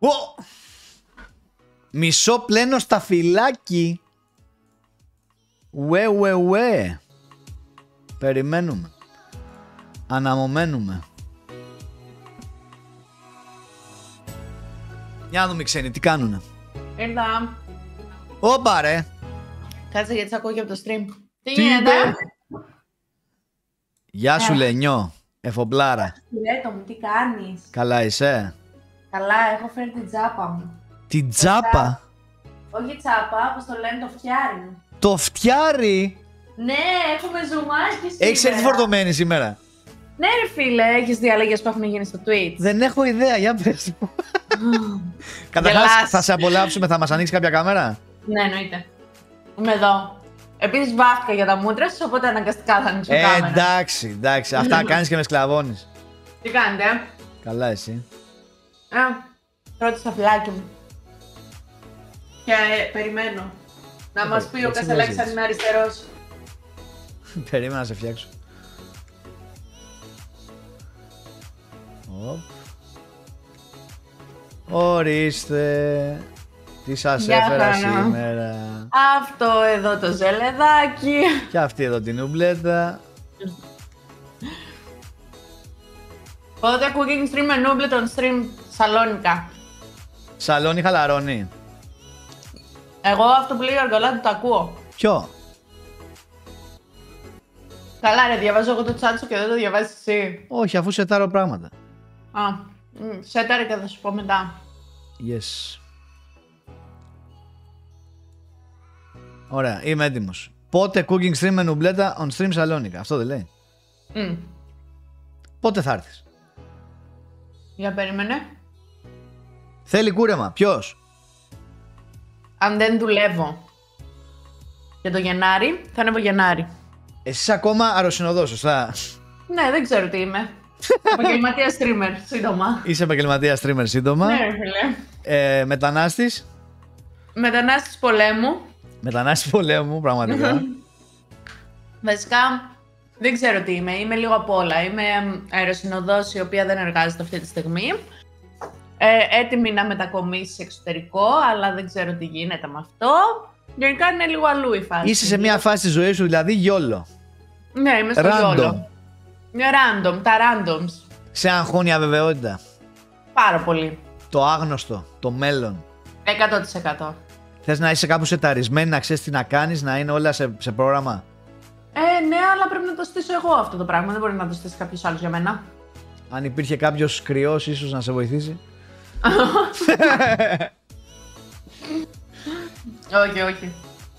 ω Μισό πλένο στα φυλάκι. Ουε, ουε, ουε. Περιμένουμε. Αναμωμένουμε. Για να δούμε ξένοι, τι κάνουνε. Ήρθα. ρε. Κάτσε γιατί σ' ακούω και από το stream. Τι, είναι γίνεται. Γεια σου ε. Λενιό. Εφομπλάρα. Λέτο μου, τι κάνεις. Καλά είσαι. Καλά, έχω φέρει την τσάπα μου. Την τσάπα. Όχι τσάπα, όπως το λένε, το φτιάρι Το φτιάρι. Ναι, έχουμε ζουμάκι σήμερα. Έχεις έρθει φορτωμένη σήμερα. Ναι ρε φίλε, έχεις διαλέγες που έχουν γίνει στο Twitch. Δεν έχω ιδέα, για πες μου. Καταρχάς, θα σε απολαύσουμε, θα μας ανοίξει κάποια κάμερα. Ναι, εννοείται. Είμαι εδώ. Επίσης βάφτηκα για τα μούτρα σου, οπότε αναγκαστικά θα ανοίξω ε, κάμερα. Εντάξει, εντάξει. Αυτά κάνεις και με σκλαβώνεις. Τι κάνετε, ε? Καλά, εσύ. Α, πρώτο φυλάκι μου. Και ε, ε, περιμένω. Να μας ε, πει ο Κασελάκη αν είναι αριστερός. Περίμενα να σε φτιάξω. Ορίστε. Τι σας έφερα σήμερα. Αυτό εδώ το ζελεδάκι. Και αυτή εδώ την ουμπλέτα. Πότε cooking stream με τον stream σαλόνικα. Σαλόνι χαλαρώνει. Εγώ αυτό που λέει ο Αργολάτου το ακούω. Ποιο? Καλά ρε, διαβάζω εγώ το chat και δεν το διαβάζεις εσύ. Όχι, αφού σετάρω πράγματα. Α, σετάρε και θα σου πω μετά. Yes. Ωραία, είμαι έτοιμος. Πότε cooking stream με νουμπλέτα on stream σαλόνικα, αυτό δεν λέει. Πότε θα έρθεις. Για περίμενε. Θέλει κούρεμα. Ποιος. Αν δεν δουλεύω για το Γενάρη, θα είναι από Γενάρη. Εσύ ακόμα αρρωσινοδό, σωστά. Ναι, δεν ξέρω τι είμαι. επαγγελματία streamer, σύντομα. Είσαι επαγγελματία streamer, σύντομα. Ναι, φίλε. Ε, Μετανάστης. Μετανάστης πολέμου. Μετανάστης πολέμου, πραγματικά. Βασικά, δεν ξέρω τι είμαι. Είμαι λίγο απ' όλα. Είμαι αεροσυνοδός η οποία δεν εργάζεται αυτή τη στιγμή. Ε, έτοιμη να μετακομίσει σε εξωτερικό, αλλά δεν ξέρω τι γίνεται με αυτό. Γενικά είναι λίγο αλλού η φάση. Είσαι σε μια φάση της ζωής σου, δηλαδή γιόλο. Ναι, είμαι στο random. γιόλο. Ράντομ, ναι, τα randoms. Σε αγχώνει βεβαιότητα. Πάρα πολύ. Το άγνωστο, το μέλλον. 100%. Θες να είσαι κάπου σεταρισμένη, να ξέρεις τι να κάνεις, να είναι όλα σε, σε πρόγραμμα. Ε, ναι, αλλά πρέπει να το στήσω εγώ αυτό το πράγμα. Δεν μπορεί να το στήσει κάποιος άλλος για μένα. Αν υπήρχε κάποιος κρυός, ίσως να σε βοηθήσει. Όχι, όχι.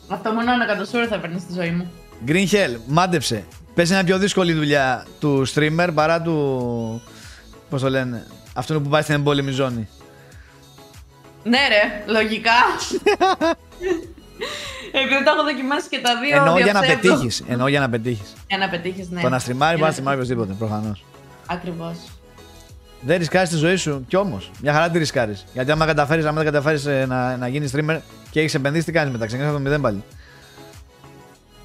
Αυτό μόνο ανακατοσούρο θα παίρνει στη ζωή μου. Green Hell, μάντεψε. πες μια πιο δύσκολη δουλειά του streamer παρά του. Πώς το λένε. Αυτόν που πάει στην εμπόλεμη ζώνη. Ναι, ρε, λογικά. Ε, επειδή τα έχω δοκιμάσει και τα δύο. Εννοώ για να πετύχεις. Εννοώ για να πετύχεις. Για να πετύχεις, ναι. Το να στριμάρει μπορεί να στριμάρει οποιοδήποτε, προφανώς. Ακριβώς. Δεν ρισκάρεις τη ζωή σου. Κι όμως, μια χαρά τη ρισκάρεις. Γιατί άμα καταφέρεις, άμα δεν καταφέρεις ε, να, να γίνεις streamer και έχεις επενδύσει, τι κάνεις μετά. Ξεκινάει από το μηδέν πάλι.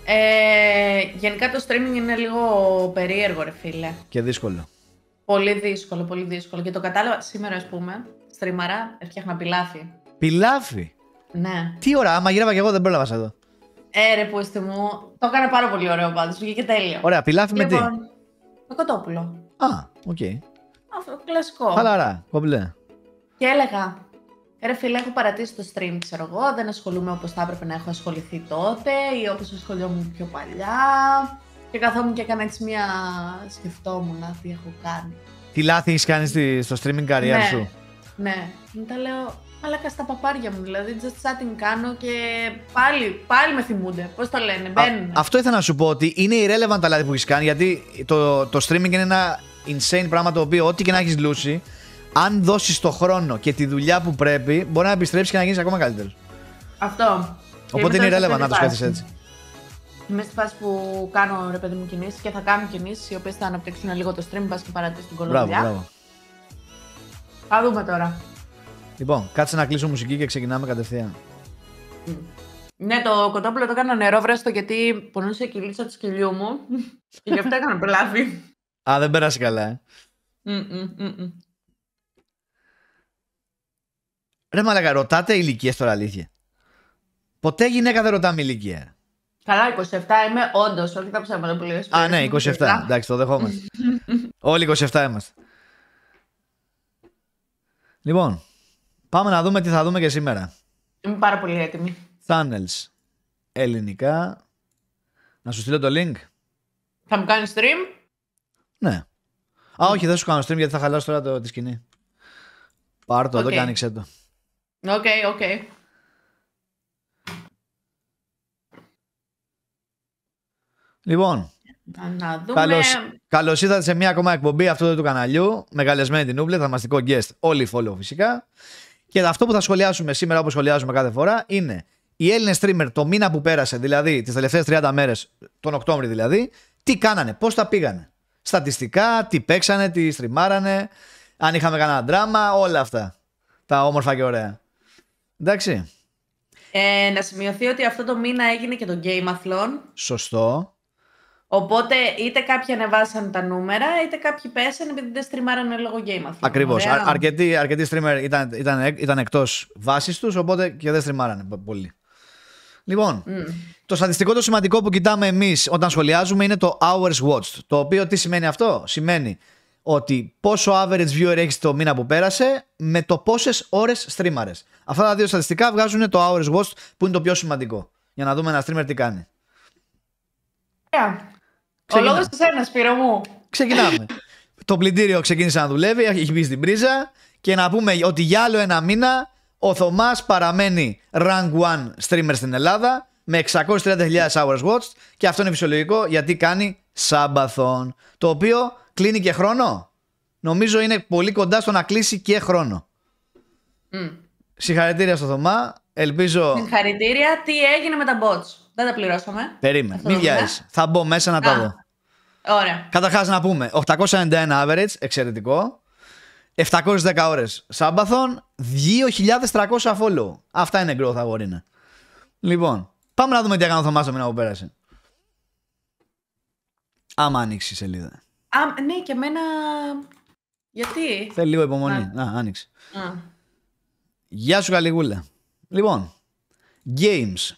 Ε, γενικά το streaming είναι λίγο περίεργο, ρε φίλε. Και δύσκολο. Πολύ δύσκολο, πολύ δύσκολο. Και το κατάλαβα σήμερα, ας πούμε, στριμαρά, έφτιαχνα πιλάφι. Πιλάφι! Ναι. Τι ώρα, μαγείρευα και εγώ δεν πρόλαβα εδώ. Έρε, ε, είστε μου. Το έκανα πάρα πολύ ωραίο πάντως. Βγήκε τέλειο. Ωραία, πιλάφι λοιπόν, με τι. Με κοτόπουλο. Α, οκ. Okay. Αυτό, κλασικό. Χαλαρά, κομπλέ. Και έλεγα, Ρε φίλε, έχω παρατήσει το stream, ξέρω εγώ. Δεν ασχολούμαι όπως θα έπρεπε να έχω ασχοληθεί τότε ή όπως ασχολιόμουν πιο παλιά. Και καθόμουν και έκανα έτσι μία. Σκεφτόμουν τι έχω κάνει. Τι λάθη έχεις κάνει στο streaming καριέρα σου. Ναι. Μετά λέω, αλλά και στα παπάρια μου. Δηλαδή, just chatting κάνω και πάλι, πάλι με θυμούνται. Πώς το λένε, μπαίνουν. αυτό ήθελα να σου πω ότι είναι irrelevant τα λάθη που έχεις κάνει γιατί το, το streaming είναι ένα insane πράγμα το οποίο ό,τι και να έχεις λούσει, αν δώσεις το χρόνο και τη δουλειά που πρέπει, μπορεί να επιστρέψεις και να γίνεις ακόμα καλύτερος. Αυτό. Οπότε είναι irrelevant να το σκέφτεσαι έτσι. Είμαι στη φάση που κάνω ρε παιδί μου κινήσεις και θα κάνω κινήσεις οι οποίες θα αναπτύξουν λίγο το stream, πα και παρατήσει την κολομβιά. Θα δούμε τώρα. Λοιπόν, κάτσε να κλείσω μουσική και ξεκινάμε κατευθείαν. Ναι, το κοτόπουλο το έκανα νερό βρέστο γιατί πονούσε η κυλίτσα του σκυλιού μου. και γι' αυτό έκανα πλάφι. Α, δεν πέρασε καλά, ε. Ρε μαλακα, ρωτάτε ηλικίες τώρα αλήθεια. Ποτέ γυναίκα δεν ρωτάμε ηλικία. Καλά, 27 είμαι, όντως, όχι τα ψέματα που λέω. Α, ναι, 27. Εντάξει, το δεχόμαστε. Όλοι 27 είμαστε. Λοιπόν, Πάμε να δούμε τι θα δούμε και σήμερα. Είμαι πάρα πολύ έτοιμη. Thunnels. Ελληνικά. Να σου στείλω το link. Θα μου κάνεις stream. Ναι. Α, όχι, δεν σου κάνω stream γιατί θα χαλάσω τώρα το, τη σκηνή. Πάρ το okay. εδώ και άνοιξε το. Οκ, okay, οκ. Okay. Λοιπόν, καλώς, καλώς ήρθατε σε μια ακόμα εκπομπή αυτού του καναλιού με την Ούμπλε, θαυμαστικό guest, όλοι follow φυσικά. Και αυτό που θα σχολιάσουμε σήμερα, όπως σχολιάζουμε κάθε φορά, είναι οι Έλληνες streamer το μήνα που πέρασε, δηλαδή τις τελευταίες 30 μέρες, τον Οκτώβρη δηλαδή, τι κάνανε, πώς τα πήγανε. Στατιστικά, τι παίξανε, τι στριμάρανε, αν είχαμε κανένα δράμα, όλα αυτά. Τα όμορφα και ωραία. Εντάξει. Ε, να σημειωθεί ότι αυτό το μήνα έγινε και το Game Σωστό. Οπότε είτε κάποιοι ανεβάσαν τα νούμερα, είτε κάποιοι πέσαν επειδή δεν στριμάρανε λόγω Game Ακριβώ. Αρκετοί, αρκετοί streamer ήταν, ήταν, ήταν εκτός βάσης τους, οπότε και δεν στριμάρανε πολύ. Λοιπόν, το στατιστικό το σημαντικό που κοιτάμε εμείς όταν σχολιάζουμε είναι το hours watched. Το οποίο τι σημαίνει αυτό, Σημαίνει ότι πόσο average viewer έχεις το μήνα που πέρασε με το πόσες ώρες στρίμαρες. Αυτά τα δύο στατιστικά βγάζουν το hours watched που είναι το πιο σημαντικό. Για να δούμε ένα streamer τι κάνει. Ο λόγο του ένα, μου. Ξεκινάμε. το πλυντήριο ξεκίνησε να δουλεύει, έχει μπει στην πρίζα και να πούμε ότι για άλλο ένα μήνα ο Θωμάς παραμένει rank 1 streamer στην Ελλάδα με 630.000 hours watched και αυτό είναι φυσιολογικό γιατί κάνει Σάμπαθον. Το οποίο κλείνει και χρόνο. Νομίζω είναι πολύ κοντά στο να κλείσει και χρόνο. Συγχαρητήρια στο Θωμά. Ελπίζω. Συγχαρητήρια. Τι έγινε με τα bots. Δεν τα πληρώσαμε. Περίμενε. Μην βιάζει. Θα μπω μέσα να τα δω. Ωραία. Καταρχάς να πούμε 891 average, εξαιρετικό. 710 ώρες Σάμπαθον, 2.300 follow. Αυτά είναι growth αγορίνα. Λοιπόν, πάμε να δούμε τι έκανε ο Θωμάς το μήνα που πέρασε. Άμα ανοίξει η σελίδα. ναι, και εμένα. Γιατί. Θέλει λίγο υπομονή. Α. Να, άνοιξε. Γεια σου, Καλιγούλα. Λοιπόν, games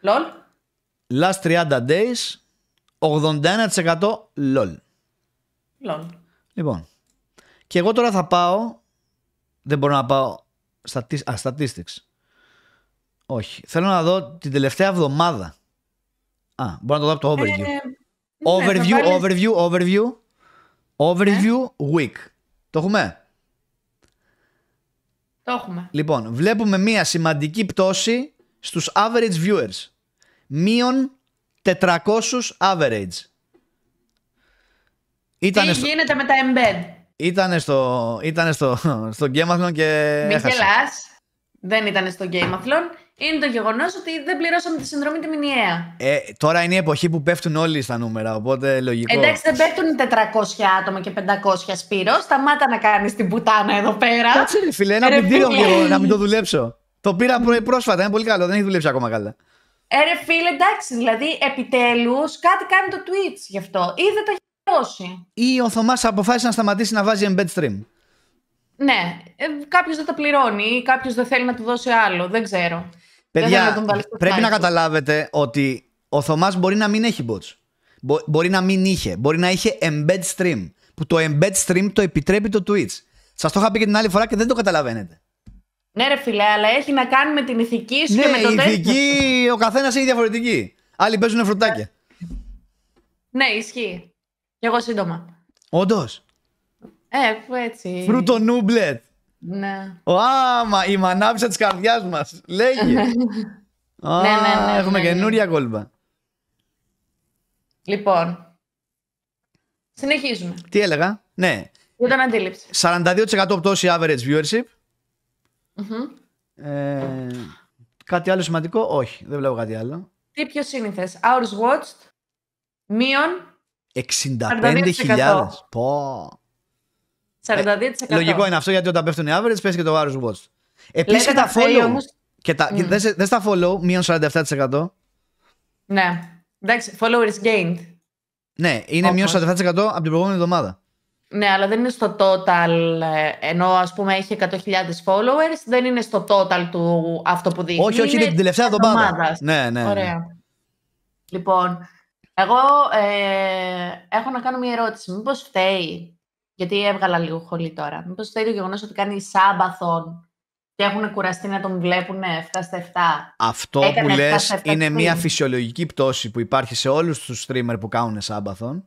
λολ Last 30 days, 81% LOL. λολ Λοιπόν, και εγώ τώρα θα πάω, δεν μπορώ να πάω α, statistics. Όχι. Θέλω να δω την τελευταία εβδομάδα. Α, μπορώ να το δω από το ε, ναι, overview. overview, overview, overview, ε. overview, week. Το έχουμε. Το έχουμε. Λοιπόν, βλέπουμε μία σημαντική πτώση στους average viewers. Μείον 400 average. Ήτανε Τι γίνεται με τα embed. Ήτανε στο, ήτανε στο, στο Gameathlon και Μην έχασε. Δεν ήταν στο Gameathlon. Είναι το γεγονός ότι δεν πληρώσαμε τη συνδρομή τη μηνιαία. Ε, τώρα είναι η εποχή που πέφτουν όλοι στα νούμερα, οπότε λογικό. Εντάξει, δεν πέφτουν 400 άτομα και 500 σπύρος. Σταμάτα να κάνεις την πουτάνα εδώ πέρα. Κάτσε, φίλε, να να μην το δουλέψω. Το πήρα πρόσφατα, είναι πολύ καλό, δεν έχει δουλέψει ακόμα καλά. Έρε ε, φίλε, εντάξει, δηλαδή επιτέλους κάτι κάνει το Twitch γι' αυτό. Ή δεν το έχει δώσει. Ή ο Θωμάς αποφάσισε να σταματήσει να βάζει embed stream. Ναι, ε, κάποιος δεν τα πληρώνει ή κάποιος δεν θέλει να του δώσει άλλο. Δεν ξέρω. Παιδιά, δεν πρέπει να, καταλάβετε ότι ο Θωμάς μπορεί να μην έχει bots. Μπο, μπορεί να μην είχε. Μπορεί να είχε embed stream. Που το embed stream το επιτρέπει το Twitch. Σας το είχα πει και την άλλη φορά και δεν το καταλαβαίνετε. Ναι, ρε φιλέ, αλλά έχει να κάνει με την ηθική σου ναι, και με το η ηθική, ο καθένας έχει διαφορετική. Άλλοι παίζουν φρουτάκια. Ναι, ισχύει. Κι εγώ σύντομα. Όντως. Ε, έτσι. Φρούτο νούμπλετ. Ναι. άμα, η μανάψα της καρδιάς μας. Λέγει. Ναι, ναι, Α, ναι, ναι, ναι, έχουμε ναι, καινούρια κόλπα. Λοιπόν. Συνεχίζουμε. Τι έλεγα. Ναι. Για τον αντίληψη. 42% πτώση average viewership. Mm-hmm. Ε, κάτι άλλο σημαντικό, όχι. Δεν βλέπω κάτι άλλο. Τι πιο σύνηθε, hours watched, μείον 65.000. Πω. 42%. Ε, λογικό είναι αυτό γιατί όταν πέφτουν οι average πέσει και το hours watched. Επίσης και τα follow. Όμως... τα, mm. δεν στα follow, μείον 47%. Ναι. Εντάξει, followers gained. Ναι, είναι μείον 47% από την προηγούμενη εβδομάδα. Ναι, αλλά δεν είναι στο total, ε, ενώ ας πούμε έχει 100.000 followers, δεν είναι στο total του αυτό που δείχνει. Όχι, όχι, είναι την τελευταία εβδομάδα. Ναι, ναι, ναι. Ωραία. Λοιπόν, εγώ ε, έχω να κάνω μια ερώτηση. Μήπως φταίει, γιατί έβγαλα λίγο χολή τώρα, μήπως φταίει το γεγονός ότι κάνει σάμπαθον και έχουν κουραστεί να τον βλέπουν 7 στα 7. Αυτό Έκανε που λες είναι μια φυσιολογική πτώση που υπάρχει σε όλους τους streamer που κάνουν σάμπαθον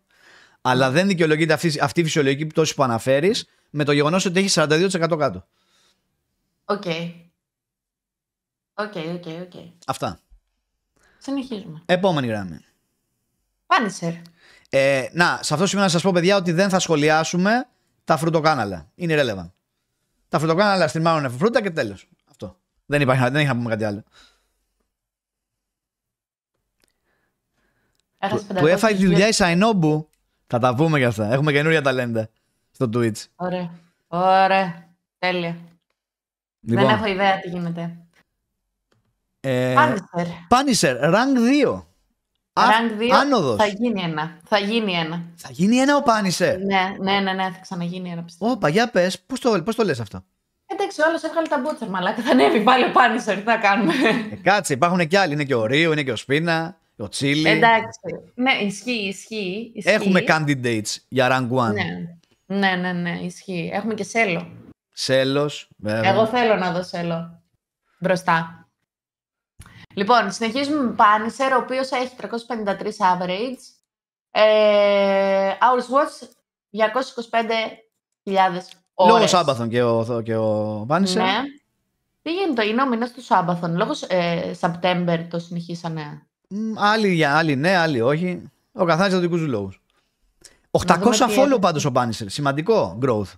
αλλά δεν δικαιολογείται αυτή, αυτή η φυσιολογική πτώση που αναφέρεις με το γεγονός ότι έχει 42% κάτω. Οκ. Οκ, οκ, οκ. Αυτά. Συνεχίζουμε. Επόμενη γραμμή. Πάνισερ. Ε, να, σε αυτό το σημείο να σας πω, παιδιά, ότι δεν θα σχολιάσουμε τα φρουτοκάναλα. Είναι irrelevant. Τα φρουτοκάναλα μάλλον φρούτα και τέλος. Αυτό. Δεν, υπάρχει, δεν να πούμε κάτι άλλο. Που έφαγε τη δουλειά η Σαϊνόμπου θα τα πούμε για αυτά. Έχουμε καινούρια ταλέντα στο Twitch. Ωραία. Ωραία. Τέλεια. Λοιπόν. Δεν έχω ιδέα τι γίνεται. Ε, Punisher. Punisher, rank 2. Rank 2 άνοδος. θα γίνει ένα. Θα γίνει ένα. Θα γίνει ένα ο Punisher. Ναι, ναι, ναι, ναι θα ξαναγίνει ένα πιστεύω. Ωπα, για πες, πώς το, πώς το λες αυτό. Εντάξει, όλο έβγαλε τα μπούτσερ, μαλάκα. Θα ανέβει πάλι ο Punisher, τι θα κάνουμε. Ε, κάτσε, υπάρχουν και άλλοι. Είναι και ο Ρίο, είναι και ο Σπίνα ο Τσίλι. Εντάξει. Ναι, ισχύει, ισχύει, Έχουμε candidates για rank one. Ναι. Ναι, ναι, ναι, ισχύει. Έχουμε και σέλο. Σέλος, βέβαια. Εγώ θέλω να δω σέλο. Μπροστά. Λοιπόν, συνεχίζουμε με Πάνισερ, ο οποίος έχει 353 average. Ε, watch 225.000 ώρες. Λόγω Σάμπαθον και ο, και ο Πάνισερ. Ναι. Τι γίνεται, είναι ο μήνας του Σάμπαθον. Λόγω ε, το συνεχίσανε Άλλοι, άλλοι ναι, άλλοι όχι. Ο καθένας για του δικούς του λόγους. 800 follow πάντως ο Μπάνισερ. Σημαντικό growth.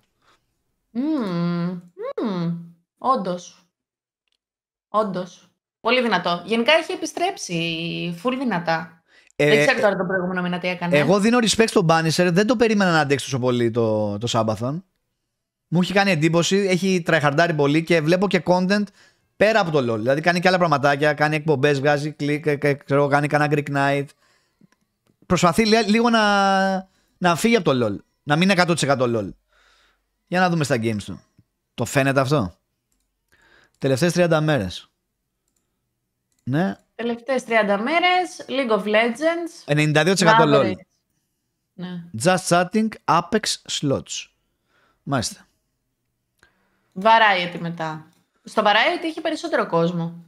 Mm, mm, Όντως. Όντως. Πολύ δυνατό. Γενικά έχει επιστρέψει full δυνατά. Ε, δεν ξέρω ε, τώρα τον προηγούμενο μήνα τι έκανε. Εγώ δίνω respect στον Μπάνισερ. Δεν το περίμενα να αντέξει τόσο πολύ το, το Σάμπαθον. Μου έχει κάνει εντύπωση. Έχει τρεχαρντάρει πολύ και βλέπω και content Πέρα από το LOL. Δηλαδή κάνει και άλλα πραγματάκια. Κάνει εκπομπές, βγάζει κλικ, ε, ε, ξέρω, κάνει κανένα Greek Night. Προσπαθεί λίγο να, να φύγει από το LOL. Να μην είναι 100% LOL. Για να δούμε στα games του. Το φαίνεται αυτό. Τελευταίες 30 μέρες. Ναι. Τελευταίες 30 μέρες, League of Legends. 92% LOL. Ναι. Just chatting, Apex slots. Μάλιστα. τη μετά. Στο παράδειγμα ότι είχε περισσότερο κόσμο.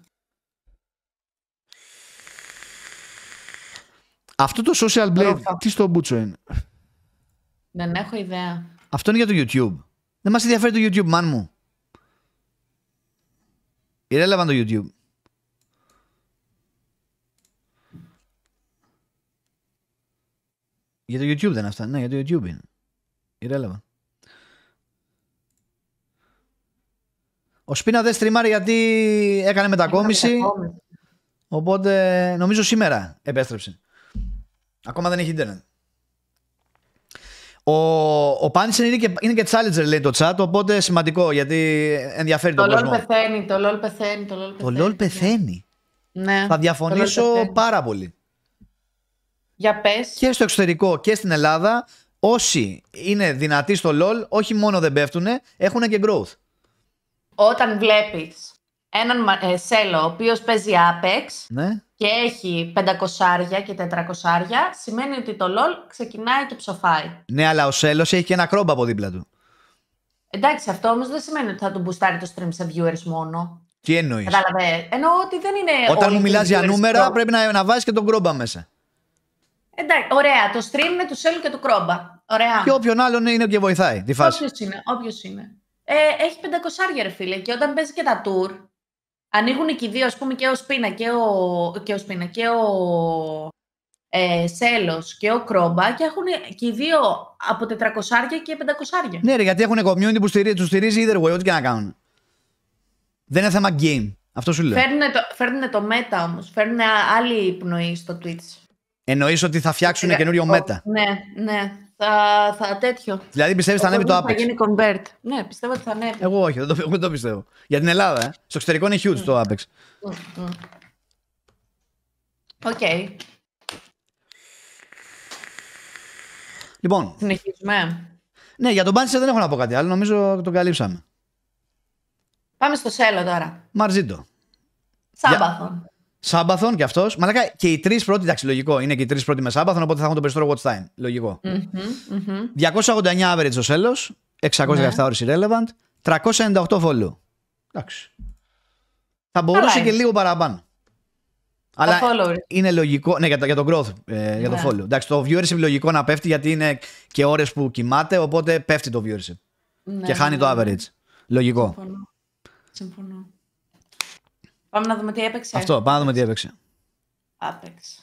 Αυτό το social blade, τι στο μπούτσο είναι. Δεν έχω ιδέα. Αυτό είναι για το YouTube. Δεν μας ενδιαφέρει το YouTube, μάν μου. Irrelevant το YouTube. Για το YouTube δεν αυτά. Ναι, για το YouTube είναι. Irrelevant. Ο Σπίνα δεν στριμάρει γιατί έκανε μετακόμιση. Οπότε νομίζω σήμερα επέστρεψε. Ακόμα δεν έχει internet. Ο, ο είναι και, είναι και challenger λέει το chat, οπότε σημαντικό γιατί ενδιαφέρει το τον κόσμο. Πεθαίνει, το LOL πεθαίνει, το LOL πεθαίνει. Το LOL πεθαίνει. Ναι. Θα διαφωνήσω πάρα πολύ. Για πες. Και στο εξωτερικό και στην Ελλάδα, όσοι είναι δυνατοί στο LOL, όχι μόνο δεν πέφτουν, έχουν και growth όταν βλέπεις έναν ε, σέλο ο οποίος παίζει Apex ναι. και έχει 500 και 400 σημαίνει ότι το LOL ξεκινάει και ψοφάει. Ναι, αλλά ο σέλος έχει και ένα κρόμπα από δίπλα του. Εντάξει, αυτό όμως δεν σημαίνει ότι θα του μπουστάρει το stream σε viewers μόνο. Τι εννοείς. Κατάλαβε. Εννοώ ότι δεν είναι. Όταν μου μιλάς για νούμερα, πρέπει να, να βάζεις και τον κρόμπα μέσα. Εντάξει, ωραία. Το stream είναι του Σέλου και του κρόμπα. Ωραία. Και όποιον άλλον είναι και βοηθάει. Όποιο είναι. Όποιος είναι ε, έχει 500 άρια, ρε φίλε. Και όταν παίζει και τα tour, ανοίγουν και οι δύο, ας πούμε, και ο Σπίνα και ο, και ο, Σπίνα, και ο ε, Σέλος και ο Κρόμπα και έχουν και οι δύο από 400 και 500 άρια. Ναι, ρε, γιατί έχουν community που στηρίζει, τους στηρίζει either way, ό,τι και να κάνουν. Δεν είναι θέμα game. Αυτό σου λέω. Φέρνουν το, το meta όμως. Φέρνουν άλλη πνοή στο Twitch. Εννοείς ότι θα φτιάξουν ε, καινούριο meta. Ναι, ναι. Θα, θα τέτοιο. Δηλαδή πιστεύεις θα ανέβει το Apex. Θα γίνει convert. Ναι, πιστεύω ότι θα ανέβει. Εγώ όχι, δεν το, δεν πιστεύω. Για την Ελλάδα, ε. Στο εξωτερικό είναι huge ναι. το Apex. Ναι. Οκ. okay. Λοιπόν. Συνεχίζουμε. Ναι, για τον πάντα δεν έχω να πω κάτι άλλο. Νομίζω τον καλύψαμε. Πάμε στο Σέλο τώρα. Μαρζίντο Σάμπαθον. Σάμπαθον και αυτός. Μαλάκα και οι τρεις πρώτοι, εντάξει, λογικό. Είναι και οι τρεις πρώτοι με Σάμπαθον, οπότε θα έχουν το περισσότερο watch time. λογικο mm-hmm, 289 average ο τέλο. 617 ναι. ώρες irrelevant. 398 follow. Εντάξει. Θα μπορούσε και λίγο παραπάνω. Αλλά είναι λογικό. Ναι, για το, για growth, ε, για το ναι. follow. Εντάξει, το viewership λογικό να πέφτει γιατί είναι και ώρες που κοιμάται, οπότε πέφτει το viewership. Ναι, και χάνει το average. Λογικό. Συμφωνώ. Συμφωνώ. Πάμε να δούμε τι έπαιξε. Αυτό, πάμε να δούμε τι έπαιξε. Άπαιξε.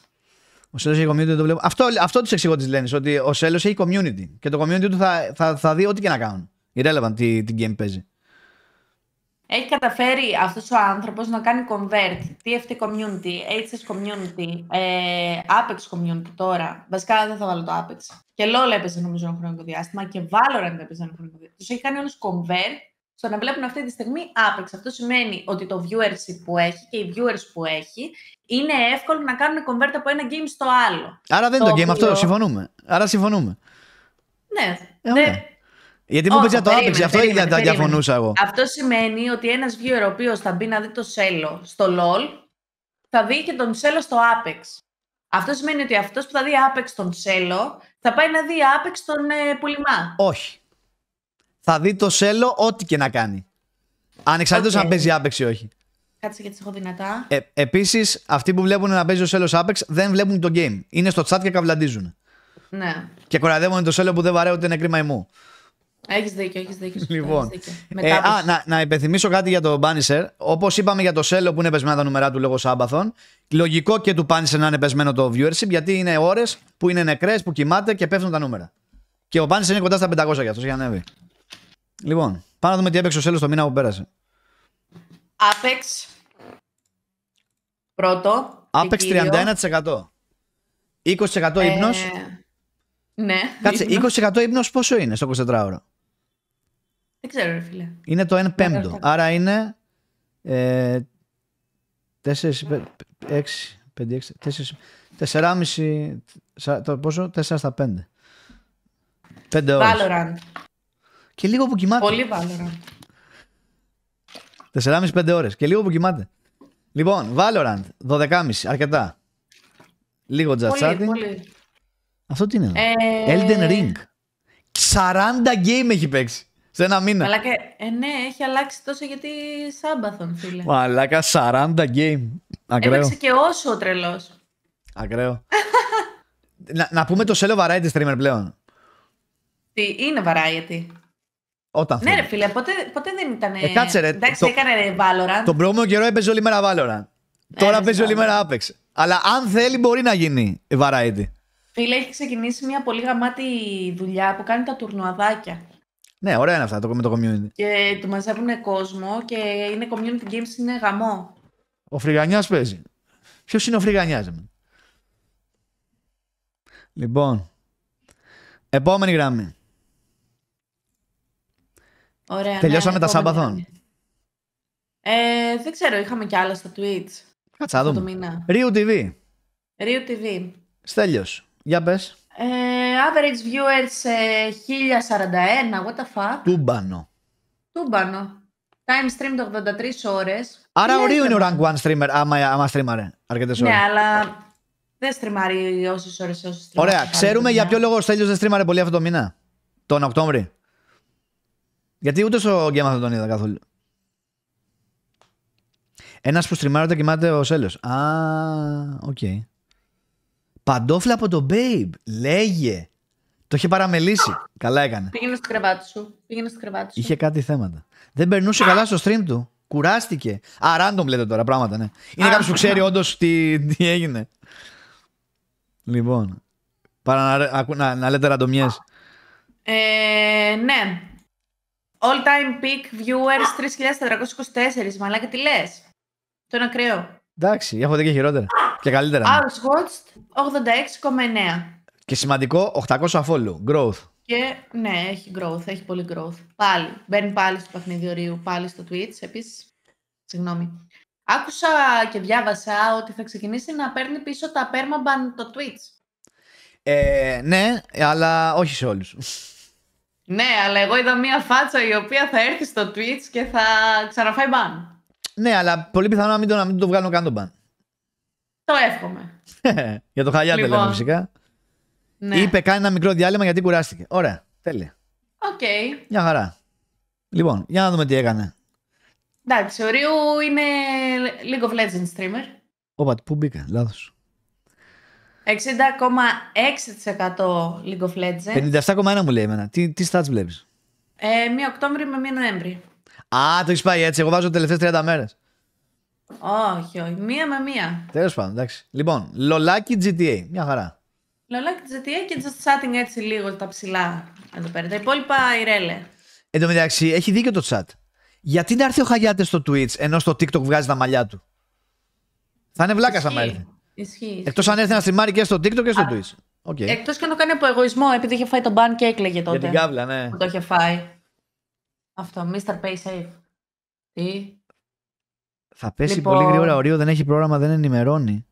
Ο Σέλος έχει community, το βλέπω. Αυτό, αυτό τους εξηγώ τη λένες ότι ο Σέλος έχει community. Και το community του θα, θα, θα δει ό,τι και να κάνουν. Irrelevant τι, τι game παίζει. Έχει καταφέρει αυτός ο άνθρωπος να κάνει convert TFT community, HS community, ε, Apex community τώρα. Βασικά δεν θα βάλω το Apex. Και LOL έπαιζε νομίζω ένα χρονικό διάστημα και Valorant έπαιζε ένα χρονικό διάστημα. Τους έχει κάνει όλους convert στο να βλέπουν αυτή τη στιγμή Apex. Αυτό σημαίνει ότι το viewers που έχει και οι viewers που έχει είναι εύκολο να κάνουν convert από ένα game στο άλλο. Άρα δεν το είναι το game αυτό, συμφωνούμε. Άρα συμφωνούμε. Ναι. Ε, ναι. Γιατί μου για το Apex, αυτό δεν τα διαφωνούσα εγώ. Αυτό σημαίνει ότι ένας viewer ο οποίος θα μπει να δει το σέλο στο LOL, θα δει και τον σέλο στο Apex. Αυτό σημαίνει ότι αυτός που θα δει Apex τον σέλο, θα πάει να δει Apex τον ε, Όχι θα δει το σέλο ό,τι και να κάνει. Ανεξαρτήτως okay. αν παίζει Apex ή όχι. Κάτσε γιατί έχω δυνατά. Ε, Επίσης, αυτοί που βλέπουν να παίζει ο σέλος Apex δεν βλέπουν το game. Είναι στο chat και καβλαντίζουν. Ναι. Και κοραδεύουν το σέλο που δεν βαρέονται είναι κρίμα ημού. Έχεις δίκιο, έχεις δίκιο. Λοιπόν. Ε, α, να, να υπενθυμίσω κάτι για το Bannister. Όπως είπαμε για το Σέλο που είναι πεσμένα τα νούμερα του λόγω Σάμπαθων, λογικό και του Bannister να είναι πεσμένο το viewership, γιατί είναι ώρες που είναι νεκρές, που κοιμάται και πέφτουν τα νούμερα. Και ο Bannister είναι κοντά στα 500 για αυτός, να ανέβει. Λοιπόν, πάμε να δούμε τι έπαιξε ο Σέλος το μήνα που πέρασε. Apex. Πρώτο. Άπεξ 31%. 20% ε... ύπνος. Ναι. Κάτσε, 20% ύπνος πόσο είναι στο 24ωρο. Δεν ξέρω, ρε φίλε. Είναι το 1 πέμπτο. Άρα είναι. Ε, 4, 5, 6, 4,5. Πόσο, 4 στα 5. 5 ώρες. Valorant. Και λίγο που κοιμάται. Πολύ Valorant. 4,5-5 ώρες. Και λίγο που κοιμάται. Λοιπόν, Valorant, 12,5, αρκετά. Λίγο just Αυτό τι είναι. Ε... Elden Ring. 40 game έχει παίξει. Σε ένα μήνα. Μαλάκα, ε, ναι, έχει αλλάξει τόσο γιατί Σάμπαθον, φίλε. Μαλάκα, 40 game. Ακραίο. Έπαιξε και όσο ο τρελός. Ακραίο. να, να πούμε το σέλο variety streamer πλέον. Τι, είναι variety. Όταν ναι, ρε φίλε, ποτέ, ποτέ δεν ήταν. Ε, κάτσε, ρε, εντάξει, το... έκανε ρε, Valorant. Τον προηγούμενο καιρό έπαιζε όλη μέρα Valorant. Ε, Τώρα παίζει όλη μέρα Apex. Αλλά αν θέλει, μπορεί να γίνει η variety. Φίλε, έχει ξεκινήσει μια πολύ γαμάτη δουλειά που κάνει τα τουρνουαδάκια. Ναι, ωραία είναι αυτά το, με το community. Και του μαζεύουν κόσμο και είναι community games, είναι γαμό. Ο Φρυγανιάς παίζει. Ποιος είναι ο Φρυγανιάς, Λοιπόν. Επόμενη γραμμή. Ωραία. Ναι, Τελειώσαμε ναι, τα Σάμπαθον. Ε, δεν ξέρω, είχαμε κι άλλα στο Twitch. Κάτσα, δούμε. Ρίου TV. Ρίου TV. Στέλιος, για πες. Ε, average viewers ε, 1041, what the fuck. Τούμπανο. Τούμπανο. Time stream 83 ώρες. Άρα ο Ρίου είναι ο rank one streamer, άμα, άμα στριμαρε, αρκετές ναι, ώρες. Ναι, αλλά δεν στριμάρει όσες ώρες. Ωραία, ξέρουμε για ποιο λόγο ο Στέλιος δεν στρίμαρε πολύ αυτό το μήνα, τον Οκτώβρη. Γιατί ούτε στο γκέμα δεν τον είδα καθόλου. Ένας που στριμάρεται κοιμάται ο Σέλιος. Α, οκ. Okay. Παντόφλα από τον Babe. Λέγε. Το είχε παραμελήσει. Καλά έκανε. Πήγαινε στο κρεβάτι σου. Πήγαινε στο κρεβάτι σου. Είχε κάτι θέματα. Δεν περνούσε καλά στο stream του. Κουράστηκε. Α, random λέτε τώρα πράγματα, ναι. Είναι κάποιος που ξέρει όντως τι, έγινε. Λοιπόν. Παρά να, να, να λέτε ραντομιέ. Ε, ναι all time peak viewers 3.424. και τι λες. Το είναι ακραίο. Εντάξει, έχω δει και χειρότερα. Και καλύτερα. Hours watched 86,9. Και σημαντικό 800 αφόλου. Growth. Και ναι, έχει growth, έχει πολύ growth. Πάλι. Μπαίνει πάλι στο παιχνίδι ορίου, πάλι στο Twitch. Επίσης. Συγγνώμη. Άκουσα και διάβασα ότι θα ξεκινήσει να παίρνει πίσω τα permaban το Twitch. Ε, ναι, αλλά όχι σε όλους. Ναι, αλλά εγώ είδα μία φάτσα η οποία θα έρθει στο Twitch και θα ξαναφάει μπαν. Ναι, αλλά πολύ πιθανό να μην το, να μην το βγάλω καν τον μπαν. Το εύχομαι. Για το χαλιά λέμε λοιπόν, φυσικά. Ναι. Είπε κάνει ένα μικρό διάλειμμα γιατί κουράστηκε. Ωραία, τέλεια. Οκ. Okay. Μια χαρά. Λοιπόν, για να δούμε τι έκανε. Εντάξει, ο Ρίου είναι League of Legends streamer. Όπα, πού μπήκα, λάθος. 60,6% League of Legends. 57,1 μου λέει εμένα. Τι, τι stats βλέπεις. Ε, μία Οκτώβρη με μία Νοέμβρη. Α, το έχεις πάει έτσι. Εγώ βάζω τελευταίε 30 μέρες. Όχι, όχι. Μία με μία. Τέλος πάντων, εντάξει. Λοιπόν, λολάκι GTA. Μια χαρά. Λολάκι GTA και just chatting έτσι λίγο τα ψηλά. Εδώ πέρα. Τα υπόλοιπα ηρέλε. Εν τω μεταξύ, έχει δίκιο το chat. Γιατί να έρθει ο Χαγιάτε στο Twitch ενώ στο TikTok βγάζει τα μαλλιά του. Θα είναι βλάκας άμα έρθει. Ισχύει. Εκτός αν έρθει να στριμμάρει και στο TikTok και στο Twitch. Okay. Εκτός και να το κάνει από εγωισμό, επειδή είχε φάει τον μπαν και έκλαιγε τότε. Για την κάβλα, ναι. Που το είχε φάει. Αυτό. Mr. Pay safe. Τι. Θα πέσει λοιπόν. πολύ γρήγορα ο Ρίο, δεν έχει πρόγραμμα, δεν ενημερώνει.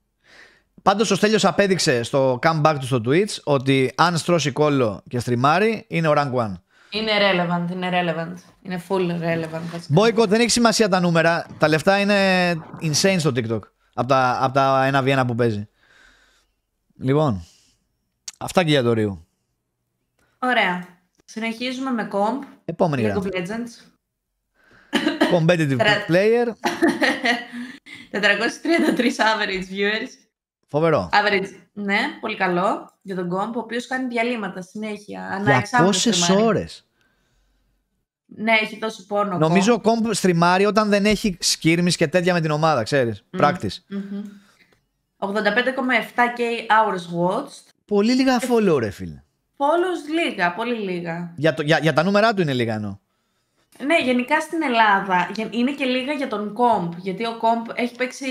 Πάντως ο Στέλιος απέδειξε στο comeback του στο Twitch ότι αν στρώσει κόλλο και στριμάρει είναι ο rank 1. Είναι relevant, είναι relevant. Είναι full relevant. Boycott δεν έχει σημασία τα νούμερα. Τα λεφτά είναι insane στο TikTok από τα, από τα ένα βιένα που παίζει. Λοιπόν, αυτά και για το Ρίου. Ωραία. Συνεχίζουμε με κομπ. Επόμενη League of Legends. Competitive player. 433 average viewers. Φοβερό. Average. Ναι, πολύ καλό για τον κομπ, ο οποίος κάνει διαλύματα συνέχεια. 200 ώρες. Ναι, έχει τόσο πόνο. Νομίζω ο Κόμπ στριμάρει όταν δεν έχει σκύρμη και τέτοια με την ομάδα, ξέρεις. Mm. 857 85,7k hours watched. Πολύ λίγα follow, ρε φίλε. Follows λίγα, πολύ λίγα. Για, το, για, τα νούμερά του είναι λίγα εννοώ. Ναι, γενικά στην Ελλάδα είναι και λίγα για τον κομπ. Γιατί ο κομπ έχει παίξει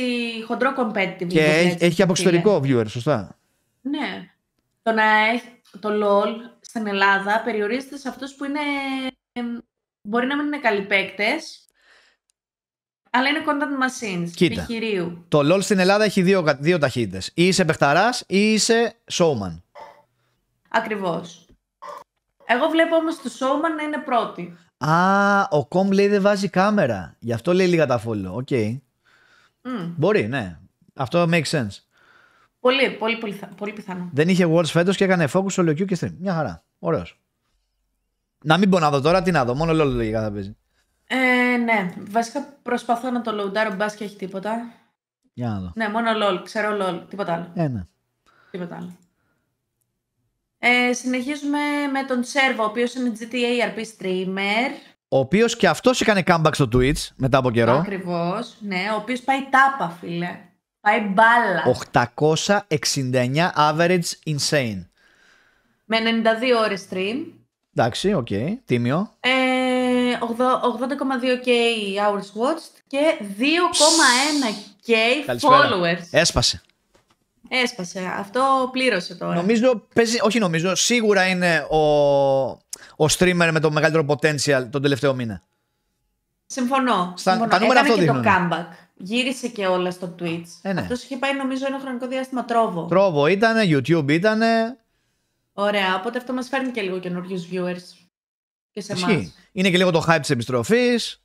χοντρό competitive. Και έχει, έχει και από εξωτερικό viewer, σωστά. Ναι. Το να έχει το LOL στην Ελλάδα περιορίζεται σε αυτούς που είναι μπορεί να μην είναι καλοί παίκτες, αλλά είναι content machines Κοίτα, επιχειρίου. Το LOL στην Ελλάδα έχει δύο, δύο ταχύτητες. Ή είσαι παιχταράς ή είσαι showman. Ακριβώς. Εγώ βλέπω όμως το showman να είναι πρώτη. Α, ο Κομ λέει δεν βάζει κάμερα. Γι' αυτό λέει λίγα τα φόλο. Οκ. Okay. Mm. Μπορεί, ναι. Αυτό makes sense. Πολύ, πολύ, πολύ, πολύ πιθανό. Δεν είχε words φέτος και έκανε focus στο και στην. Μια χαρά. Ωραίος. Να μην πω να δω τώρα, τι να δω. Μόνο LOL λογικά θα παίζει. Ε, ναι, βασικά προσπαθώ να το λοουντάρω μπας και έχει τίποτα. Για να δω. Ναι, μόνο LOL, ξέρω LOL, τίποτα άλλο. Ε, ναι. Τίποτα άλλο. Ε, συνεχίζουμε με τον Σέρβο, ο οποίος είναι GTA RP streamer. Ο οποίος και αυτός έκανε comeback στο Twitch μετά από καιρό. Ακριβώς, ναι, ο οποίος πάει τάπα, φίλε. Πάει μπάλα. 869 average insane. Με 92 ώρες. stream. Εντάξει, οκ, okay. τίμιο. Ε, 80,2K hours watched και 2,1K followers. Έσπασε. Έσπασε. Αυτό πλήρωσε τώρα. Νομίζω, παίζει, όχι νομίζω, σίγουρα είναι ο, ο streamer με το μεγαλύτερο potential τον τελευταίο μήνα. Συμφωνώ. Στα, συμφωνώ. νούμερα και το comeback. Γύρισε και όλα στο Twitch. Ε, ναι. Αυτός είχε πάει νομίζω ένα χρονικό διάστημα τρόβο. Τρόβο ήτανε, YouTube ήτανε Ωραία, οπότε αυτό μας φέρνει και λίγο καινούριους viewers. Και σε εμάς. Είναι και λίγο το hype της επιστροφής.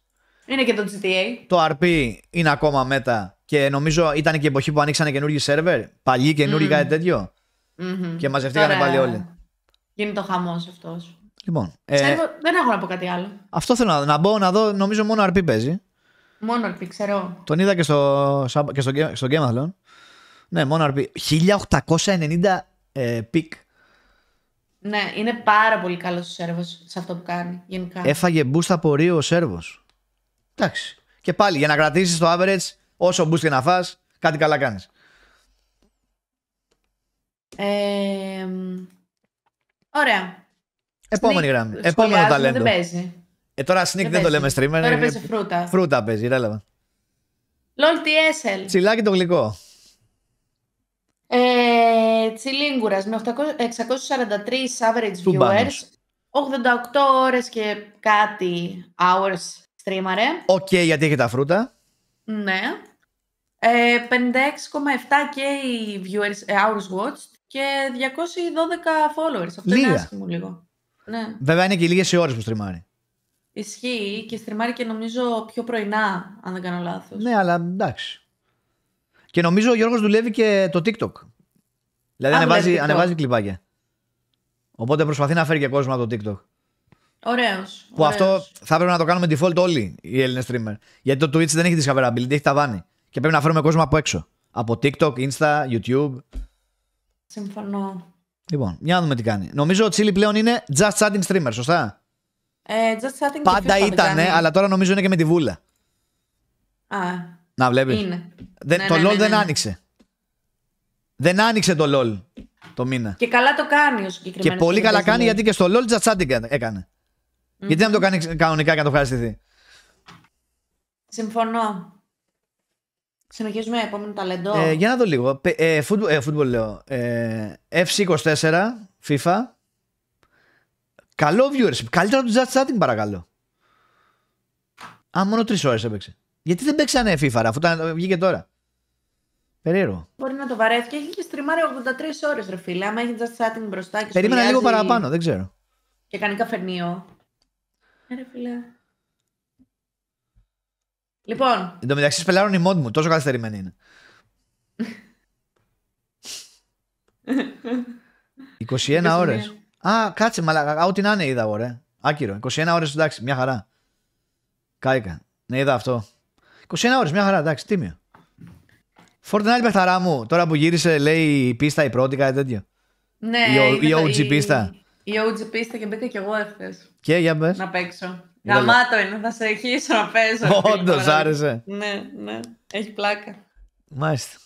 Είναι και το GTA. Το RP είναι ακόμα μέτα και νομίζω ήταν και η εποχή που ανοίξανε καινούργιοι σερβερ. Παλιοί καινούργιοι mm. κάτι τέτοιο. Mm-hmm. Και μαζευτήκαν Τώρα... πάλι όλοι. Γίνει το χαμός αυτός. Λοιπόν, ε, ξέρω, δεν έχω να πω κάτι άλλο. Αυτό θέλω να, να μπω να δω. Νομίζω μόνο RP παίζει. Μόνο RP, ξέρω. Τον είδα και στο, και στο, στο Ναι, μόνο RP. 1890 ε, πικ ναι, είναι πάρα πολύ καλός ο Σέρβος σε αυτό που κάνει γενικά. Έφαγε boost από ο Σέρβος. Εντάξει. Και πάλι για να κρατήσεις το average, όσο boost και να φά, κάτι καλά κάνεις. Ε, ωραία. Επόμενη Sneak, γραμμή. Επόμενο ταλέντο. Δεν παίζει. Ε, τώρα sneak δεν, το λέμε streamer. Τώρα παίζει φρούτα. Φρούτα παίζει, ρέλαβα. Λολ TSL. Τσιλάκι το γλυκό. Ε, ε, Τσιλίγκουρας με 643 average viewers, 88 ώρες και κάτι hours streamare. Οκ, γιατί έχει τα φρούτα. Ναι. Ε, 56,7 και οι viewers, ε, hours watched και 212 followers. Αυτό Λίγα. είναι λίγο. Ναι. Βέβαια είναι και λίγες οι ώρες που στριμάρει. Ισχύει και στριμάρει και νομίζω πιο πρωινά, αν δεν κάνω λάθος. Ναι, αλλά εντάξει. Και νομίζω ο Γιώργος δουλεύει και το TikTok. Δηλαδή ανεβάζει, ανεβάζει κλιπάκια. Οπότε προσπαθεί να φέρει και κόσμο από το TikTok. Ωραίος. Που ωραίος. αυτό θα πρέπει να το κάνουμε default όλοι οι Έλληνες streamer. Γιατί το Twitch δεν έχει discoverability, έχει ταβάνι. Και πρέπει να φέρουμε κόσμο από έξω. Από TikTok, Insta, YouTube. Συμφωνώ. Λοιπόν, για να δούμε τι κάνει. Νομίζω ο Τσίλι πλέον είναι just chatting streamer, σωστά. Ε, just chatting Πάντα ήταν, αλλά τώρα νομίζω είναι και με τη βούλα. Α. Να βλέπεις. Ναι, το ναι, LOL ναι, δεν ναι, ναι. άνοιξε δεν άνοιξε το LOL το μήνα. Και καλά το κάνει ο συγκεκριμένος. Και πολύ καλά κάνει δηλαδή. γιατί και στο LOL τζατσάντιγκ Γιατί να το κάνει κανονικά και να το ευχαριστηθεί. Συμφωνώ. Συνεχίζουμε επόμενο ταλεντό. Ε, για να δω λίγο. Ε, ε, λέω. Ε, FC24, FIFA. Καλό viewership. Καλύτερα το Just Chatting παρακαλώ. Α, μόνο τρεις ώρες έπαιξε. Γιατί δεν παίξανε FIFA αφού βγήκε τώρα. Περίεργο. Μπορεί να το βαρέθηκε. Έχει και στριμάρει 83 ώρες, ρε φίλε. Άμα έχεις just chatting μπροστά και Περίμενα λίγο παραπάνω, δεν ξέρω. Και κάνει καφενείο. Ε, ρε φίλε. Λοιπόν. Εν τω μεταξύ σπελάρουν η μόντ μου, τόσο καθυστερημένη είναι. 21 ώρε. Α, κάτσε, μα ό,τι να είναι είδα, ωραία. Άκυρο. 21 ώρες, εντάξει, μια χαρά. Κάηκα. Ναι, είδα αυτό. 21 ώρες, μια χαρά, εντάξει, τίμιο με παιχταρά μου. Τώρα που γύρισε, λέει η πίστα η πρώτη, κάτι τέτοιο. Ναι, η, η OG πίστα. Η OG πίστα και μπήκα κι εγώ εχθέ. Και για μπες. Να παίξω. Γαμάτο είναι, θα σε να παίζω. Όντως, άρεσε. Ναι, ναι. Έχει πλάκα. Μάλιστα.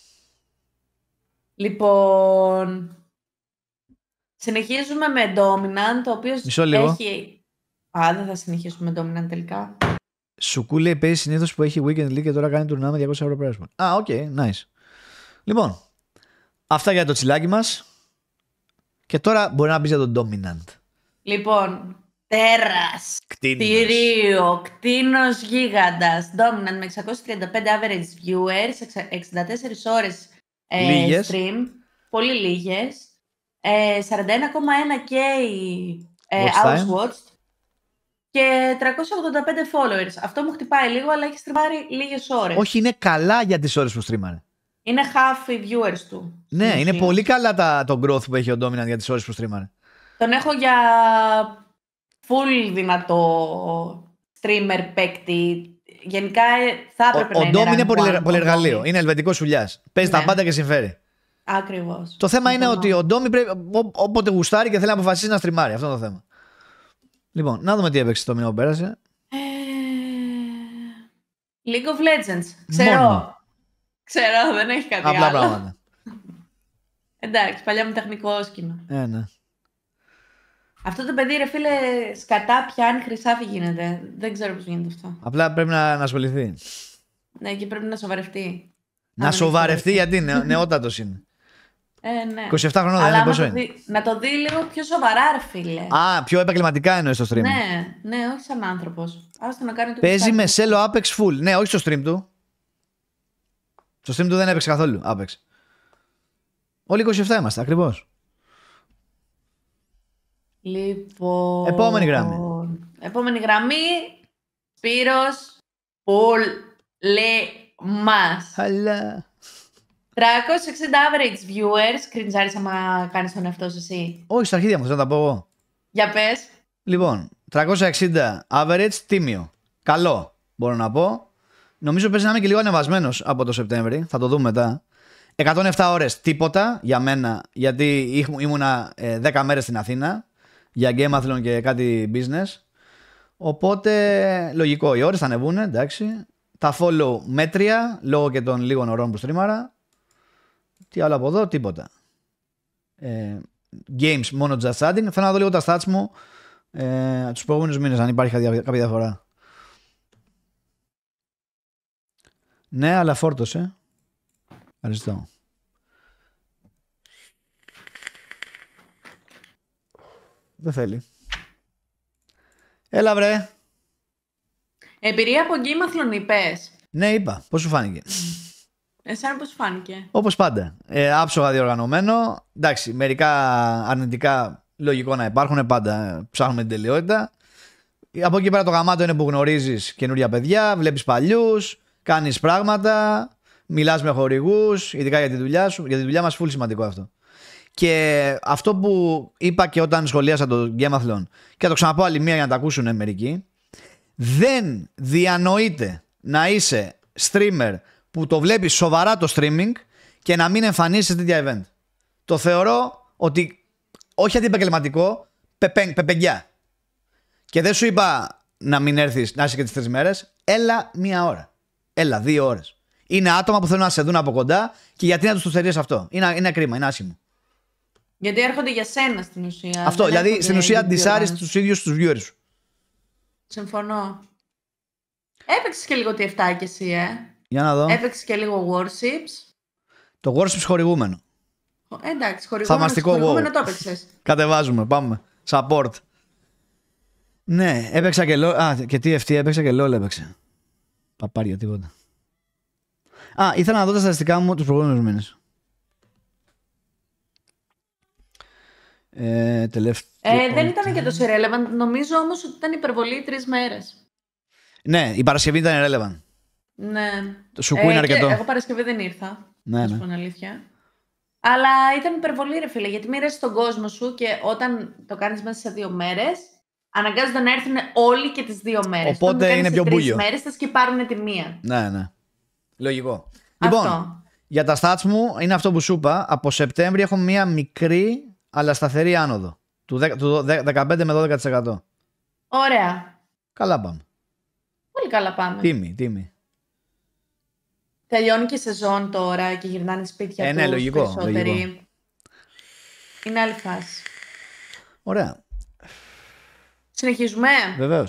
Λοιπόν. Συνεχίζουμε με Dominant, το οποίο έχει. Α, δεν θα συνεχίσουμε με Dominant τελικά. Σου παίζει συνήθως που έχει weekend league και τώρα κάνει τουρνά με 200 ευρώ πέρασμα. Α, οκ, okay, nice. Λοιπόν, αυτά για το τσιλάκι μας. Και τώρα μπορεί να μπεις για τον dominant. Λοιπόν, τέρας. Κτίριο. Κτίνος γίγαντας. Dominant με 635 average viewers, 64 ώρες ε, stream. Πολύ λίγες. 41,1k ε, ε hours watched και 385 followers. Αυτό μου χτυπάει λίγο, αλλά έχει στριμάρει λίγες ώρες. Όχι, είναι καλά για τις ώρες που στρίμανε. Είναι half οι viewers του. Ναι, είναι πολύ καλά τα, το growth που έχει ο Dominant για τις ώρες που στρίμανε. Τον έχω για full δυνατό streamer παίκτη. Γενικά ε, θα έπρεπε ο, να ο είναι. Ο Dominant είναι πολυεργαλείο. Είναι ελβετικός σουλιάς. Παίζει ναι. τα πάντα και συμφέρει. Ακριβώς. Το θέμα είναι ότι ο Ντόμι πρέπει. Όποτε γουστάρει και θέλει να αποφασίσει να στριμάρει. Αυτό είναι το θέμα. Λοιπόν, να δούμε τι έπαιξε το μήνα που πέρασε. Ε, League of Legends. Ξέρω. Μόνο. Ξέρω, δεν έχει κάτι Απλά άλλο. πράγματα. Εντάξει, παλιά μου τεχνικό σκηνο. Ε, ναι. Αυτό το παιδί, ρε φίλε, σκατά πιάνει χρυσάφι γίνεται. Δεν ξέρω πώς γίνεται αυτό. Απλά πρέπει να, να Ναι, και πρέπει να σοβαρευτεί. Να σοβαρευτεί γιατί νεότατος είναι. 27 ε, ναι. χρόνια δεν είναι πόσο να το, να το δει λίγο πιο σοβαρά, ρε φίλε. Α, πιο επαγγελματικά εννοείς στο stream. Ναι, ναι, όχι σαν άνθρωπος. Άστο να κάνει το Παίζει με σέλο Apex full. Ναι, όχι στο stream του. Στο stream του δεν έπαιξε καθόλου Apex. Όλοι 27 είμαστε, ακριβώς. Λοιπόν. Επόμενη γραμμή. Επόμενη γραμμή. Σπύρος Πολ. Λε. Μα. Αλλά. 360 average viewers. Κριντζάρι, άμα κάνεις τον εαυτό σου εσύ. Όχι, στα αρχίδια μου, θα τα πω εγώ. Για πες. Λοιπόν, 360 average, τίμιο. Καλό, μπορώ να πω. Νομίζω πρέπει να είμαι και λίγο ανεβασμένος από το Σεπτέμβρη. Θα το δούμε μετά. 107 ώρες τίποτα για μένα, γιατί ήμουνα 10 ε, μέρες στην Αθήνα για game και κάτι business. Οπότε λογικό, οι ώρες θα ανεβούν, εντάξει. Τα follow μέτρια λόγω και των λίγων ωρών που στρίμαρα. Τι άλλο από εδώ, τίποτα. Ε, games, μόνο just Adding. Θέλω να δω λίγο τα stats μου ε, τους προηγούμενους μήνες αν υπάρχει κάποια διαφορά. Ναι, αλλά φόρτωσε. Ευχαριστώ. Δεν θέλει. Έλα βρε. Εμπειρία από γκίμαθλον είπες. Ναι είπα. Πώς σου φάνηκε. Εσένα πώς φάνηκε. Όπως πάντα. Ε, άψογα διοργανωμένο. Εντάξει, μερικά αρνητικά λογικό να υπάρχουν πάντα. Ε, ψάχνουμε την τελειότητα. Από εκεί πέρα το γαμάτο είναι που γνωρίζεις καινούρια παιδιά, βλέπεις παλιούς, κάνεις πράγματα, μιλάς με χορηγούς, ειδικά για τη δουλειά σου. Για τη δουλειά μας, φουλή σημαντικό αυτό. Και αυτό που είπα και όταν σχολίασα το Γκέμαθλον και θα το ξαναπώ άλλη μία για να τα ακούσουν μερικοί, δεν διανοείται να είσαι streamer που το βλέπεις σοβαρά το streaming και να μην εμφανίσει τέτοια event. Το θεωρώ ότι όχι αντιπαγγελματικό, πεπεν, πεπενγκιά. Και δεν σου είπα να μην έρθεις να είσαι και τις τρεις μέρες. Έλα μία ώρα. Έλα δύο ώρες. Είναι άτομα που θέλουν να σε δουν από κοντά και γιατί να τους το θερεί αυτό. Είναι, είναι κρίμα, είναι άσχημο. Γιατί έρχονται για σένα στην ουσία. Αυτό, δηλαδή στην ουσία αντισάρει τους ίδιους τους viewers σου. Συμφωνώ. Έπαιξες και λίγο τι 7 και εσύ, ε. Για να δω. Έπαιξε και λίγο Warships. Το Warships χορηγούμενο. εντάξει, χορηγούμενος. Θαυμαστικό χορηγούμενο wow. το έπαιξες. Κατεβάζουμε, πάμε. Support. Ναι, έπαιξα και LOL. Α, και TFT έπαιξα και LOL έπαιξε. Παπάρια, τίποτα. Α, ήθελα να δω τα στατιστικά μου τους προηγούμενους μήνες. Ε, Ε, δεν ήταν και τόσο irrelevant Νομίζω όμως ότι ήταν υπερβολή τρεις μέρες. Ναι, η Παρασκευή ήταν irrelevant ναι. Το είναι αρκετό. Εγώ Παρασκευή δεν ήρθα. Ναι, ναι. αλήθεια. Αλλά ήταν υπερβολή, ρε φίλε, γιατί μοίρασε τον κόσμο σου και όταν το κάνεις μέσα σε δύο μέρες, αναγκάζονται να έρθουν όλοι και τις δύο μέρες. Οπότε είναι πιο μπουλιο. μέρες θα πάρουν τη μία. Ναι, ναι. Λογικό. Αυτό. Λοιπόν, για τα stats μου είναι αυτό που σου είπα. Από Σεπτέμβρη έχω μία μικρή αλλά σταθερή άνοδο. Του 15 με 12%. Ωραία. Καλά πάμε. Πολύ καλά πάμε. Τίμη, τίμη. Τελειώνει και η σεζόν τώρα και γυρνάνε σπίτια ε, ναι, τους λογικό, περισσότεροι. Είναι άλλη φάση. Ωραία. Συνεχίζουμε. Βεβαίως.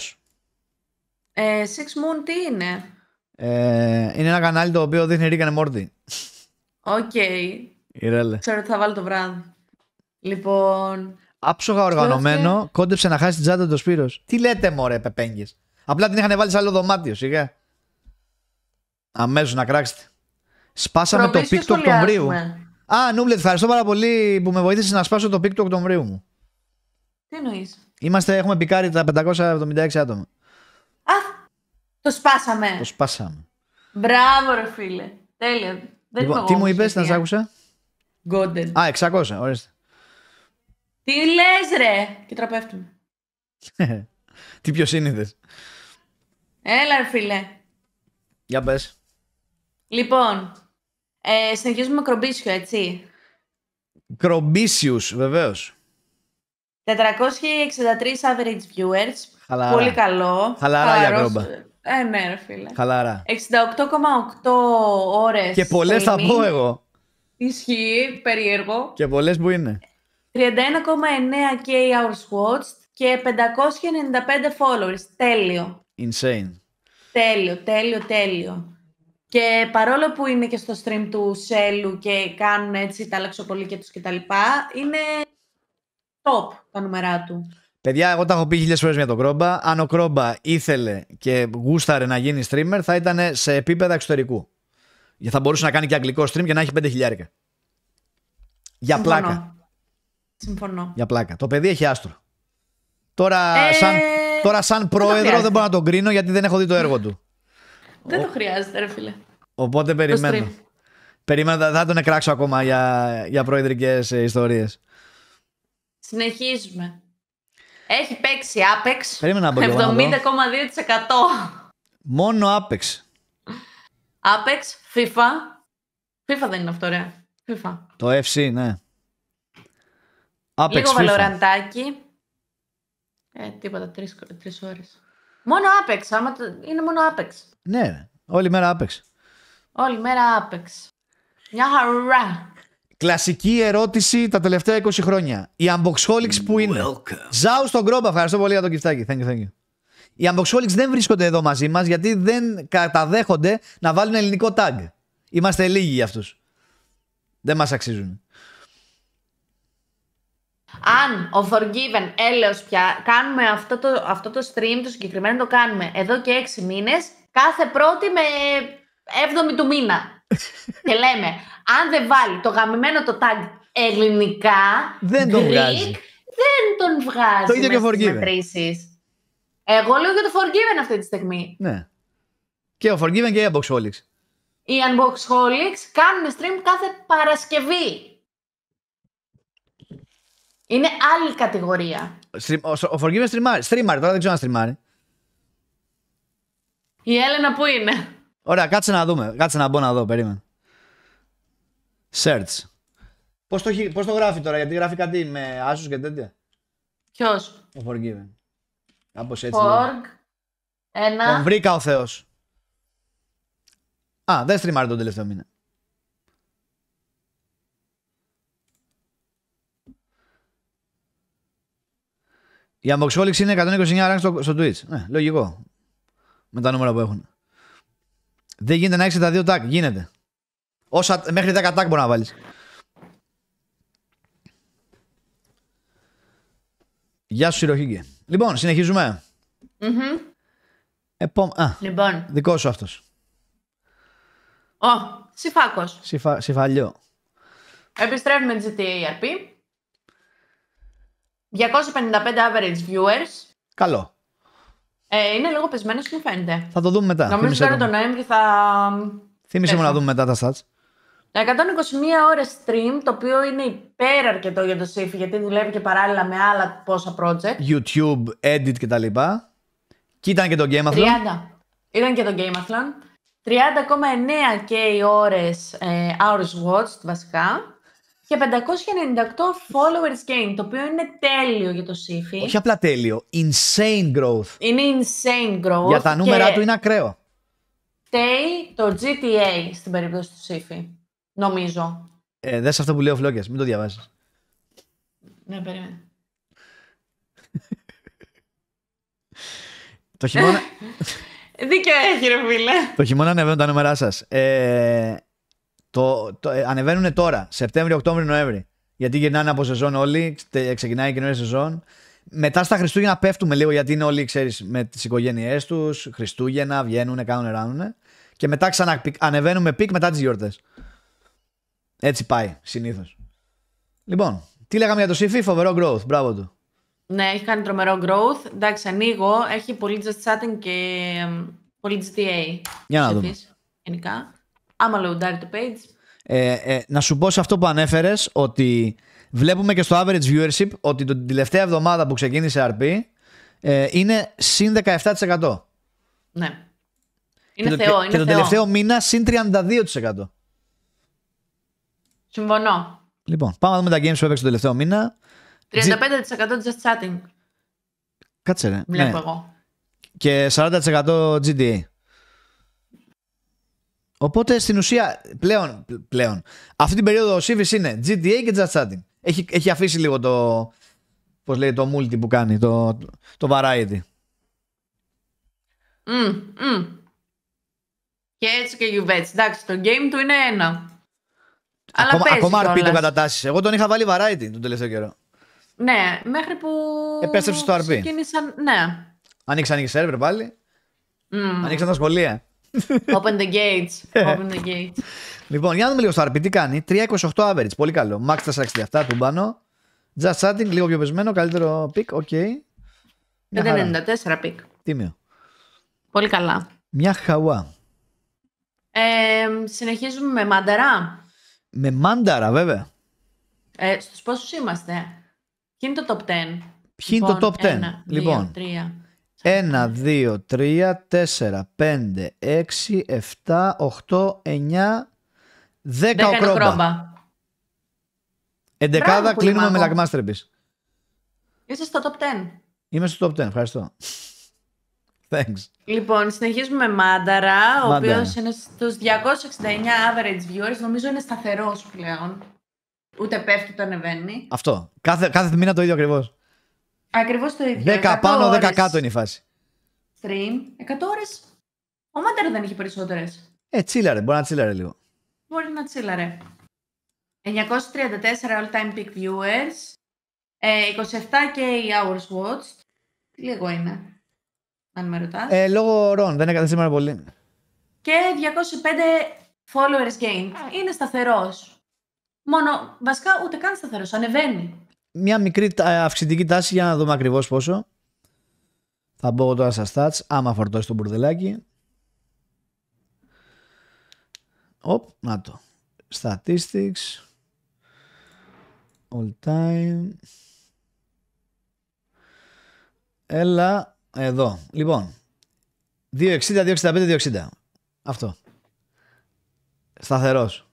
Ε, Six Moon τι είναι. Ε, είναι ένα κανάλι το οποίο δείχνει Ρίκανε Μόρτι. Οκ. Okay. Ξέρω ότι θα βάλω το βράδυ. Λοιπόν. Άψογα οργανωμένο, κόντεψε να χάσει την τσάντα του Σπύρος. Τι λέτε, μωρέ, πεπέγγες. Απλά την είχαν βάλει σε άλλο δωμάτιο, σιγά. Αμέσως να κράξετε. Σπάσαμε το πικ του Οκτωβρίου. Α, Νούμπλετ, ευχαριστώ πάρα πολύ που με βοήθησες να σπάσω το πικ του Οκτωβρίου μου. Τι εννοείς. Είμαστε, έχουμε πικάρει τα 576 άτομα. Α, το σπάσαμε. Το σπάσαμε. Μπράβο, ρε φίλε. Τέλεια. Δεν λοιπόν, τι μου είπε, να σ' άκουσα. Golden. Α, 600, ορίστε. Τι λες, ρε! Και τραπέφτουμε. τι πιο σύνηθες. Έλα, ρε φίλε. Για πες. Λοιπόν, ε, συνεχίζουμε με κρομπίσιο, έτσι. Κρομπίσιους, βεβαίως. 463 average viewers. Χαλαρά. Πολύ καλό. Χαλαρά για κρόμπα. Ε, ναι, ρε φίλε. Χαλαρά. 68,8 ώρες. Και πολλές θα πω εγώ. Ισχύει, περίεργο. Και πολλές που είναι. 31,9k hours watched και 595 followers. Τέλειο. Insane. Τέλειο, τέλειο, τέλειο. Και παρόλο που είναι και στο stream του Σέλου και κάνουν έτσι τα και τους κτλ. Είναι top τα νούμερά του. Παιδιά, εγώ τα έχω πει χίλιες φορές για τον Κρόμπα. Αν ο Κρόμπα ήθελε και γούσταρε να γίνει streamer, θα ήταν σε επίπεδα εξωτερικού. Θα μπορούσε να κάνει και αγγλικό stream και να έχει 5.000. χιλιάρικα. Για πλάκα. Συμφωνώ. Για πλάκα. Το παιδί έχει άστρο. Τώρα, ε, σαν, τώρα σαν πρόεδρο, δεν μπορώ να τον κρίνω γιατί δεν έχω δει το έργο του. Δεν το χρειάζεται, ρε φίλε. Οπότε περιμένω. Περίμενα, θα τον εκράξω ακόμα για, για προεδρικές ε, ιστορίες. Συνεχίζουμε. Έχει παίξει Apex. Περίμενα 70,2%. Μόνο Apex. Apex, FIFA. FIFA δεν είναι αυτό, ρε. FIFA. Το FC, ναι. Apex, Λίγο FIFA. βαλοραντάκι. Ε, τίποτα, τρεις, τρεις ώρες. Μόνο Apex, Άμα το... Είναι μόνο Apex ναι, ναι, όλη μέρα Apex Όλη μέρα Apex Μια χαρά. Κλασική ερώτηση τα τελευταία 20 χρόνια. Η unboxholics που είναι. Welcome. Ζάου στον Κρόμπα, ευχαριστώ πολύ για τον κυφτάκι. Thank you, thank you. Οι unboxholics δεν βρίσκονται εδώ μαζί μας γιατί δεν καταδέχονται να βάλουν ελληνικό tag. Είμαστε λίγοι για αυτούς. Δεν μας αξίζουν. Αν ο Forgiven έλεος πια, κάνουμε αυτό το, αυτό το stream, το συγκεκριμένο το κάνουμε εδώ και έξι μήνες, κάθε πρώτη με έβδομη του μήνα. και λέμε, αν δεν βάλει το γαμημένο το tag ελληνικά, δεν τον Greek, βγάζει. Δεν τον βγάζει το ίδιο και Forgiven. Εγώ λέω για το Forgiven αυτή τη στιγμή. Ναι. Και ο Forgiven και η Unboxholics. Οι Unboxholics κάνουν stream κάθε Παρασκευή. Είναι άλλη κατηγορία. Ο Forgiven στριμάρει. Στριμάρει, τώρα δεν ξέρω αν στριμάρει. Η Έλενα που είναι. Ωραία, κάτσε να δούμε. Κάτσε να μπω να δω, Περίμενε. Search. Πώς το, γράφει τώρα, γιατί γράφει κάτι με άσους και τέτοια. Ποιος. Ο Forgiven. Κάπως έτσι. Forg. Ένα. Τον βρήκα ο Θεός. Α, δεν στριμάρει τον τελευταίο μήνα. Η αμποξόληξη είναι 129 rank στο, στο Twitch. Ναι, λογικό. Με τα νούμερα που έχουν. Δεν γίνεται να έχεις τα δύο tag, Γίνεται. Όσα, μέχρι 10 tag μπορεί να βάλεις. Γεια σου, Σιροχίγκε. Λοιπόν, συνεχίζουμε. Mm-hmm. λοιπόν. Δικός σου αυτός. Ω, oh, Συφαλιό. Επιστρέφουμε GTARP. 255 average viewers. Καλό. Ε, είναι λίγο πεσμένο και μου φαίνεται. Θα το δούμε μετά. Νομίζω τώρα τον Νοέμβρη θα. Θύμησε μου να δούμε μετά τα stats. 121 ώρες stream, το οποίο είναι υπέρα αρκετό για το Σύφη, γιατί δουλεύει και παράλληλα με άλλα πόσα project. YouTube, edit κτλ. Και ήταν και το Gameathlon. 30. Ήταν και το Gameathlon. 30,9k ώρες, ε, hours watched βασικά και 598 followers gain, το οποίο είναι τέλειο για το Σύφι. Όχι απλά τέλειο, insane growth. Είναι insane growth. Για τα νούμερα του είναι ακραίο. Φταίει το GTA στην περίπτωση του Σύφι, νομίζω. Ε, δες αυτό που λέει ο μην το διαβάζεις. Ναι, περίμενε. το χειμώνα... Δίκιο έχει ρε φίλε. Το χειμώνα ανεβαίνουν τα νούμερά σας. Ε, το, το, ε, ανεβαίνουν τώρα, Σεπτέμβριο, Οκτώβριο, Νοέμβρη. Γιατί γυρνάνε από σεζόν όλοι, ξεκινάει η καινούργια σεζόν. Μετά στα Χριστούγεννα πέφτουμε λίγο γιατί είναι όλοι, ξέρεις, με τις οικογένειές τους. Χριστούγεννα βγαίνουν, κάνουν, ράνουν. Και μετά με πικ μετά τις γιορτές. Έτσι πάει συνήθως. Λοιπόν, τι λέγαμε για το Σιφί, φοβερό growth. Μπράβο του. Ναι, έχει κάνει τρομερό growth. Εντάξει, ανοίγω. Έχει πολύ just chatting και πολύ GTA. Για να δούμε. Γενικά. Άμα το page. Ε, ε, να σου πω σε αυτό που ανέφερες ότι βλέπουμε και στο average viewership ότι την τελευταία εβδομάδα που ξεκίνησε RP ε, είναι συν 17%. Ναι. Είναι θεό, είναι Και τον τελευταίο μήνα συν 32%. Συμφωνώ. Λοιπόν, πάμε να δούμε τα games που έπαιξε τον τελευταίο μήνα. 35% just chatting. Κάτσε ρε. Βλέπω ναι. εγώ. Και 40% GTA. Οπότε στην ουσία πλέον, πλέον αυτή την περίοδο ο Σίβης είναι GTA και Just Chatting. Έχει, έχει αφήσει λίγο το, πώς λέει, το multi που κάνει, το, το variety. Mm, mm. Και έτσι και γιουβέτσι. Εντάξει, το game του είναι ένα. Αλλά ακόμα, ακόμα αρπί το κατατάσσεις. Εγώ τον είχα βάλει variety τον τελευταίο καιρό. Ναι, μέχρι που. Επέστρεψε το RP Ξεκίνησαν... Ναι. Ανοίξαν οι σερβερ πάλι. Mm. τα σχολεία. Open the gates. Open the gates. λοιπόν, για να δούμε λίγο στο RP τι κάνει. 328 average, πολύ καλό. Max 467 του μπάνω. Just chatting, λίγο πιο πεσμένο, καλύτερο pick, Οκ. Okay. 594 πικ. Τίμιο. Πολύ καλά. Μια χαουά. Ε, συνεχίζουμε με μάνταρα. Με μάνταρα, βέβαια. Ε, Στους πόσους είμαστε, Ποιο είναι το top 10. Ποιοι είναι το top 10. 2, λοιπόν, 3, 1, 2, 3, 4, 5, 6, 7, 8, 9, 10 ο Κρόμπα. Εντεκάδα κλείνουμε με λαγμάστρεπης. Είσαι στο top 10. Είμαι στο top 10, ευχαριστώ. Thanks. Λοιπόν, συνεχίζουμε με Μάνταρα, ο οποίος είναι στους 269 average viewers. Νομίζω είναι σταθερός πλέον. Ούτε πέφτει, ούτε ανεβαίνει. Αυτό. Κάθε, κάθε μήνα το ίδιο ακριβώς. Ακριβώς το ίδιο. 10 πάνω, 10 κάτω είναι η φάση. Stream, 100 ώρες. Ο Μάτερ δεν είχε περισσότερες. Ε, τσίλαρε, μπορεί να τσίλαρε λίγο. Μπορεί να τσίλαρε. 934 all-time peak viewers. 27k ε, hours watched. Λίγο είναι. Αν με ρωτάς. Ε, λόγω ρόν, δεν έκανα σήμερα πολύ. Και 205 followers gained. Είναι σταθερός. Μόνο, βασικά ούτε καν σταθερός, ανεβαίνει μια μικρή ε, αυξητική τάση για να δούμε ακριβώς πόσο. Θα μπω τώρα στα stats. Άμα φορτώσει το μπουρδελάκι. Οπ, να το. Statistics. All time. Έλα εδώ. Λοιπόν. 260, 265, 260. Αυτό. Σταθερός.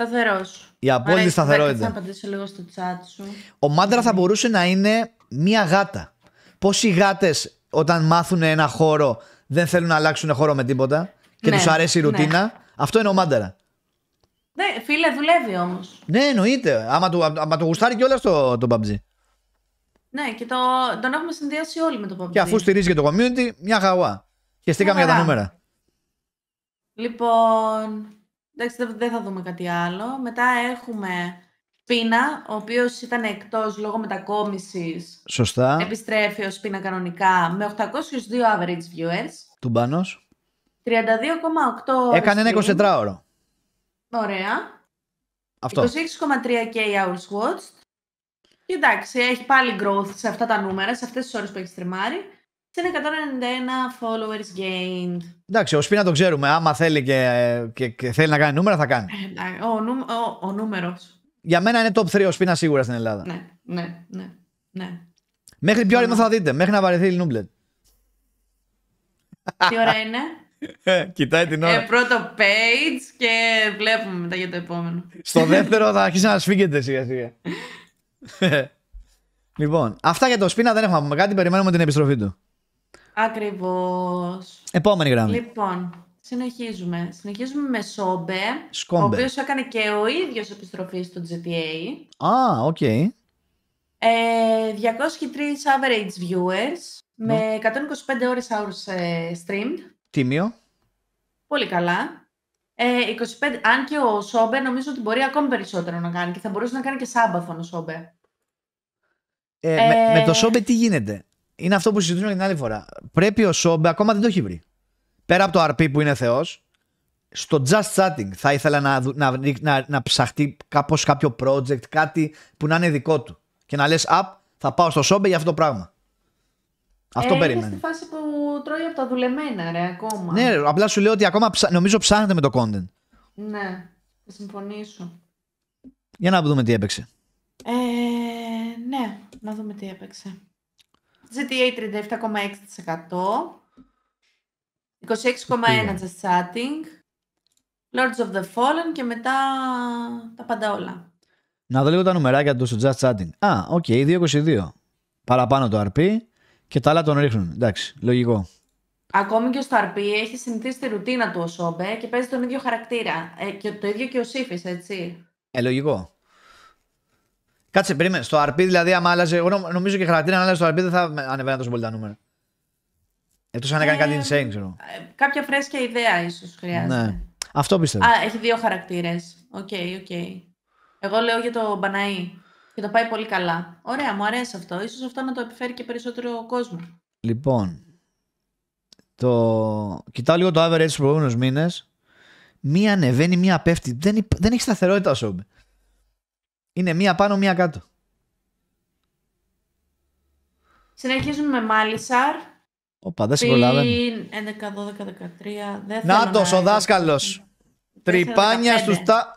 Σταθερό. Η απόλυτη σταθερότητα. Θα απαντήσω λίγο στο chat σου. Ο μάντρα θα μπορούσε να είναι μία γάτα. Πώ οι γάτες όταν μάθουν ένα χώρο δεν θέλουν να αλλάξουν χώρο με τίποτα και ναι, τους αρέσει η ναι. ρουτίνα. Αυτό είναι ο μάντρα. Ναι, φίλε, δουλεύει όμως. Ναι, εννοείται. Άμα το, άμα γουστάρει κιόλας το, το PUBG. Ναι, και τον έχουμε συνδυάσει όλοι με το PUBG. Και αφού στηρίζει και το community, μια χαουά. Και στήκαμε για τα νούμερα. Λοιπόν, Εντάξει, δεν θα δούμε κάτι άλλο. Μετά έχουμε πίνα, ο οποίος ήταν εκτός λόγω μετακόμισης. Σωστά. Επιστρέφει ο πίνα κανονικά με 802 average viewers. Του μπάνο. 32,8. Έκανε ένα 24ωρο. Ωραία. Αυτό. 26,3k hours watched. Εντάξει, έχει πάλι growth σε αυτά τα νούμερα, σε αυτές τις ώρες που έχει στριμάρει είναι 191 followers gained. Εντάξει, ο Σπίνα το ξέρουμε. Άμα θέλει και, και, και θέλει να κάνει νούμερα, θα κάνει. Ε, ο, ο, ο νούμερος. Για μένα είναι top 3 ο Σπίνα σίγουρα στην Ελλάδα. Ναι, ναι, ναι. ναι. Μέχρι ποιο αριθμό θα δείτε, μέχρι να βαρεθεί η νουμπλετ Τι ώρα είναι. Ε, κοιτάει την ώρα. Ε, πρώτο page και βλέπουμε μετά για το επόμενο. Στο δεύτερο θα αρχίσει να σφίγγεται σιγά σιγά. λοιπόν, αυτά για το Σπίνα δεν έχουμε κάτι. Περιμένουμε την επιστροφή του. Ακριβώς. Επόμενη γραμμή. Λοιπόν, συνεχίζουμε. Συνεχίζουμε με Σόμπε, Σκόμπε. ο οποίος έκανε και ο ίδιος επιστροφή στο GTA. Α, οκ. Okay. Ε, 203 average viewers, με 125 ναι. ώρες hours ε, streamed. Τίμιο. Πολύ καλά. 25, ε, αν και ο Σόμπε νομίζω ότι μπορεί ακόμη περισσότερο να κάνει και θα μπορούσε να κάνει και σάμπαθον ο Σόμπε. με, με το Σόμπε τι γίνεται είναι αυτό που συζητούσαμε την άλλη φορά. Πρέπει ο Σόμπε ακόμα δεν το έχει βρει. Πέρα από το RP που είναι Θεός, στο just chatting θα ήθελα να, να, να, να ψαχτεί κάπως κάποιο project, κάτι που να είναι δικό του. Και να λες, Απ, θα πάω στο Σόμπε για αυτό το πράγμα. Αυτό ε, περίμενε. Είναι στη φάση που τρώει από τα δουλεμένα, ρε, ακόμα. Ναι, ρε, απλά σου λέω ότι ακόμα ψα... νομίζω ψάχνετε με το content. Ναι, θα συμφωνήσω. Για να δούμε τι έπαιξε. Ε, ναι, να δούμε τι έπαιξε. GTA 37,6%. 26,1% Just Chatting. Lords of the Fallen και μετά τα πάντα όλα. Να δω λίγο τα νουμεράκια του στο Just Chatting. Α, οκ, okay, 2,22. Παραπάνω το RP και τα άλλα τον ρίχνουν. Εντάξει, λογικό. Ακόμη και στο RP έχει συνηθίσει τη ρουτίνα του ο Σόμπε και παίζει τον ίδιο χαρακτήρα. Ε, και το ίδιο και ο Σύφης, έτσι. Ε, λογικό. Κάτσε, περίμενε. Στο RP δηλαδή, άμα άλλαζε. Εγώ νομίζω και χαρακτήρα να άλλαζε στο RP δεν θα ανεβαίνει τόσο πολύ τα νούμερα. Εκτός αν έκανε κάτι ε, insane, ξέρω. Ε, κάποια φρέσκια ιδέα ίσως χρειάζεται. Ναι. Αυτό πιστεύω. Α, έχει δύο χαρακτήρες. Οκ, οκ. Εγώ λέω για το Μπαναή. Και το πάει πολύ καλά. Ωραία, μου αρέσει αυτό. Ίσως αυτό να το επιφέρει και περισσότερο κόσμος. Λοιπόν, το... κοιτάω λίγο το average στους προηγούμενους μήνες, Μία ανεβαίνει, μία πέφτει. Δεν, δεν έχει σταθερότητα ο Σόμπι. Είναι μία πάνω, μία κάτω. Συνεχίζουμε με Μάλισσαρ. Οπα, δεν σε 11, 12, 13. Δεν Να το, ο δάσκαλος. Τρυπάνια στου τα.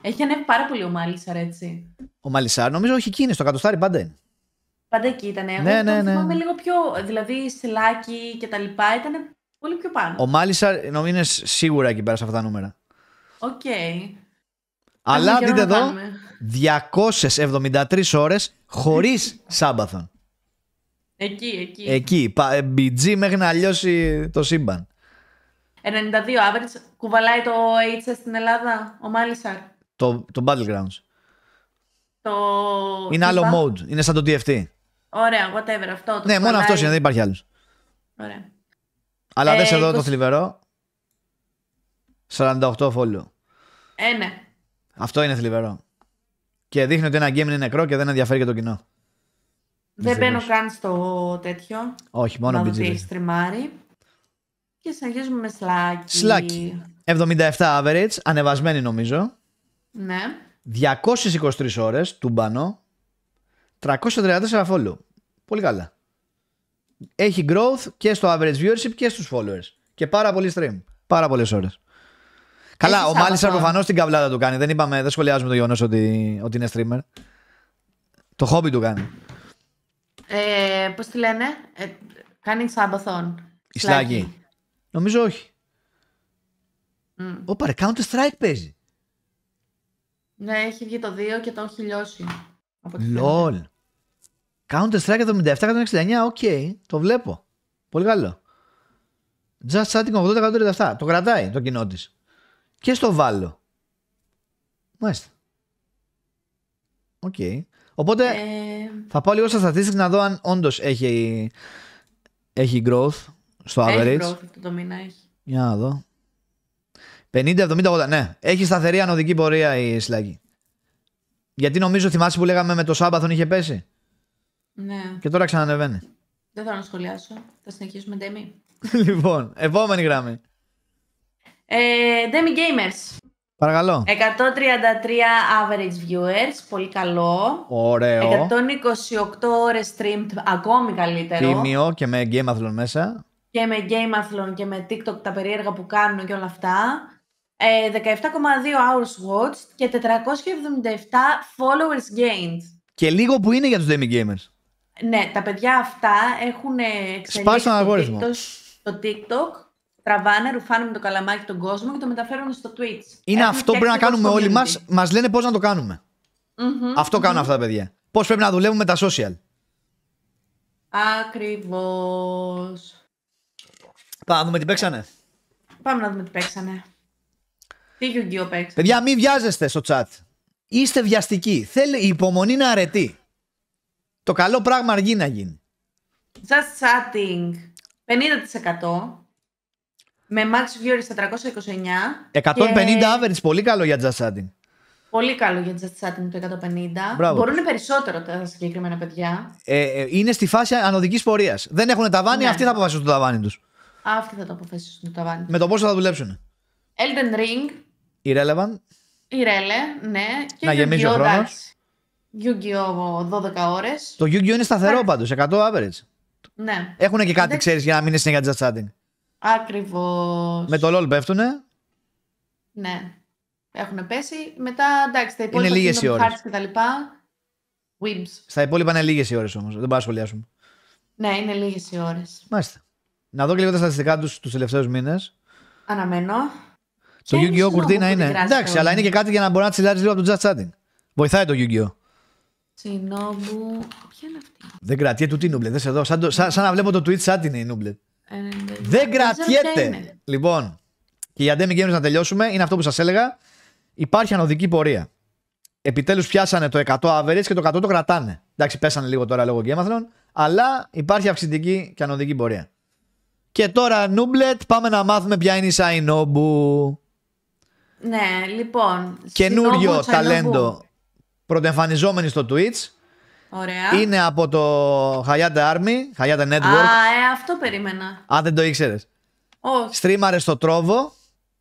Έχει ανέβει πάρα πολύ ο Μάλισσαρ, έτσι. Ο Μάλισαρ νομίζω όχι εκείνη, στο κατοστάρι πάντα είναι. Πάντα εκεί ήταν. ναι, ναι, ναι. θυμάμαι λίγο πιο. Δηλαδή, σιλάκι και τα λοιπά ήταν πολύ πιο πάνω. Ο Μάλισσαρ, νομίζω είναι σίγουρα εκεί πέρα σε αυτά τα νούμερα. Οκ. Okay. Αλλά δείτε εδώ, 273 ώρες χωρίς Σάμπαθον. Εκεί, εκεί. Εκεί, BG ε, μέχρι να λιώσει το σύμπαν. 92 average, κουβαλάει το HS στην Ελλάδα, ο Μάλισαρ. Το, το Battlegrounds. Το... Είναι άλλο mode, είναι σαν το DFT. Ωραία, whatever, αυτό. Το ναι, μόνο αυτός είναι, δεν υπάρχει άλλος. Ωραία. Αλλά ε, δες εδώ το θλιβερό. 48 follow. Ε, ναι. Αυτό είναι θλιβερό. Και δείχνει ότι ένα game είναι νεκρό και δεν ενδιαφέρει και το κοινό. Δεν μπαίνω καν στο τέτοιο. Όχι, μόνο BG. έχει Και συνεχίζουμε με σλάκι. Σλάκι. 77 average, ανεβασμένη νομίζω. Ναι. 223 ώρες του μπανό. 334 follow. Πολύ καλά. Έχει growth και στο average viewership και στους followers. Και πάρα πολύ stream. Πάρα πολλές ώρες. Καλά, ο Μάλισσα προφανώ την καβλάδα του κάνει. Δεν, είπαμε, δεν σχολιάζουμε το γεγονός ότι, ότι είναι streamer. Το χόμπι του κάνει. Ε, Πώς τη λένε, ε, κάνει σαμπαθόν. Η Νομίζω όχι. Mm. Ωπαρε, Counter Strike παίζει. Ναι, έχει βγει το 2 και το έχει λιώσει. Λολ. Counter Strike 77-169, οκ, okay, το βλέπω. Πολύ καλό. Just Chatting 80-137. Το κρατάει το κοινό της και στο βάλω. Μάλιστα. Οκ. Οπότε ε... θα πάω λίγο στα statistics να δω αν όντως έχει, έχει growth στο average. Έχει growth το μήνα έχει. Για να δω. 50-70-80, ναι. Έχει σταθερή ανωδική πορεία η Σλάκη. Γιατί νομίζω, θυμάσαι που λέγαμε με το Σάμπαθον είχε πέσει. Ναι. Και τώρα ξανανεβαίνει. Δεν θέλω να σχολιάσω. Θα συνεχίσουμε, Ντέμι. λοιπόν, επόμενη γράμμη. Ε, Demi Gamers. Παρακαλώ. 133 average viewers, πολύ καλό. Ωραίο. 128 ώρες streamed, ακόμη καλύτερο. Τίμιο και με Gameathlon μέσα. Και με Gameathlon και με TikTok τα περίεργα που κάνουν και όλα αυτά. 17,2 ε, hours watched και 477 followers gained. Και λίγο που είναι για τους Demi Gamers. Ναι, τα παιδιά αυτά έχουν ε, εξελίξει το το TikTok τραβάνε, ρουφάνε με το καλαμάκι τον κόσμο και το μεταφέρουν στο Twitch. Είναι αυτό που πρέπει να κάνουμε όλοι μας. Μας λένε πώς να το κανουμε Αυτό κανουν αυτά τα παιδιά. Πώς πρέπει να δουλεύουμε με τα social. Ακριβώς. Πάμε να δούμε τι παίξανε. Πάμε να δούμε τι παίξανε. Τι γιουγκιό παιξανε Παιδιά, μην βιάζεστε στο chat. Είστε βιαστικοί. Θέλει η υπομονή να αρετή. Το καλό πράγμα αργεί να γίνει. Just chatting. 50% με Max Fury στα 329. 150 average, πολύ καλό για Just Adding. Πολύ καλό για Just Adding το 150. Μπορούν περισσότερο τα συγκεκριμένα παιδιά. Ε, ε, είναι στη φάση ανωδικής πορείας. Δεν έχουν ταβάνι, ναι. αυτοί θα αποφασίσουν το ταβάνι τους. Αυτοί θα το αποφασίσουν το ταβάνι. Με το πόσο θα δουλέψουν. Elden Ring. Irrelevant. Ηρελέ, ναι. Και να γεμίζει ο χρόνος. Yu-Gi-Oh! 12 ώρες. Το Yu-Gi-Oh! είναι σταθερό πάντω, 100 average. Ναι. Έχουν και κάτι, ξέρεις, για να μην είναι για Just Ακριβώς. Με το LOL πέφτουνε. Ναι. Έχουν πέσει. Μετά, εντάξει, τα υπόλοιπα είναι λίγες οι ώρες. Στα υπόλοιπα είναι λίγες οι ώρες όμως, Δεν πάω να σχολιάσουμε. Ναι, είναι λίγες οι ώρες. Μάλιστα. Να δω και λίγο τα στατιστικά τους τους τελευταίους μήνες. Αναμένω. Το Yu-Gi-Oh! κουρτίνα είναι. Εντάξει, αλλά είναι και κάτι για να μπορεί να τσιλάρεις λίγο από το just chatting. Βοηθάει το Yu-Gi-Oh! Τσινόμπου. Ποια είναι αυτή. Δεν κρατεί του τι νούμπλετ. σε Σαν, να βλέπω το Twitch chat είναι η νούμπλετ. Δεν κρατιέται. Λοιπόν, και για Demi Games να τελειώσουμε, είναι αυτό που σας έλεγα. Υπάρχει ανωδική πορεία. Επιτέλους πιάσανε το 100 average και το 100 το κρατάνε. Εντάξει, πέσανε λίγο τώρα λόγω Gameathlon, αλλά υπάρχει αυξητική και ανωδική πορεία. Και τώρα, Νούμπλετ, πάμε να μάθουμε ποια είναι η Σαϊνόμπου. Ναι, λοιπόν. Καινούριο ταλέντο Πρωτεμφανιζόμενη στο Twitch. Ωραία. Είναι από το Hayate Army, Hayate Network. Α, ε, αυτό περίμενα. Α, δεν το ήξερες. Όχι. Στρίμαρες στο τρόβο.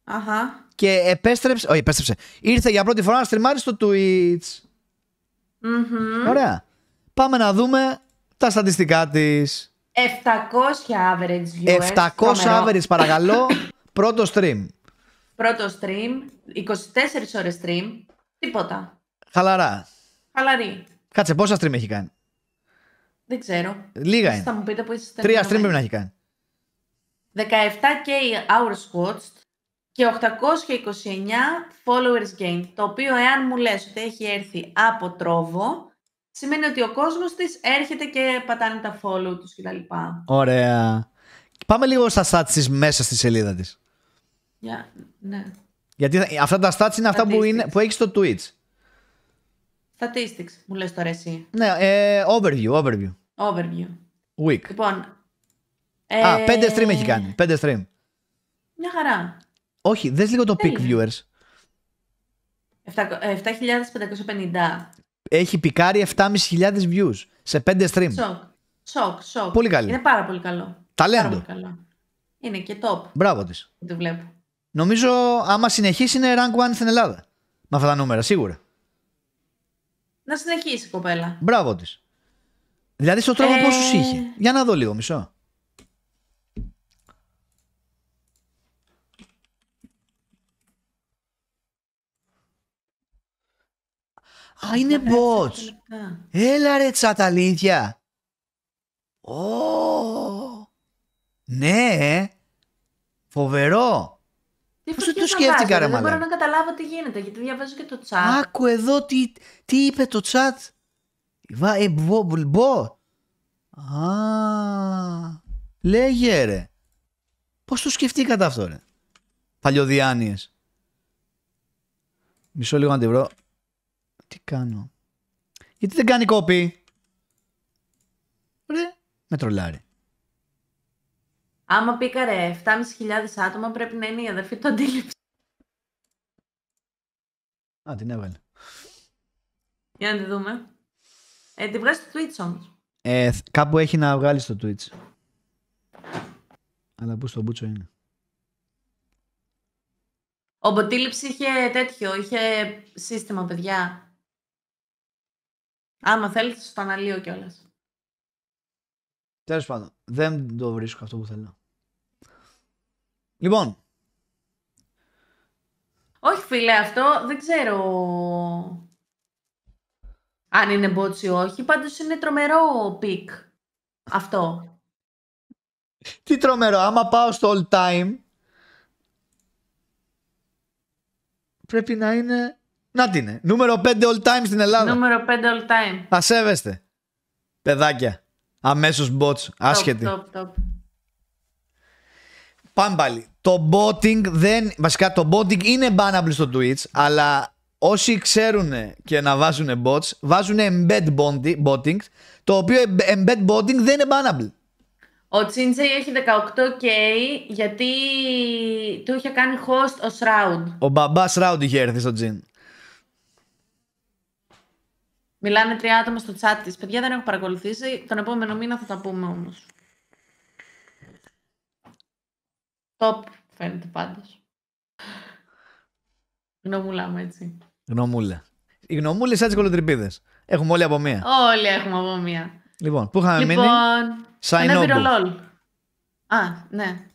Αχα. Και επέστρεψε. Όχι, επέστρεψε. Ήρθε για πρώτη φορά να στριμάρεις στο Twitch. Ωραία. Πάμε να δούμε τα στατιστικά της. 700 average viewers. 700 average, παρακαλώ. πρώτο stream. Πρώτο stream. 24 ώρες stream. Τίποτα. Χαλαρά. Χαλαρή. Κάτσε, πόσα stream έχει κάνει. Δεν ξέρω. Λίγα είναι. Θα μου πείτε Τρία stream πρέπει να έχει κάνει. 17k hours watched και 829 followers gained. Το οποίο εάν μου λες ότι έχει έρθει από τρόβο, σημαίνει ότι ο κόσμος της έρχεται και πατάνε τα follow τους κτλ. Ωραία. Πάμε λίγο στα stats μέσα στη σελίδα της. ναι. Γιατί αυτά τα stats είναι αυτά που, είναι, που έχει στο Twitch. Statistics, μου λες τώρα εσύ. Ναι, ε, overview, overview. Overview. Week. Λοιπόν. Α, ε, πέντε stream έχει κάνει. Πέντε stream. Μια χαρά. Όχι, δες λίγο το peak viewers. 7.550. Ε, έχει πικάρει 7.500 views σε 5 stream. Σοκ. Σοκ, σοκ. Πολύ καλή. Είναι πάρα πολύ καλό. Ταλέντο. πολύ καλό. Είναι και top. Μπράβο της. Το βλέπω. Νομίζω άμα συνεχίσει είναι rank 1 στην Ελλάδα. Με αυτά τα νούμερα, σίγουρα να συνεχίσει κοπέλα. Μπράβο της. Δηλαδή στο τρόπο ε... είχε. Για να δω λίγο μισό. Α, είναι ναι, bots. Έλα ρε τσαταλίδια. Ω. Ναι. Ε. Φοβερό. Πώ το σκέφτηκα, ρε Δεν μπορώ να καταλάβω τι γίνεται, γιατί διαβάζω και το chat. Άκου εδώ τι, τι είπε το chat. Μπο. Ε, Α, λέγε ρε. Πώς το σκεφτήκατε αυτό ρε. Παλιοδιάνοιες. Μισό λίγο να τη βρω. Τι κάνω. Γιατί δεν κάνει κόπη. Ρε, με τρολάρει. Άμα πήκαρε 7.500 άτομα, πρέπει να είναι η αδερφή του αντίληψη. Α, την έβαλε. Για να τη δούμε. Ε, τη βγάζει στο Twitch όμως. Ε, κάπου έχει να βγάλει στο Twitch. Αλλά πού στο μπούτσο είναι. Ο είχε τέτοιο, είχε σύστημα, παιδιά. Άμα θέλετε, το αναλύω κιόλας. Τέλος πάντων, δεν το βρίσκω αυτό που θέλω. Λοιπόν. Όχι φίλε, αυτό δεν ξέρω αν είναι bots ή όχι. Πάντως είναι τρομερό πικ αυτό. Τι τρομερό, άμα πάω στο all time πρέπει να είναι... Να την είναι, νούμερο 5 all time στην Ελλάδα. Νούμερο 5 all time. Ασέβεστε, παιδάκια. Αμέσως bots. Άσχετη. Πάμε πάλι. Το botting δεν. Βασικά το botting είναι bannable στο Twitch, αλλά όσοι ξέρουν και να βάζουν bots, βάζουν embed botting, το οποίο embed botting δεν είναι bannable. Ο τσιντζει εχει έχει 18K γιατί του είχε κάνει host ο Shroud. Ο μπαμπάς Shroud είχε έρθει στο Τζιν. Μιλάνε τρία άτομα στο chat της. Παιδιά δεν έχω παρακολουθήσει. Τον επόμενο μήνα θα τα πούμε όμως. Τοπ φαίνεται πάντως. Γνωμούλα μου έτσι. Γνωμούλα. Οι γνωμούλες σαν τι κολοτριπίδες. Έχουμε όλοι από μία. Όλοι έχουμε από μία. Λοιπόν, πού είχαμε λοιπόν, μείνει. Σαϊνόμπου. Α, ναι.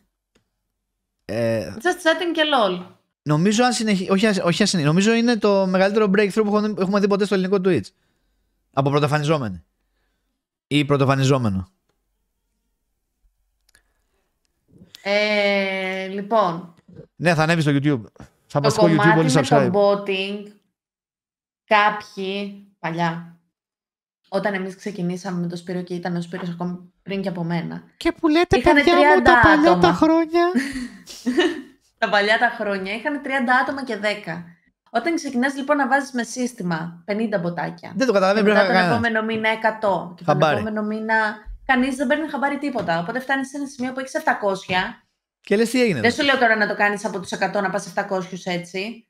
Ε... Just chatting και lol. Νομίζω, αν συνεχί... όχι, όχι, νομίζω είναι το μεγαλύτερο breakthrough που έχουμε δει ποτέ στο ελληνικό Twitch. Από πρωτοφανιζόμενη. Ή πρωτοφανιζόμενο. Ε, λοιπόν. Ναι, θα ανέβει στο YouTube. Θα το κομμάτι YouTube με το botting, κάποιοι παλιά, όταν εμείς ξεκινήσαμε με το Σπύρο και ήταν ο Σπύρος ακόμη πριν και από μένα. Και που λέτε παιδιά μου τα παλιά άτομα. τα χρόνια. τα παλιά τα χρόνια είχαν 30 άτομα και 10. Όταν ξεκινάς λοιπόν να βάζεις με σύστημα 50 μποτάκια. Δεν το καταλαβαίνω. πριν. Τον επόμενο μήνα 100. Και τον επόμενο μήνα κανείς δεν παίρνει χαμπάρι τίποτα. Οπότε φτάνεις σε ένα σημείο που έχεις 700. Και λες τι έγινε. Δεν σου λέω τώρα να το κάνεις από τους 100 να πας 700 έτσι.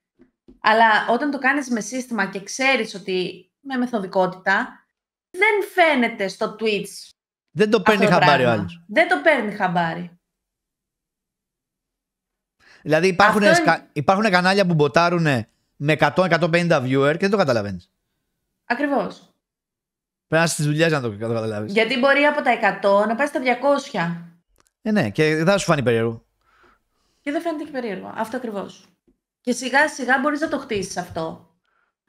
Αλλά όταν το κάνεις με σύστημα και ξέρεις ότι με μεθοδικότητα, δεν φαίνεται στο Twitch. Δεν το παίρνει χαμπάρι ο άλλος. Δεν το παίρνει χαμπάρι. Δηλαδή υπάρχουν, υπάρχουν κανάλια που μποτάρουν με 100-150 viewer και δεν το καταλαβαίνεις. Ακριβώς. Πρέπει να στις δουλειές να το καταλάβεις. Γιατί μπορεί από τα 100 να πάει στα 200. Ε, ναι, και δεν θα σου φάνει περίεργο. Και δεν φαίνεται και περίεργο. Αυτό ακριβώς. Και σιγά σιγά μπορείς να το χτίσεις αυτό.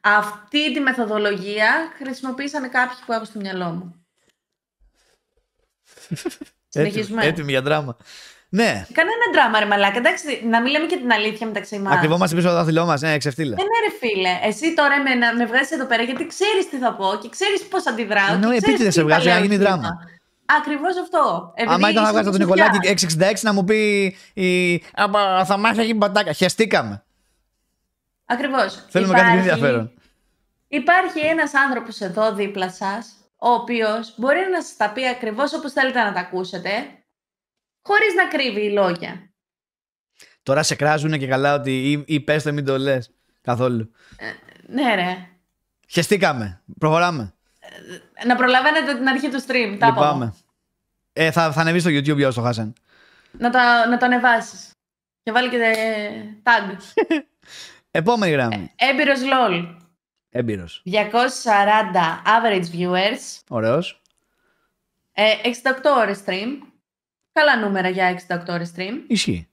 Αυτή τη μεθοδολογία χρησιμοποίησαν κάποιοι που έχω στο μυαλό μου. Συνεχίζουμε. Έτοιμη για δράμα. Ναι. Κανένα δράμα, ρε μαλάκα. Εντάξει, να μην λέμε και την αλήθεια μεταξύ μας. Ακριβόμαστε πίσω από το δάχτυλό μας, ναι, ξεφτύλα. Ναι, ρε φίλε. Εσύ τώρα να με βγάζεις εδώ πέρα γιατί ξέρεις τι θα πω και ξέρεις πώς αντιδράω. Ναι, επίτηδε σε βγάζει, να γίνει δράμα. Ακριβώς αυτό. Αν ήταν να βγάζει τον Νικολάκη 666 να μου πει. Η... Θα μάθει να γίνει μπατάκα. Χαιστήκαμε. Ακριβώς. Θέλουμε κάτι ενδιαφέρον. Υπάρχει ένας άνθρωπος εδώ δίπλα σας, ο οποίος μπορεί να σας τα πει ακριβώς όπως θέλετε να τα ακούσετε, χωρίς να κρύβει λόγια. Τώρα σε κράζουν και καλά ότι ή, ή πες το μην το λες καθόλου. Ε, ναι ρε. Χεστήκαμε. Προχωράμε. Ε, να προλαβαίνετε την αρχή του stream. Τα Λυπάμαι. Ε, θα, θα ανεβείς στο YouTube για όσο χάσαν. Να το, να το ανεβάσεις. Και βάλει και ε, tag. Επόμενη γράμμα. Ε, Έμπειρος LOL. Έμπειρος. 240 average viewers. Ωραίος. Ε, 68 ώρες stream. Καλά νούμερα για 68 ώρες stream. Ισχύει.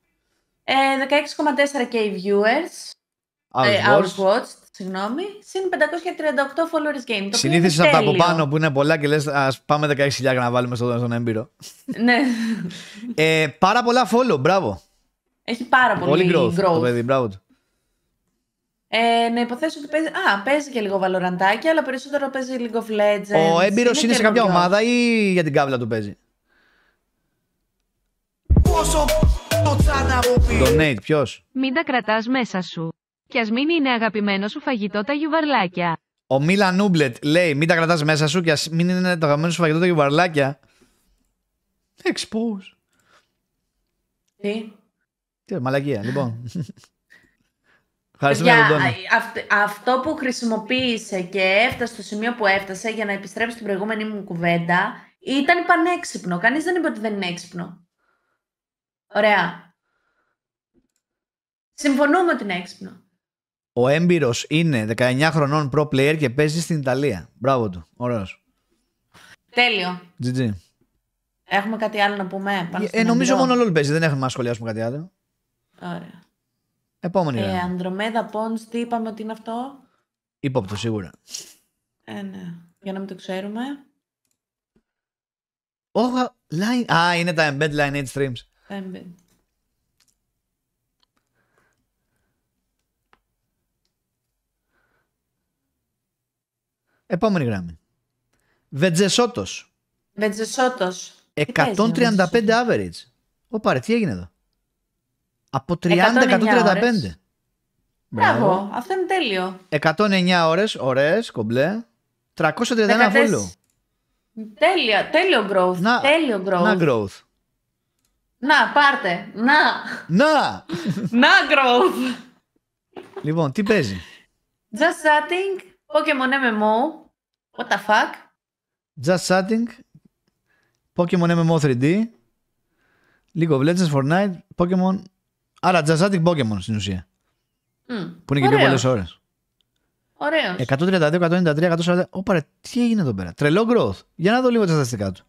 16,4 ε, 16,4K viewers. Hours, ε, Συγγνώμη. Συν 538 followers game. Συνήθισε από τα από πάνω που είναι πολλά και λες, ας πάμε 16.000 να βάλουμε στον έμπειρο. ναι. Ε, πάρα πολλά follow, μπράβο. Έχει πάρα πολύ, πολύ growth, growth. Το παιδί, μπράβο του. να υποθέσω ότι παίζει. Α, παίζει και λίγο βαλοραντάκι, αλλά περισσότερο παίζει League of Legends. Ο έμπειρος είναι, είναι σε κάποια ομάδα ή για την κάβλα του παίζει. Πόσο το τσάνα μου ποιος. Μην τα κρατάς μέσα σου. Κι ας μην είναι αγαπημένο σου φαγητό τα γιουβαρλάκια. Ο Μίλα Νούμπλετ λέει: Μην τα κρατάς μέσα σου και ας μην είναι το αγαπημένο σου φαγητό τα γιουβαρλάκια. Expose. Τι. Τι, μαλακία, λοιπόν. Ευχαριστούμε τον αυτό που χρησιμοποίησε και έφτασε στο σημείο που έφτασε για να επιστρέψει στην προηγούμενη μου κουβέντα ήταν πανέξυπνο. Κανείς δεν είπε ότι δεν είναι έξυπνο. Ωραία. Συμφωνούμε ότι είναι έξυπνο. Ο έμπειρος είναι 19 χρονών pro player και παίζει στην Ιταλία. Μπράβο του. Ωραίος. Τέλειο. GG. Έχουμε κάτι άλλο να πούμε. ε, ε νομίζω μόνο LOL παίζει. Δεν έχουμε να σχολιάσουμε κάτι άλλο. Ωραία. Επόμενη. Ε, Ανδρομέδα Πόντ, τι είπαμε ότι είναι αυτό. Υπόπτω σίγουρα. Ε, ναι. Για να μην το ξέρουμε. Oh, line. Α, είναι τα embed line streams. Επόμενη γράμμη. Βετζεσότος. Βετζεσότος. 135 average. Ω παρε τι έγινε εδώ. Από 30, 135. Μπράβο. αυτό είναι τέλειο. 109 ώρες ωραίες, κομπλέ. 331 follow. Τέλεια τέλειο growth. Να, τέλειο growth. Να growth. Να, πάρτε. Να. Να. Να, growth. Λοιπόν, τι παίζει. Just chatting. Pokemon MMO. What the fuck. Just chatting. Pokemon MMO 3D. League of Legends, Fortnite, Pokemon. Άρα, Just chatting Pokemon στην ουσία. Mm. Που είναι και πιο πολλές ώρες. Ωραίος. 132, 193, 140. Ωπαρε, τι έγινε εδώ πέρα. Τρελό growth. Για να δω λίγο τα στατιστικά του.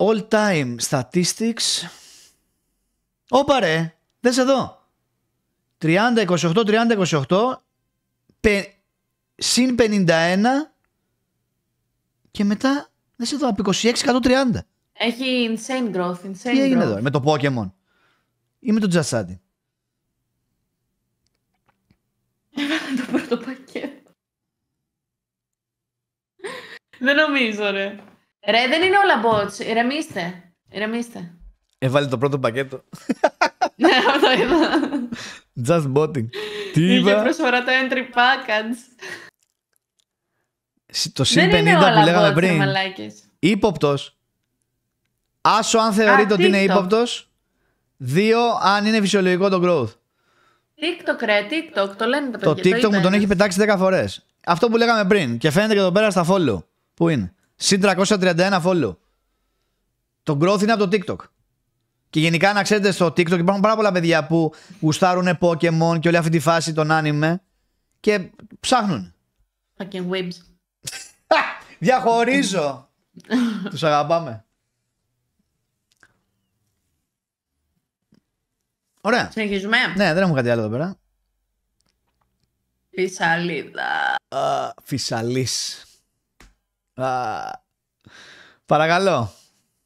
All time statistics. Ωπα ρε, δες εδώ. 30-28, 30-28, συν 51 και μετά, δες εδώ, από 26, 130. Έχει insane growth, insane Τι έγινε growth. εδώ, με το Pokemon ή με το Τζασάντι. Έβαλα το πρώτο πακέτο. Δεν νομίζω, ρε. Ρε, δεν είναι όλα bots. Ηρεμήστε. Ηρεμήστε. Έβαλε το πρώτο πακέτο. ναι, αυτό είδα. Just botting. Τι είπα. Είχε προσφορά το entry package. Το συν 50 που λέγαμε πριν. Ήποπτος. Άσο αν θεωρείτε ότι είναι ύποπτος. Δύο, αν είναι φυσιολογικό το growth. TikTok, ρε, TikTok, το λένε τα παιδιά. Το TikTok μου τον έχει πετάξει 10 φορές. Αυτό που λέγαμε πριν. Και φαίνεται και εδώ πέρα στα follow. Πού είναι. Συν 331 follow. Το growth είναι από το TikTok. Και γενικά να ξέρετε στο TikTok υπάρχουν πάρα πολλά παιδιά που γουστάρουν Pokemon και όλη αυτή τη φάση των anime και ψάχνουν. Fucking webs. Διαχωρίζω. Τους αγαπάμε. Ωραία. Συνεχίζουμε. Ναι, δεν έχουμε κάτι άλλο εδώ πέρα. Φυσαλίδα. Uh, Παρακαλώ.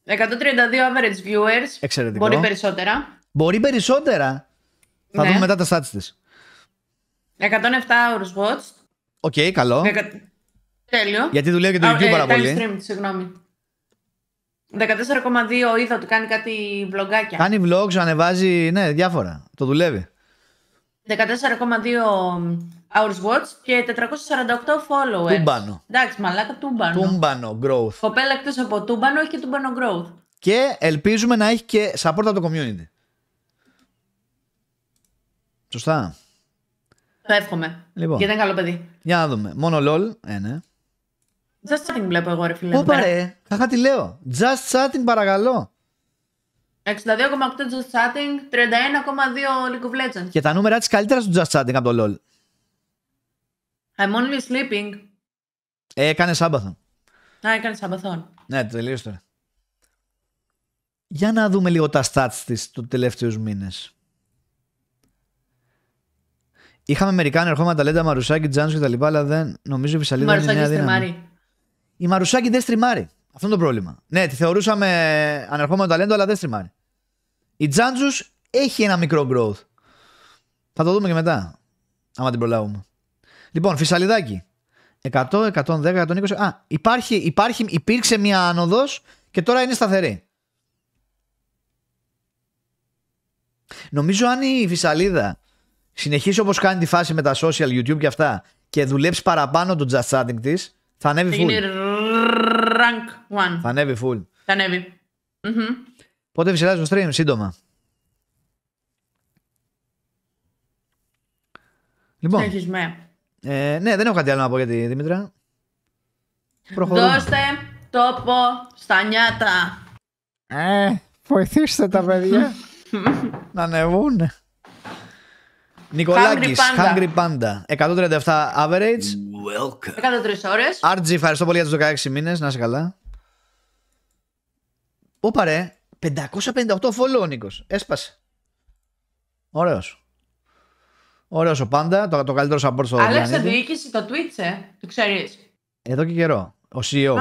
132 average viewers. Εξαιρετικό. Μπορεί περισσότερα. Μπορεί περισσότερα. Θα ναι. δούμε μετά τα stats της. 107 hours watched. Οκ, okay, καλό. Δεκα... Τέλειο. Γιατί δουλεύει και το YouTube ε, πάρα πολύ. Stream, συγγνώμη. 14,2 είδα ότι κάνει κάτι βλογκάκια. Κάνει vlogs, ανεβάζει, ναι, διάφορα. Το δουλεύει. 14,2 hours watch και 448 followers. Τούμπανο. Εντάξει, μαλάκα τούμπανο. Τούμπανο growth. Κοπέλα εκτός από τούμπανο έχει και τούμπανο growth. Και ελπίζουμε να έχει και support από το community. Σωστά. Το εύχομαι. Λοιπόν. Γιατί είναι καλό παιδί. Για να δούμε. Μόνο LOL. Ε, ναι. Just chatting βλέπω εγώ, ρε φίλε. Όπα ρε. θα τι λέω. Just chatting παρακαλώ. 62,8 Just Chatting, 31,2 League of Legends. Και τα νούμερα της καλύτερα στο Just Chatting από το LOL. I'm only sleeping. Ε, έκανε Σάμπαθον. Ναι, έκανε Σάμπαθον. Ναι, τελείωσε τώρα. Για να δούμε λίγο τα stats της του τελευταίους μήνες. Είχαμε μερικά ανερχόμενα ταλέντα Μαρουσάκη, Τζάνσο κτλ. Αλλά δεν νομίζω η Βυσσαλίδα είναι νέα Η Μαρουσάκη δεν στριμάρει. Αυτό είναι το πρόβλημα. Ναι, τη θεωρούσαμε ανερχόμενο ταλέντο, αλλά δεν στριμάρει. Η Τζάντζου έχει ένα μικρό growth. Θα το δούμε και μετά. Άμα την προλάβουμε. Λοιπόν, φυσαλιδάκι. 100, 110, 120. Α, υπάρχει, υπάρχει, υπήρξε μια άνοδος και τώρα είναι σταθερή. Νομίζω αν η Φυσαλίδα συνεχίσει όπως κάνει τη φάση με τα social, YouTube και αυτά και δουλέψει παραπάνω το just chatting της, θα ανέβει full. Είναι rank one. Θα ανέβει full. Θα ανέβει. Πότε φυσιάζει το stream, σύντομα. Λοιπόν. Συνεχίζουμε. Ε, ναι, δεν έχω κάτι άλλο να πω για τη Δήμητρα. Προχωρούμε. Δώστε τόπο στα νιάτα. Ε, βοηθήστε τα παιδιά. να ανεβούν. Νικολάκης, Hungry Panda. 137 average. Welcome. 103 ώρες. RG, ευχαριστώ πολύ για τους 16 μήνες. Να είσαι καλά. Πού ρε, 558 follow ο Νίκος. Έσπασε. Ωραίος. Ωραίος ο πάντα. Το, το καλύτερο σαμπόρ στο Άλλαξε διοίκηση το Twitch, ε. Το ξέρεις. Εδώ και καιρό. Ο CEO.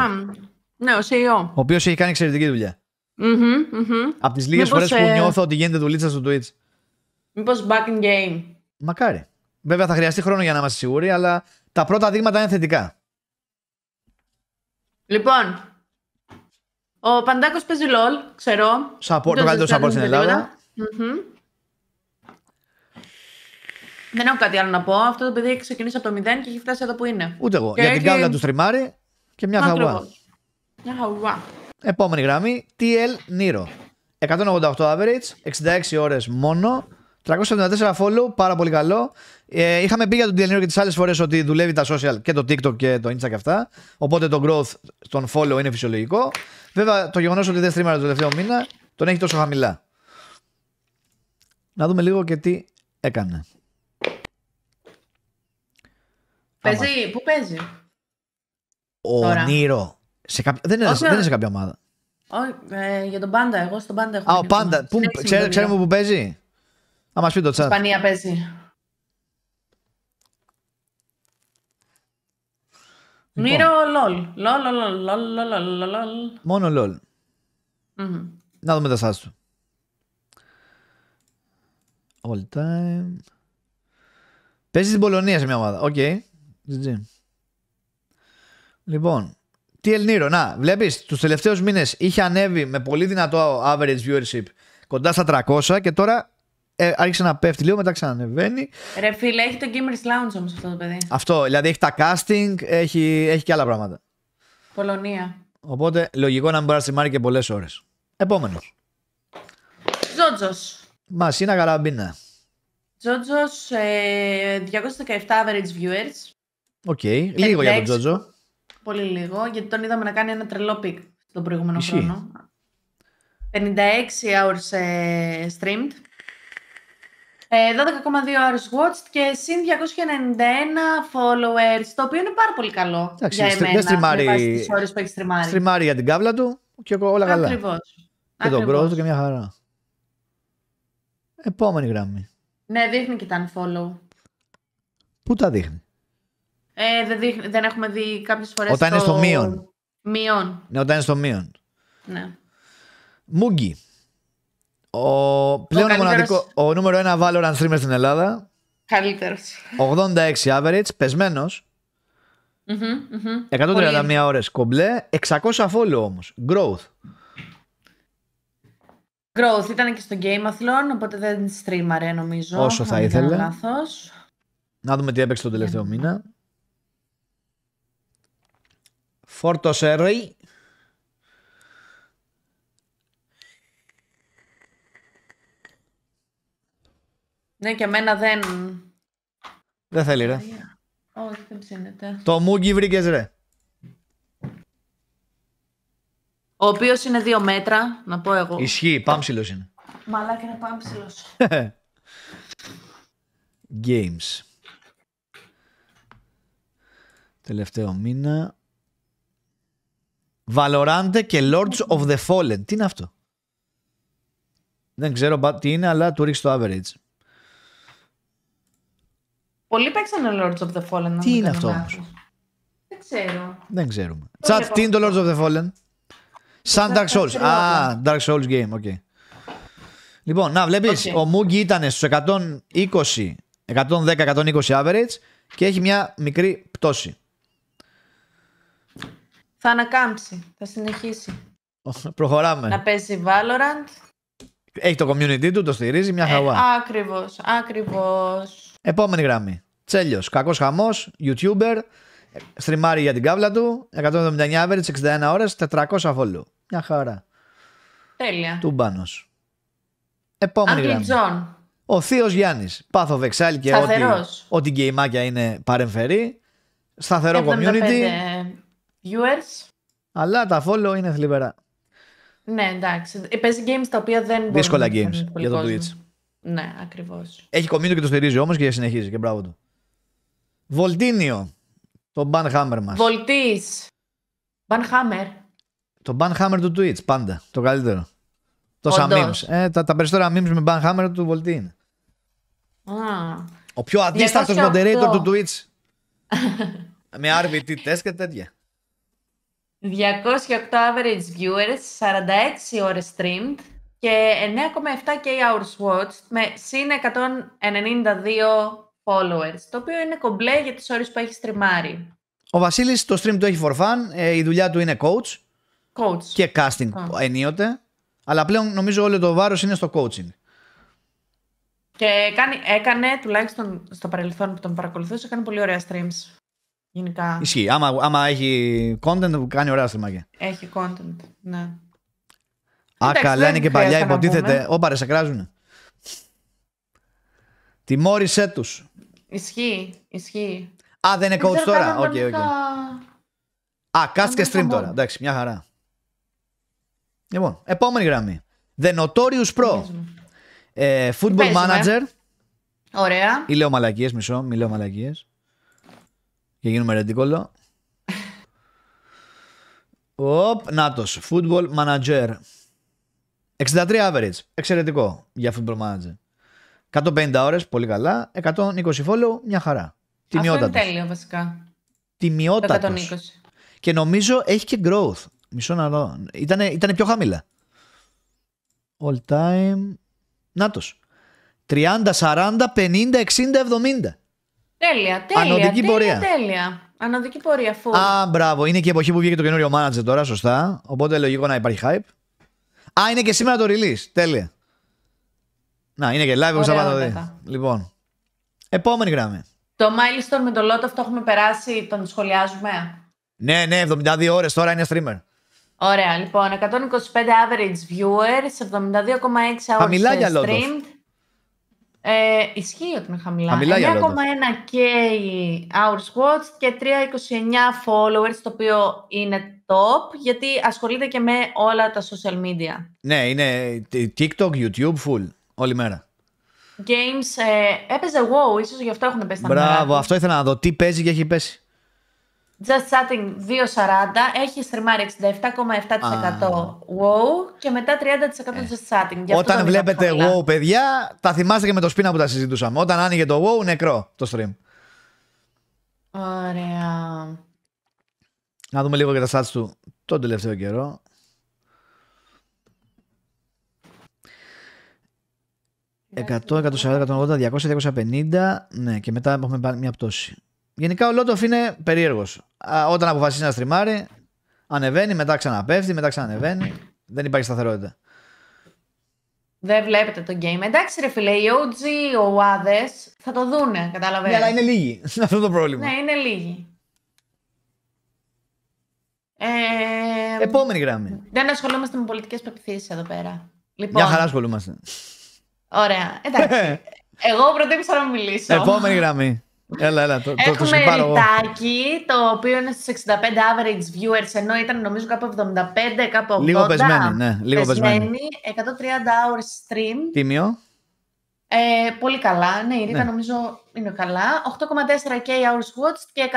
ναι, ο CEO. Ο οποίος έχει κάνει εξαιρετική δουλειά. Mm-hmm, mm-hmm. Από τις λίγες φορές που ε, νιώθω ότι γίνεται δουλίτσα στο Twitch. Μήπως back in game. Μακάρι. Βέβαια θα χρειαστεί χρόνο για να είμαστε σίγουροι, αλλά τα πρώτα δείγματα είναι θετικά. Λοιπόν, ο Παντάκος παίζει LOL, ξέρω. Σαπο... το καλύτερο σαπορ στην Ελλάδα. Mm-hmm. Δεν έχω κάτι άλλο να πω. Αυτό το παιδί έχει ξεκινήσει από το μηδέν και έχει φτάσει εδώ που είναι. Ούτε εγώ. Για την κάβλα του στριμάρει και μια χαουά. Μια χαουά. Επόμενη γραμμή, TL Niro. 188 average, 66 ώρες μόνο. 374 follow, πάρα πολύ καλό. Ε, είχαμε πει για τον Niro και τις άλλες φορές ότι δουλεύει τα social και το TikTok και το Insta και αυτά. Οπότε το growth των follow είναι φυσιολογικό. Βέβαια το γεγονός ότι δεν streamer το τελευταίο μήνα τον έχει τόσο χαμηλά. Να δούμε λίγο και τι έκανε. Παίζει, πού παίζει. Ο τώρα. Νίρο. Σε κάποιο... δεν, είναι, δεν είναι ε, σε κάποια ομάδα. Όχι, ε, για τον Πάντα. Εγώ στον Πάντα έχω. Α, ο Πάντα. Πού, ξέρουμε πού παίζει. Α, μα πει το τσάτ. Ισπανία παίζει. Νίρο λολ. Λολ, λολ, λολ, Μόνο λολ. Να δούμε τα σάς του. All time. Παίζεις στην Πολωνία σε μια ομάδα. Οκ. Okay. GG. Λοιπόν, τι Ελνίρο, να, βλέπεις, τους τελευταίους μήνες είχε ανέβει με πολύ δυνατό average viewership κοντά στα 300 και τώρα ε, άρχισε να πέφτει λίγο, μετά ξανανεβαίνει. Ρε φίλε, έχει το Gamers Lounge όμως αυτό το παιδί. Αυτό, δηλαδή έχει τα casting, έχει, έχει και άλλα πράγματα. Πολωνία. Οπότε λογικό να μην μπορεί να στριμάρει και πολλές ώρες. Επόμενος. Ζότζος. Μασίνα Γαραμπίνα. Τζότζος, 217 ε, average viewers. Οκ. Λίγο για τον Τζότζο. Πολύ λίγο, γιατί τον είδαμε να κάνει ένα τρελό πικ τον προηγούμενο χρόνο. 56 hours ε, streamed. 12,2 ε, hours watched και συν 291 followers, το οποίο είναι πάρα πολύ καλό Εντάξει, για εμένα. Δεν στριμάρει, ώρες που έχει στριμάρει. για την κάβλα του και όλα καλά. Ακριβώς. Και τον κρόο και μια χαρά. Επόμενη γραμμή. Ναι, δείχνει και τα unfollow. Πού τα δείχνει. Ε, δεν, έχουμε δει κάποιες φορές. Όταν είναι στο μείον. Μείον. Ναι, όταν είναι στο μείον. Ναι. Μούγκι. Ο πλέον ο μοναδικό. Ο νούμερο ένα Valorant streamer στην Ελλάδα. Καλύτερος. 86 average, πεσμένο. Mm-hmm, mm-hmm. 131 ώρες κομπλέ. 600 follow όμως. Growth. Growth ήταν και στο Game Athlon οπότε δεν streamer νομίζω. Όσο θα ήθελε. Να δούμε τι έπαιξε τον τελευταίο μήνα. Φόρτωσε ρε Ναι, και εμένα δεν. Δεν θέλει, ρε. Όχι, δεν ψήνεται. Το μούγκι βρήκες, ρε. Ο οποίος είναι δύο μέτρα, να πω εγώ. Ισχύει, πάμψιλο είναι. Μαλάκι είναι πάμψιλο. Games. Τελευταίο μήνα. Valorante και Lords of the Fallen. Τι είναι αυτό. Δεν ξέρω τι είναι, αλλά του ρίξει το average. Πολλοί παίξανε Lords of the Fallen. Τι είναι αυτό όμως. Δεν ξέρω. Δεν ξέρουμε. τι είναι το Lords of the Fallen. Σαν Dark Souls. Α, Dark Souls game, οκ. Λοιπόν, να βλέπεις, ο Moogie ήταν στους 120, 110, 120 average και έχει μια μικρή πτώση. Θα ανακάμψει, θα συνεχίσει. Προχωράμε. Να παίζει Valorant. Έχει το community του, το στηρίζει, μια ε, χαρά. Ε, ακριβώς. Επόμενη γραμμή. Τσέλιος, Κακός χαμός, youtuber, στριμάρει για την κάβλα του, 179 average, 61 ώρες, 400 follow. Μια χαρά. Τέλεια. Τούμπανος. Επόμενη Uncle γραμμή. John. Ο θείος Γιάννης. Πάθο βεξάλ και ό,τι, ό,τι γκέιμάκια είναι παρεμφερή. Σταθερό community viewers. Αλλά τα follow είναι θλιβερά. Ναι, εντάξει. Παίζει games τα οποία δεν μπορεί Δύσκολα games για το Twitch. Ναι, ακριβώς. Έχει κομμένο και το στηρίζει όμως και συνεχίζει και μπράβο του. Βολτίνιο. Το Banhammer μας. Βολτής. Banhammer. Το Banhammer του Twitch πάντα. Το καλύτερο. Τόσα memes. Ε, τα, τα περισσότερα memes με Banhammer του Βολτή είναι. Ο πιο αντίστατο moderator του Twitch. με RVT test και τέτοια. 208 average viewers, 46 ώρες streamed και 9,7k hours watched με συν 192 followers, το οποίο είναι κομπλέ για τις ώρες που έχει στριμάρει. Ο Βασίλης το stream του έχει for fun, ε, η δουλειά του είναι coach, coach. και casting oh. ενίοτε, αλλά πλέον νομίζω όλο το βάρος είναι στο coaching. Και έκανε, έκανε τουλάχιστον στο παρελθόν που τον παρακολουθούσε, έκανε πολύ ωραία streams. Γενικά. Ισχύει. Άμα, άμα έχει content, κάνει ωραία στριμμάκια. Έχει content, ναι. Α, καλά είναι και παλιά, υποτίθεται. ρε, σε κράζουνε. Τιμώρησέ τους. Ισχύει, ισχύει. Α, δεν είναι coach τώρα. Οκ, οκ. Α, cast και stream τώρα. Εντάξει, μια χαρά. Λοιπόν, επόμενη γραμμή. The Notorious Pro. Ε, football Manager. Ωραία. Ή λέω μαλακίες, μισό, μη μαλακίες. Για γίνουμε ρεντικόλο. Οπ, νάτος. Football manager. 63 average. Εξαιρετικό για football manager. 150 ώρες, πολύ καλά. 120 follow, μια χαρά. Τιμιότατος. Αυτό είναι τέλειο βασικά. Τιμιότατος. Και νομίζω έχει και growth. Μισό να δω. Ήτανε, ήτανε πιο χαμηλά. All time. Νάτος. 30, 40, 50, 60, 70. Τέλεια, τέλεια. Ανωδική πορεία. Τέλεια. Ανωδική πορεία, φω. Α, μπράβο. Είναι και η εποχή που βγήκε το καινούριο manager τώρα, σωστά. Οπότε λογικό να υπάρχει hype. Α, είναι και σήμερα το release. Τέλεια. Να, είναι και live όπω θα δει. Λοιπόν. Επόμενη γραμμή. Το milestone με το lot το έχουμε περάσει, τον σχολιάζουμε. Ναι, ναι, 72 ώρες τώρα είναι streamer. Ωραία, λοιπόν. 125 average viewers, 72,6 hours Χαμηλά streamed. Ε, ισχύει ότι είναι χαμηλά. χαμηλά 9,1 9,1K hours watched και 3,29 followers, το οποίο είναι top, γιατί ασχολείται και με όλα τα social media. Ναι, είναι TikTok, YouTube, full, όλη μέρα. Games, ε, έπαιζε WoW, ίσως γι' αυτό έχουν πέσει τα Μπράβο, αυτό ήθελα να δω. Τι παίζει και έχει πέσει. Just Chatting 2.40 έχει στριμάρει 67,7% wow και μετά 30% ε. Just Chatting. Όταν βλέπετε wow, παιδιά, τα θυμάστε και με το σπίνα που τα συζητούσαμε. Όταν άνοιγε το wow, νεκρό το stream. Ωραία. Να δούμε λίγο και τα stats του τον τελευταίο καιρό. 100, 140, 180, 200, 250. Ναι, και μετά έχουμε μια πτώση. Γενικά ο Λότοφ είναι περίεργος. Όταν αποφασίζει να στριμάρει, ανεβαίνει, μετά ξαναπέφτει, μετά ξανανεβαίνει. Δεν υπάρχει σταθερότητα. Δεν βλέπετε το game. Εντάξει, ρε φίλε, οι OG, οι Άδε θα το δούνε, κατάλαβε. Ναι, αλλά είναι λίγοι. Είναι αυτό το πρόβλημα. Ναι, είναι λίγοι. Ε, Επόμενη γραμμή. Δεν ασχολούμαστε με πολιτικές πεπιθήσεις εδώ πέρα. Λοιπόν, Μια χαρά ασχολούμαστε. Ωραία. Εντάξει. Εγώ προτίμησα να μιλήσω. Επόμενη γραμμή. Έλα, έλα, το, Έχουμε το, το ρητάκι, το οποίο είναι στους 65 average viewers, ενώ ήταν νομίζω κάπου 75, κάπου 80. Λίγο πεσμένη, ναι. Λίγο πεσμένη. 130 hours stream. Τίμιο. Ε, πολύ καλά, ναι, η ναι. νομίζω είναι καλά. 8,4k hours watched και 171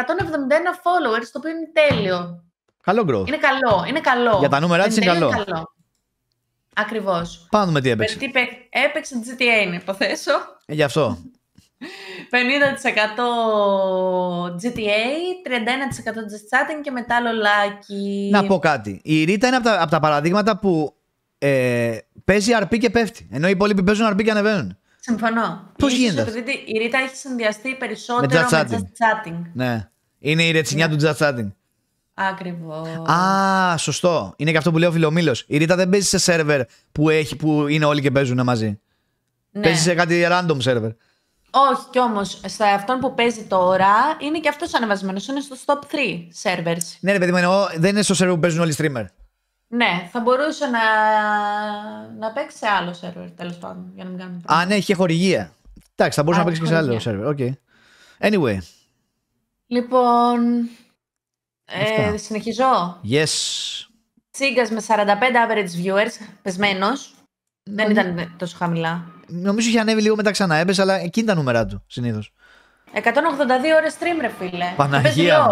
followers, το οποίο είναι τέλειο. Καλό growth. Είναι καλό, είναι καλό. Για τα νούμερα της είναι καλό. καλό. Ακριβώς. Πάμε τι έπαιξε. Έπαιξε GTA είναι, υποθέσω. Ε, γι' αυτό. 50% GTA, 31% just chatting και μετά λολάκι. Να πω κάτι. Η Ρίτα είναι από τα, από τα παραδείγματα που ε, παίζει RP και πέφτει. Ενώ οι υπόλοιποι παίζουν RP και ανεβαίνουν. Συμφωνώ. Πώς γίνεται. η Ρίτα έχει συνδυαστεί περισσότερο με just chatting. Ναι. Είναι η ρετσινιά yeah. Ναι. του just chatting. Ακριβώς. Α, σωστό. Είναι και αυτό που λέει ο Φιλομήλος. Η Ρίτα δεν παίζει σε σερβερ που, έχει, που είναι όλοι και παίζουν μαζί. Ναι. Παίζει σε κάτι random σερβερ. Όχι, κι όμως σε αυτόν που παίζει τώρα είναι και αυτός ανεβασμένος. Είναι στου top 3 servers. Ναι, ρε παιδί μου, δεν είναι στο server που παίζουν όλοι οι streamer. Ναι, θα μπορούσε να, να παίξει σε άλλο server τέλος πάντων. Για να μην κάνουμε Α, ναι, είχε χορηγία. Εντάξει, θα μπορούσε να παίξει και σε άλλο server. Okay. Anyway. Λοιπόν. Ε, συνεχίζω. Yes. Τσίγκας με 45 average viewers, πεσμένος. Ναι. Δεν ήταν τόσο χαμηλά. Νομίζω είχε ανέβει λίγο μετά ξανά. Έπεσε, αλλά εκείνη τα νούμερα του συνήθως. 182 ώρες stream, ρε φίλε. Παναγία.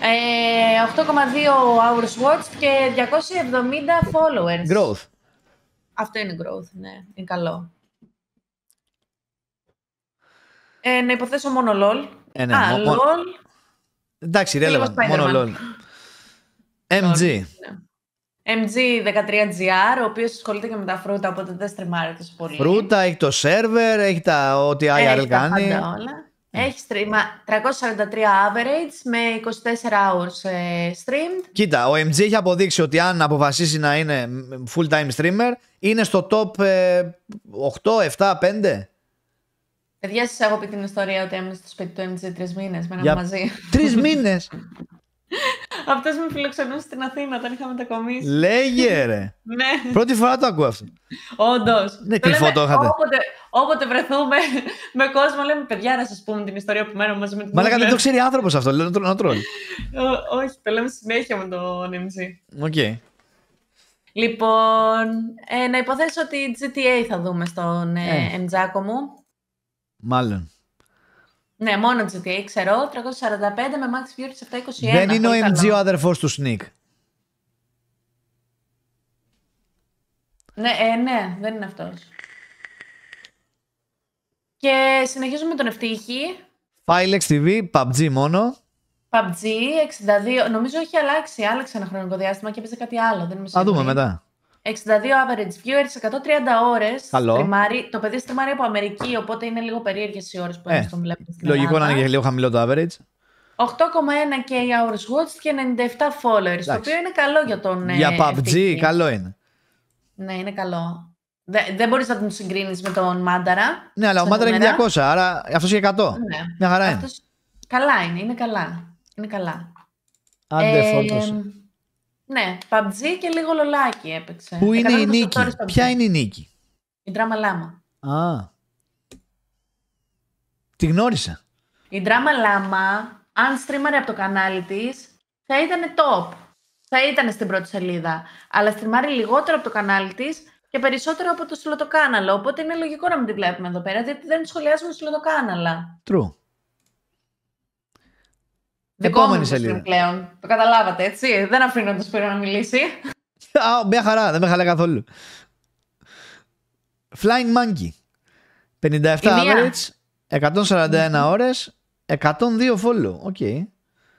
Ε, 8,2 hours watch και 270 followers. Growth. Αυτό είναι growth, ναι. Είναι καλό. Ε, να υποθέσω μόνο LOL. Ε, ναι, Α, Εντάξει, Μόνο LOL. MG. Ναι. MG13GR, ο οποίος ασχολείται και με τα φρούτα, οπότε δεν στριμάρει τόσο πολύ. Φρούτα, έχει το σερβερ, έχει τα ό,τι IRL έχει κάνει. Τα όλα. Έχει στρίμα 343 average με 24 hours ε, streamed. Κοίτα, ο MG έχει αποδείξει ότι αν αποφασίσει να είναι full time streamer, είναι στο top 8, 7, 5. Παιδιά, σας έχω πει την ιστορία ότι έμεινε στο σπίτι του MG τρεις μήνες. μαζί. Τρεις μήνες! Αυτός με φιλοξενούσε στην Αθήνα όταν είχα μετακομίσει. Λέγε ρε. ναι. Πρώτη φορά το ακούω αυτό. Όντως. Ναι, κρυφό το είχατε. Όποτε, όποτε βρεθούμε με κόσμο, λέμε παιδιά, να σας πούμε την ιστορία που μένω μαζί με την Μα λέγατε δεν το ξέρει άνθρωπος αυτό, λέω να τρώει. Όχι, το λέμε συνέχεια με τον MC. Οκ. Okay. Λοιπόν, ε, να υποθέσω ότι GTA θα δούμε στον ε, ε. μου. Μάλλον. Ναι, μόνο GTA, ξέρω. 345 με Max Fury 721. Δεν είναι ο MG ο αδερφός του Sneak. Ναι, ε, ναι, δεν είναι αυτός. Και συνεχίζουμε τον ευτύχη. Filex TV, PUBG μόνο. PUBG 62. Νομίζω έχει αλλάξει. Άλλαξε ένα χρονικό διάστημα και έπαιζε κάτι άλλο. Δεν Θα δούμε μετά. 62 average viewers, 130 ώρε. Το παιδί στριμάρει από Αμερική, οπότε είναι λίγο περίεργες οι ώρες που ε, τον Λογικό να είναι και λίγο χαμηλό το average. 8,1 k hours watched και 97 followers. Εντάξει. Το οποίο είναι καλό για τον. Ε, για PUBG, καλό είναι. Ναι, είναι καλό. Δε, δεν μπορείς να τον συγκρίνεις με τον Μάνταρα. Ναι, αλλά ο Μάνταρα έχει 200, άρα αυτός έχει 100. Ναι. Μια χαρά αυτός... είναι. Καλά είναι, είναι καλά. Είναι καλά. Άντε, ε, ναι, PUBG και λίγο λολάκι έπαιξε. Πού είναι η νίκη, ποια είναι η νίκη. Η Drama Lama. Α, τη γνώρισα. Η Drama Lama, αν στρίμαρε από το κανάλι της, θα ήταν top. Θα ήταν στην πρώτη σελίδα. Αλλά στριμάρει λιγότερο από το κανάλι της και περισσότερο από το σιλοτοκάναλο. Οπότε είναι λογικό να μην τη βλέπουμε εδώ πέρα, διότι δεν σχολιάζουμε σιλοτοκάναλα. True. Δικό Επόμενη μου σελίδα. πλέον. Το καταλάβατε, έτσι. Δεν αφήνω τον Σπύρο να μιλήσει. Α, μια χαρά, δεν με χαλάει καθόλου. Flying Monkey. 57 average, 141 ώρε, 102 follow. Οκ. Okay.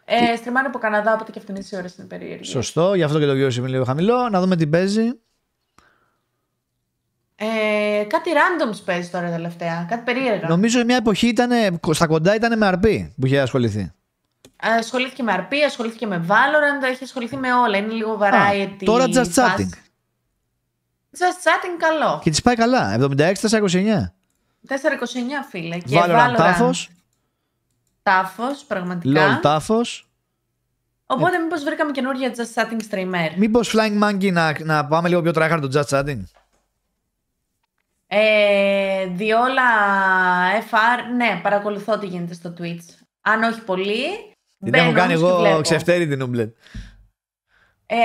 Ε, Στριμάνε από Καναδά, οπότε και αυτήν τις ώρες είναι περίεργη. Σωστό, γι' αυτό και το βιώσιμο είναι λίγο χαμηλό. Να δούμε τι παίζει. Ε, κάτι random παίζει τώρα τελευταία. Κάτι περίεργο. Νομίζω μια εποχή ήταν, στα κοντά ήταν με αρπή που είχε ασχοληθεί. Ασχολήθηκε με Αρπή, ασχολήθηκε με Valorant, έχει ασχοληθεί με όλα. Είναι λίγο variety. τώρα just chatting. Just chatting καλό. Και της πάει καλά. 76-429. 429 φίλε. Και Valorant, τάφος. Τάφος, πραγματικά. Λόλ τάφος. Οπότε μήπως βρήκαμε καινούργια Just Chatting streamer. Μήπως Flying Monkey να, πάμε λίγο πιο τράχαρο το Just Chatting. Ε, διόλα FR, ναι, παρακολουθώ τι γίνεται στο Twitch αν όχι πολύ. Την έχω κάνει εγώ ξεφτέρι την ομπλέτ. Ε,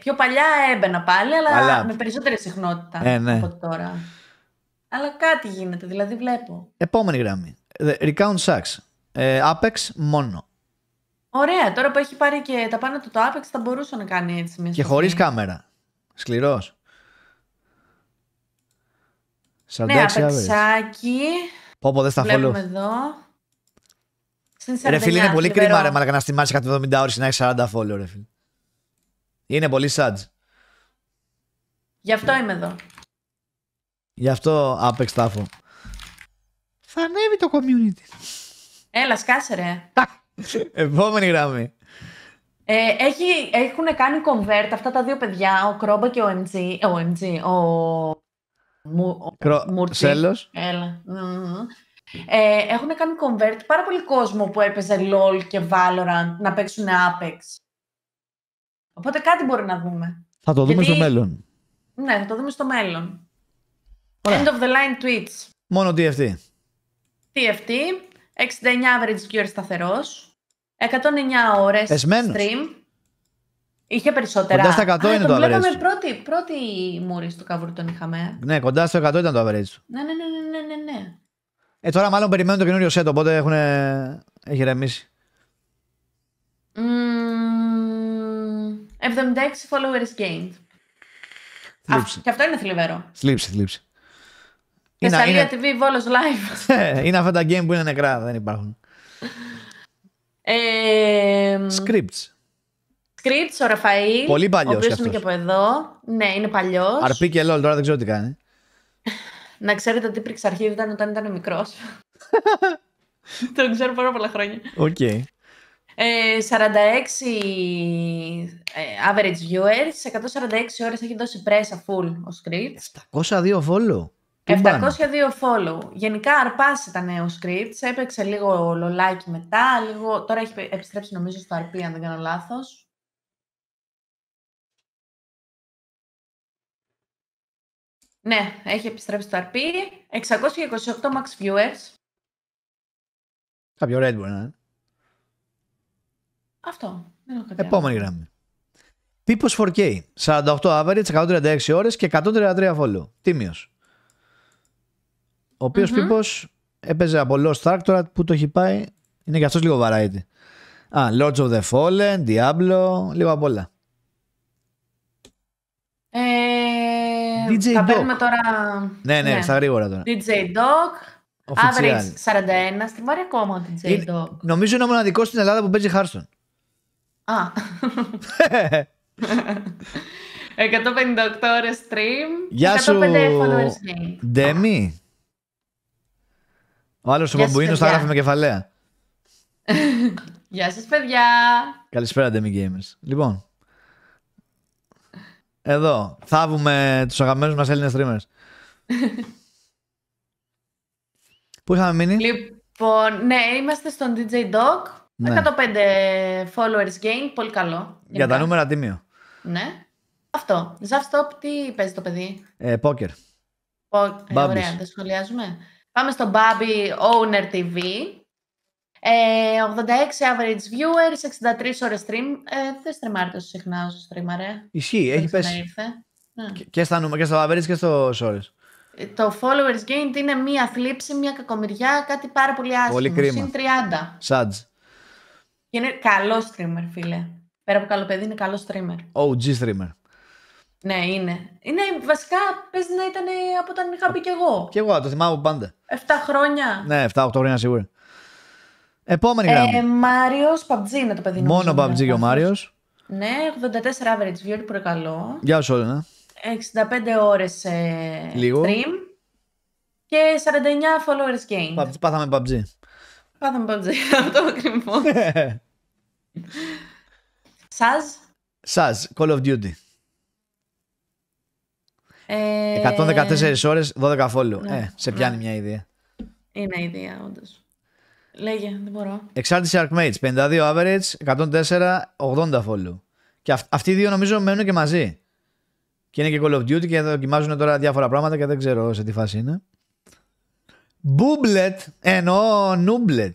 πιο παλιά έμπαινα πάλι, αλλά, με περισσότερη συχνότητα ε, ναι. από τώρα. Αλλά κάτι γίνεται, δηλαδή βλέπω. Επόμενη γραμμή. The recount sucks. Ε, Apex μόνο. Ωραία, τώρα που έχει πάρει και τα πάνω του το Apex θα μπορούσε να κάνει έτσι μια Και χωρίς κάμερα. Σκληρός. Ναι, Απεξάκι. Πω δεν στα Βλέπουμε εδώ. Ρε φίλε, είναι πολύ κρίμα ρε μαλακά να στιμάσεις 170 ώρε να έχεις 40 follow, ρε φίλε. Είναι πολύ sad. Γι' αυτό είμαι εδώ. Γι' αυτό άπεξ τάφο. Θα ανέβει το community. Έλα, σκάσε ρε. Επόμενη γραμμή. Ε, έχει, έχουν κάνει convert αυτά τα δύο παιδιά, ο Κρόμπα και ο MG. Ο MG, ο. Μου, ο... Κρό... Έλα. Mm-hmm. Ε, έχουν κάνει convert πάρα πολύ κόσμο που έπαιζε LOL και Valorant να παίξουν Apex. Οπότε κάτι μπορεί να δούμε. Θα το δούμε στο μέλλον. Ναι, θα το δούμε στο μέλλον. End of the line tweets. Μόνο TFT. TFT. 69 average viewer σταθερό. 109 ώρες stream. Είχε περισσότερα. Κοντά στα 100 Α, είναι το average. πρώτη, πρώτη μούρη του τον είχαμε. Ναι, κοντά στο 100 ήταν το average. Ναι, ναι, ναι, ναι, ναι, ναι. ναι. Ε, τώρα μάλλον περιμένουν το καινούριο set οπότε έχουν, έχει Mm, 76 followers gained. Α, και αυτό είναι θλιβερό. Θλίψη, θλίψη. Θεσσαλία TV, Βόλος Live. Ε, είναι αυτά τα game που είναι νεκρά, δεν υπάρχουν. Scripts. Scripts, ο Ραφαήλ. Πολύ παλιός Ο οποίος είναι και από εδώ. Ναι, είναι παλιός. Αρπί και LOL, τώρα δεν ξέρω τι κάνει. Να ξέρετε ότι πριν αρχίδι ήταν όταν ήταν μικρός. Τον ξέρω πάρα πολλά χρόνια. Οκ. Okay. Ε, 46 ε, average viewers, σε 146 ώρες έχει δώσει πρέσα full ο script. 702 follow. 702 follow. Γενικά αρπάς ήταν ο script, έπαιξε λίγο λολάκι μετά, λίγο... τώρα έχει επιστρέψει νομίζω στο RP αν δεν κάνω λάθος. Ναι, έχει επιστρέψει το RP. 628 max viewers. Κάποιο Red ε. Αυτό. κάτι άλλο. πίπος Τύπος 4K. 48 average, 136 ώρες και 133 follow. Τίμιος. Ο οποιο mm-hmm. έπαιζε από Lost Ark, που το έχει πάει. Είναι και αυτός λίγο variety. Α, Lords of the Fallen, Diablo, λίγο απ' όλα. Ε, DJ θα παίρνουμε τώρα... Ναι, ναι, ναι, στα γρήγορα τώρα. DJ Doc, Average 41, στην βάρη ακόμα DJ Doc. νομίζω είναι ο μοναδικός στην Ελλάδα που παίζει Χάρσον. Α. 158 ώρες stream, Γεια 105 σου, Ντέμι. Ο άλλος ο Μπαμπουίνο θα γράφει με κεφαλαία. Γεια σας, παιδιά. Καλησπέρα Ντέμι Gamers. Λοιπόν, εδώ. Θάβουμε τους αγαπημένους μας Έλληνες streamers. Πού είχαμε μείνει. Λοιπόν, ναι, είμαστε στον DJ Dog. Ναι. 105 followers gain. Πολύ καλό. Για τα νούμερα τίμιο. Ναι. Αυτό. Ζαφστόπ, τι παίζει το παιδί. Ε, πόκερ. Ε, ωραία, δεν σχολιάζουμε. Πάμε στο Bobby Owner TV. 86 ε, average viewers, 63 ώρες stream. Ε, δεν στριμάρει τόσο συχνά όσο στριμάρε. Ισχύει, έχει πέσει. Ναι. Και, και, στα νούμερα, και στο average και στο ώρες. Το followers gained είναι μία θλίψη, μία κακομοιριά, κάτι πάρα πολύ άσχημο. Πολύ κρίμα. Συν 30. Σαντζ. Είναι καλό streamer, φίλε. Πέρα από καλό παιδί, είναι καλό streamer. OG streamer. Ναι, είναι. Είναι βασικά, πες να ήταν από όταν είχα πει κι εγώ. Κι εγώ, το θυμάμαι πάντα. 7 χρόνια. Ναι, 7-8 χρόνια σίγουρα. Επόμενη ε, Μάριο PUBG είναι το παιδί Μόνο PUBG και ο Μάριο. Ναι, 84 average view προκαλώ. Γεια σου όλα. 65 ώρε stream. Και 49 followers gain. πάθαμε PUBG. Πάθαμε PUBG. Αυτό ακριβώς. Σαζ. Σαζ, Call of Duty. Ε... 114 ώρες, 12 follow. Ναι. Ε, σε πιάνει ναι. μια ιδέα. Είναι ιδέα, όντως. Λέγε, δεν μπορώ. Εξάρτηση Arcmates, 52 average, 104, 80 follow. Και αυ- αυτοί οι δύο νομίζω μένουν και μαζί. Και είναι και Call of Duty και δοκιμάζουν τώρα διάφορα πράγματα και δεν ξέρω σε τι φάση είναι. Μπούμπλετ, εννοώ νούμπλετ.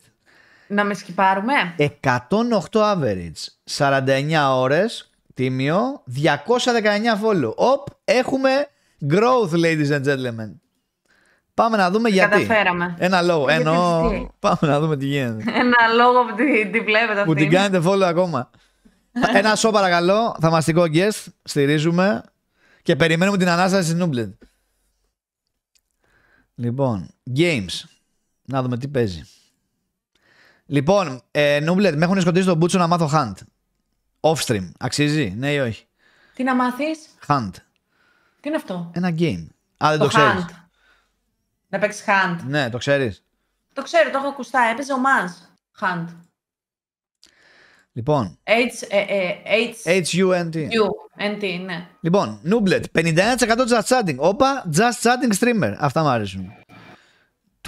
Να με σκυπάρουμε. 108 average, 49 ώρες, τίμιο, 219 follow. Οπ, έχουμε growth ladies and gentlemen. Πάμε να δούμε γιατί. Ένα λόγο. Ε, Ενώ. Πάμε να δούμε τι γίνεται. Ένα λόγο που τη, τη βλέπετε αυτή. Που την κάνετε follow ακόμα. Ένα σο παρακαλώ. Θαυμαστικό guest. Στηρίζουμε. Και περιμένουμε την ανάσταση τη Νούμπλετ Λοιπόν. Games. Να δούμε τι παίζει. Λοιπόν, ε, Νούμπλετ, με έχουν σκοτήσει το Μπούτσο να μάθω Hunt. Offstream Αξίζει, ναι ή όχι. Τι να μάθεις. Hunt. Τι είναι αυτό. Ένα game. Α, δεν το, το να παίξεις hand. Ναι, το ξέρεις. Το ξέρω, το έχω ακουστά. Έπαιζε ο Μάζ. Χαντ. Λοιπόν. Ε, ε, H, u n t U-N-T, ναι. Λοιπόν, Νούμπλετ, 51% just chatting. Όπα, just chatting streamer. Αυτά μου αρέσουν.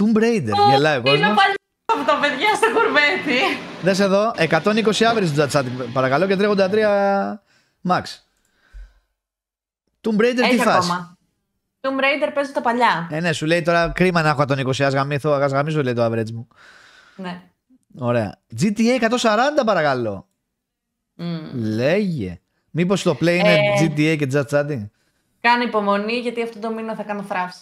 Tomb Raider, oh, γελάει ο κόσμος. Είναι πάλι από τα παιδιά στο κουρβέτι. Δες εδώ, 120 average just chatting, παρακαλώ, και 33 max. Tomb Raider, Έχει τι φάση. Ακόμα. Tomb Raider παίζω τα παλιά. Ε, ναι, σου λέει τώρα κρίμα να έχω τον 20 ας γαμίσω, ας γαμίζω λέει το average μου. Ναι. Ωραία. GTA 140 παρακαλώ. Mm. Λέγε. Μήπως το play είναι ε, GTA και Just Chatting. Κάνω υπομονή γιατί αυτό το μήνα θα κάνω θράψη.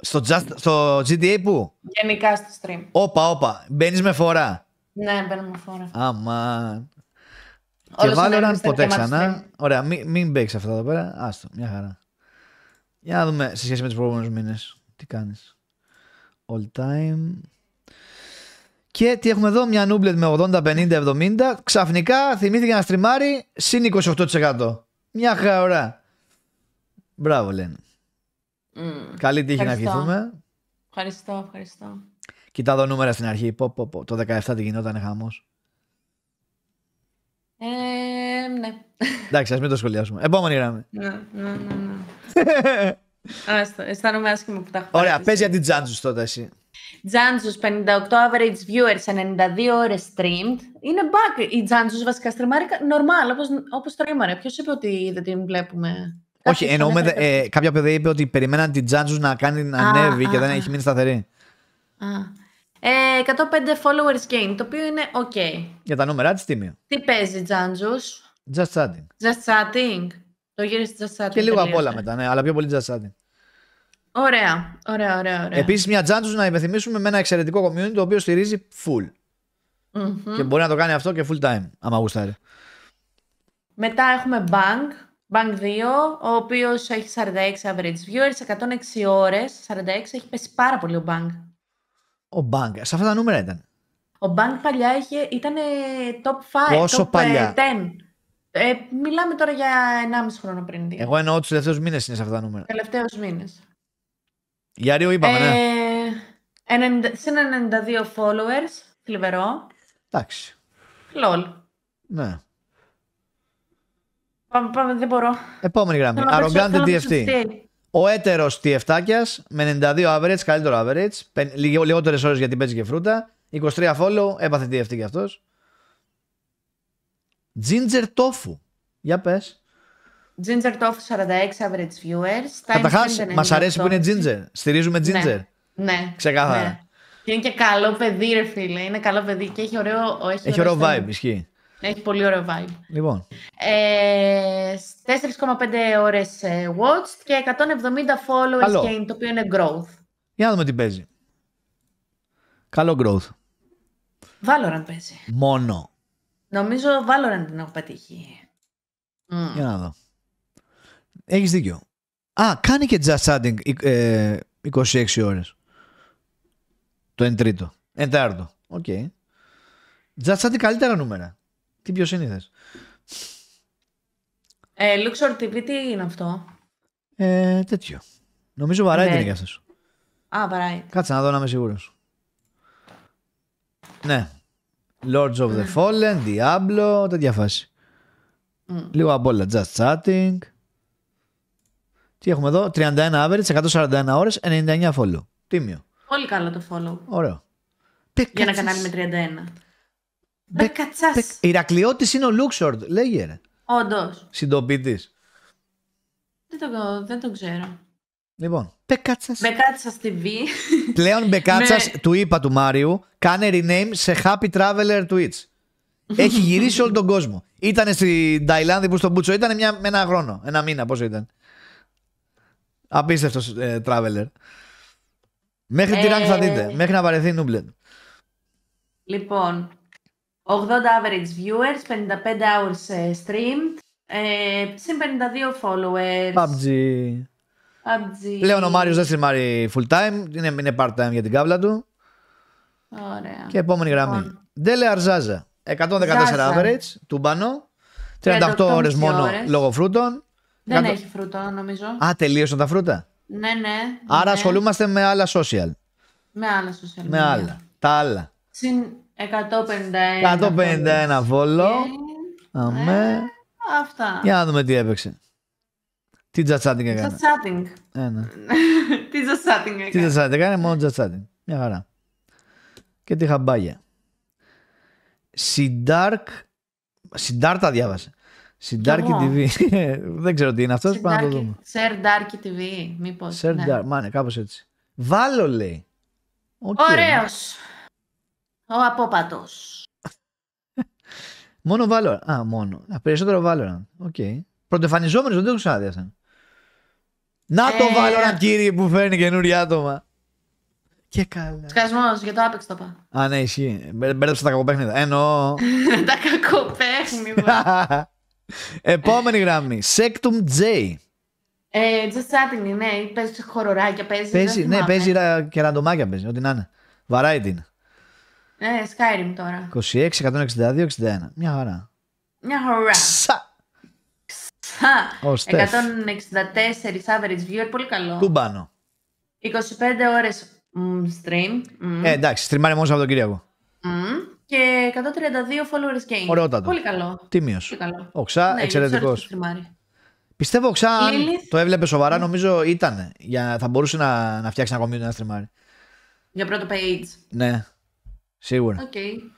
Στο, just, στο GTA που? Γενικά στο stream. Όπα, όπα. Μπαίνεις με φορά. Ναι, μπαίνω με φορά. Αμάν. Και Valorant ποτέ ξανά. Ωραία, μην, μην παίξει αυτά εδώ πέρα. Άστο, μια χαρά. Για να δούμε σε σχέση με τους προηγούμενους μήνες. Τι κάνεις. All time. Και τι έχουμε εδώ, μια νούμπλετ με 80-50-70. Ξαφνικά θυμήθηκε να στριμάρει συν 28%. Μια χαρά. Μπράβο, λένε. Καλή τύχη ευχαριστώ. να ευχηθούμε. Ευχαριστώ, ευχαριστώ. Κοιτά νούμερα στην αρχή. Πω, πω, πω. Το 17 τι γινόταν χαμός. Ε, ναι. Εντάξει, ας μην το σχολιάσουμε. Επόμενη γραμμή. Ναι, ναι, ναι. ναι. αισθάνομαι άσχημα που τα έχω Ωραία, παίζει ναι. για την Τζάντζους τότε εσύ. Τζάντζους, 58 average viewers, 92 ώρες streamed. Είναι back η Τζάντζους βασικά στριμάρει Normal, όπω το τρίμαρε. Ποιος είπε ότι δεν την βλέπουμε. Όχι, εννοούμε. Ε, κάποια παιδιά είπε ότι περιμέναν την Τζάντζους να κάνει να ανέβει και δεν έχει μείνει σταθερή. Α. Ε, 105 followers gain, το οποίο είναι ok. Για τα νούμερα τη τίμη. Τι παίζει η Τζάντζους. Just chatting. Just chatting. Το γύρισε just chatting. Και λίγο απ' όλα μετά, ναι, αλλά πιο πολύ just chatting. Ωραία, ωραία, ωραία. ωραία. Επίσης, μια τζάντζου να υπενθυμίσουμε με ένα εξαιρετικό community το οποίο στηρίζει full. mm Και μπορεί να το κάνει αυτό και full time, άμα γουστάρει. Μετά έχουμε Bank, Bank 2, ο οποίος έχει 46 average viewers, 106 ώρε. 46 έχει πέσει πάρα πολύ ο Bank. Ο Bank, σε αυτά τα νούμερα ήταν. Ο Bank παλιά ήταν top 5. Πόσο ε, παλιά. Ε, μιλάμε τώρα για 1,5 χρόνο πριν. Εγώ εννοώ τους τελευταίους μήνες είναι σε αυτά τα νούμερα. Τελευταίους μήνες. Για ρίο είπαμε, ναι. Ε, 92 followers, θλιβερό. Εντάξει. Λολ. Ναι. Πάμε, πάμε, δεν μπορώ. Επόμενη γραμμή. Αρογκάντε TFT. Ο έτερος TFTάκια με 92 average, καλύτερο average. Λιγότερες ώρες γιατί παίζει και φρούτα. 23 follow, έπαθε TFT κι αυτός. Ginger Tofu. Για πες. Ginger Tofu 46 average viewers. Καταρχά, μα αρέσει που είναι Ginger. Στηρίζουμε Ginger. Ναι. ναι. Ξεκάθαρα. Ναι. Και είναι και καλό παιδί, ρε φίλε. Είναι καλό παιδί και έχει ωραίο. Έχει, έχει ωραίο vibe, ισχύει. Έχει πολύ ωραίο vibe. Λοιπόν. Ε, 4,5 ώρες ε, watched και 170 followers Καλό. gain, το οποίο είναι growth. Για να δούμε τι παίζει. Καλό growth. να παίζει. Μόνο. Νομίζω να την έχω πετύχει. Mm. Για να δω. Έχεις δίκιο. Α, κάνει και Just adding 26 ε, ώρες. Το εν τρίτο. Εν τάρτο. Οκ. Okay. Just καλύτερα νούμερα. Τι πιο συνήθες. Ε, Luxor TV τι είναι αυτό. Ε, τέτοιο. Νομίζω βαράει είναι κι Α, βαράει. Κάτσε να δω να είμαι σίγουρος. Ναι, Lords of the Fallen, Diablo, τέτοια φάση. Mm. Λίγο απ' όλα. Just chatting. Τι έχουμε εδώ, 31 average, 141 ώρες, 99 follow. Τίμιο. Πολύ καλό το follow. Ωραίο. Για να κανάλι με 31. κατσάς. Ηρακλειώτης είναι ο Λούξορντ, λέγε ρε. Όντως. Συντοπίτης. Δεν, το, δεν το ξέρω. Λοιπόν, Μπεκάτσας. Μπεκάτσα TV. Πλέον Μπεκάτσας του είπα του Μάριου, κάνε rename σε Happy Traveler Twitch. Έχει γυρίσει όλο τον κόσμο. Ήταν στην Ταϊλάνδη που στον Μπούτσο ήταν μια, ένα χρόνο, ένα μήνα, πόσο ήταν. Απίστευτος ε, traveler. Μέχρι ε... τι rank θα δείτε, μέχρι να βαρεθεί νούμπλετ. Λοιπόν, 80 average viewers, 55 hours ε, streamed. ε, συν 52 followers. PUBG. Λέω Πλέον ο Μάριος δεν στριμάρει full time, είναι, είναι part time για την κάβλα του. Ωραία. Και επόμενη γραμμή. Λοιπόν. Ντέλε Αρζάζα. 114 average, τούμπανο. 38 ώρε μόνο λόγω φρούτων. Δεν έχει φρούτα, νομίζω. Α, τελείωσαν τα φρούτα. Ναι, ναι. Άρα ναι. ασχολούμαστε με άλλα social. Με άλλα social. Με άλλα. Τα άλλα. Συν 151. 151 βόλο. Αμέ. Ε, αυτά. Για να δούμε τι έπαιξε. Τι τζατσάτινγκ έκανε. Τζατσάτινγκ. Ένα. Ε, τι τζατσάτινγκ έκανε. Τι τζατσάτινγκ έκανε, μόνο τζατσάτινγκ. Μια χαρά. Και τη χαμπάγια. Συντάρκ. Συντάρτα διάβασε. Συντάρκι TV. Δεν ξέρω τι είναι αυτός. Πάμε να το δούμε. Σερ Ντάρκι TV, μήπως. Σερ ναι. Ντάρκι. Μάνε, κάπως έτσι. Βάλω λέει. Okay. Ωραίος. Ο απόπατος. μόνο βάλω Α, μόνο. περισσότερο βάλω. Οκ. Okay. δεν το άδειασαν. Να το ε, βάλω έναν κύριε που φέρνει καινούργια άτομα. Και καλά. Σκασμός για το Apex το πάω. Α, ναι, ισχύει. Μπέρδεψα τα κακοπέχνιδα. Εννοώ. τα κακοπέχνιδα. Επόμενη γραμμή. Sectum J. Ε, just chatting, ναι. Παίζει χοροράκια, παίζει. παίζει ναι, παίζει και ραντομάκια παίζει. Ό,τι να είναι. Variety είναι. Ναι, Skyrim τώρα. 26, 162, 61. Μια χαρά. Μια χαρά. Ψα! Ο 164 average viewer, πολύ καλό. Πού πάνω. 25 ώρε stream. Ε, εντάξει, στριμάρει μόνο από τον Κυριακό. Και 132 followers gain. Ωραιότατο. Πολύ καλό. Τίμιος. Ξα ναι, εξαιρετικό. Πιστεύω Ξά, αν το έβλεπε σοβαρά, νομίζω ήταν. Για, θα μπορούσε να, να φτιάξει ένα κομμάτι να streamer. Για πρώτο page. Ναι, σίγουρα. okay,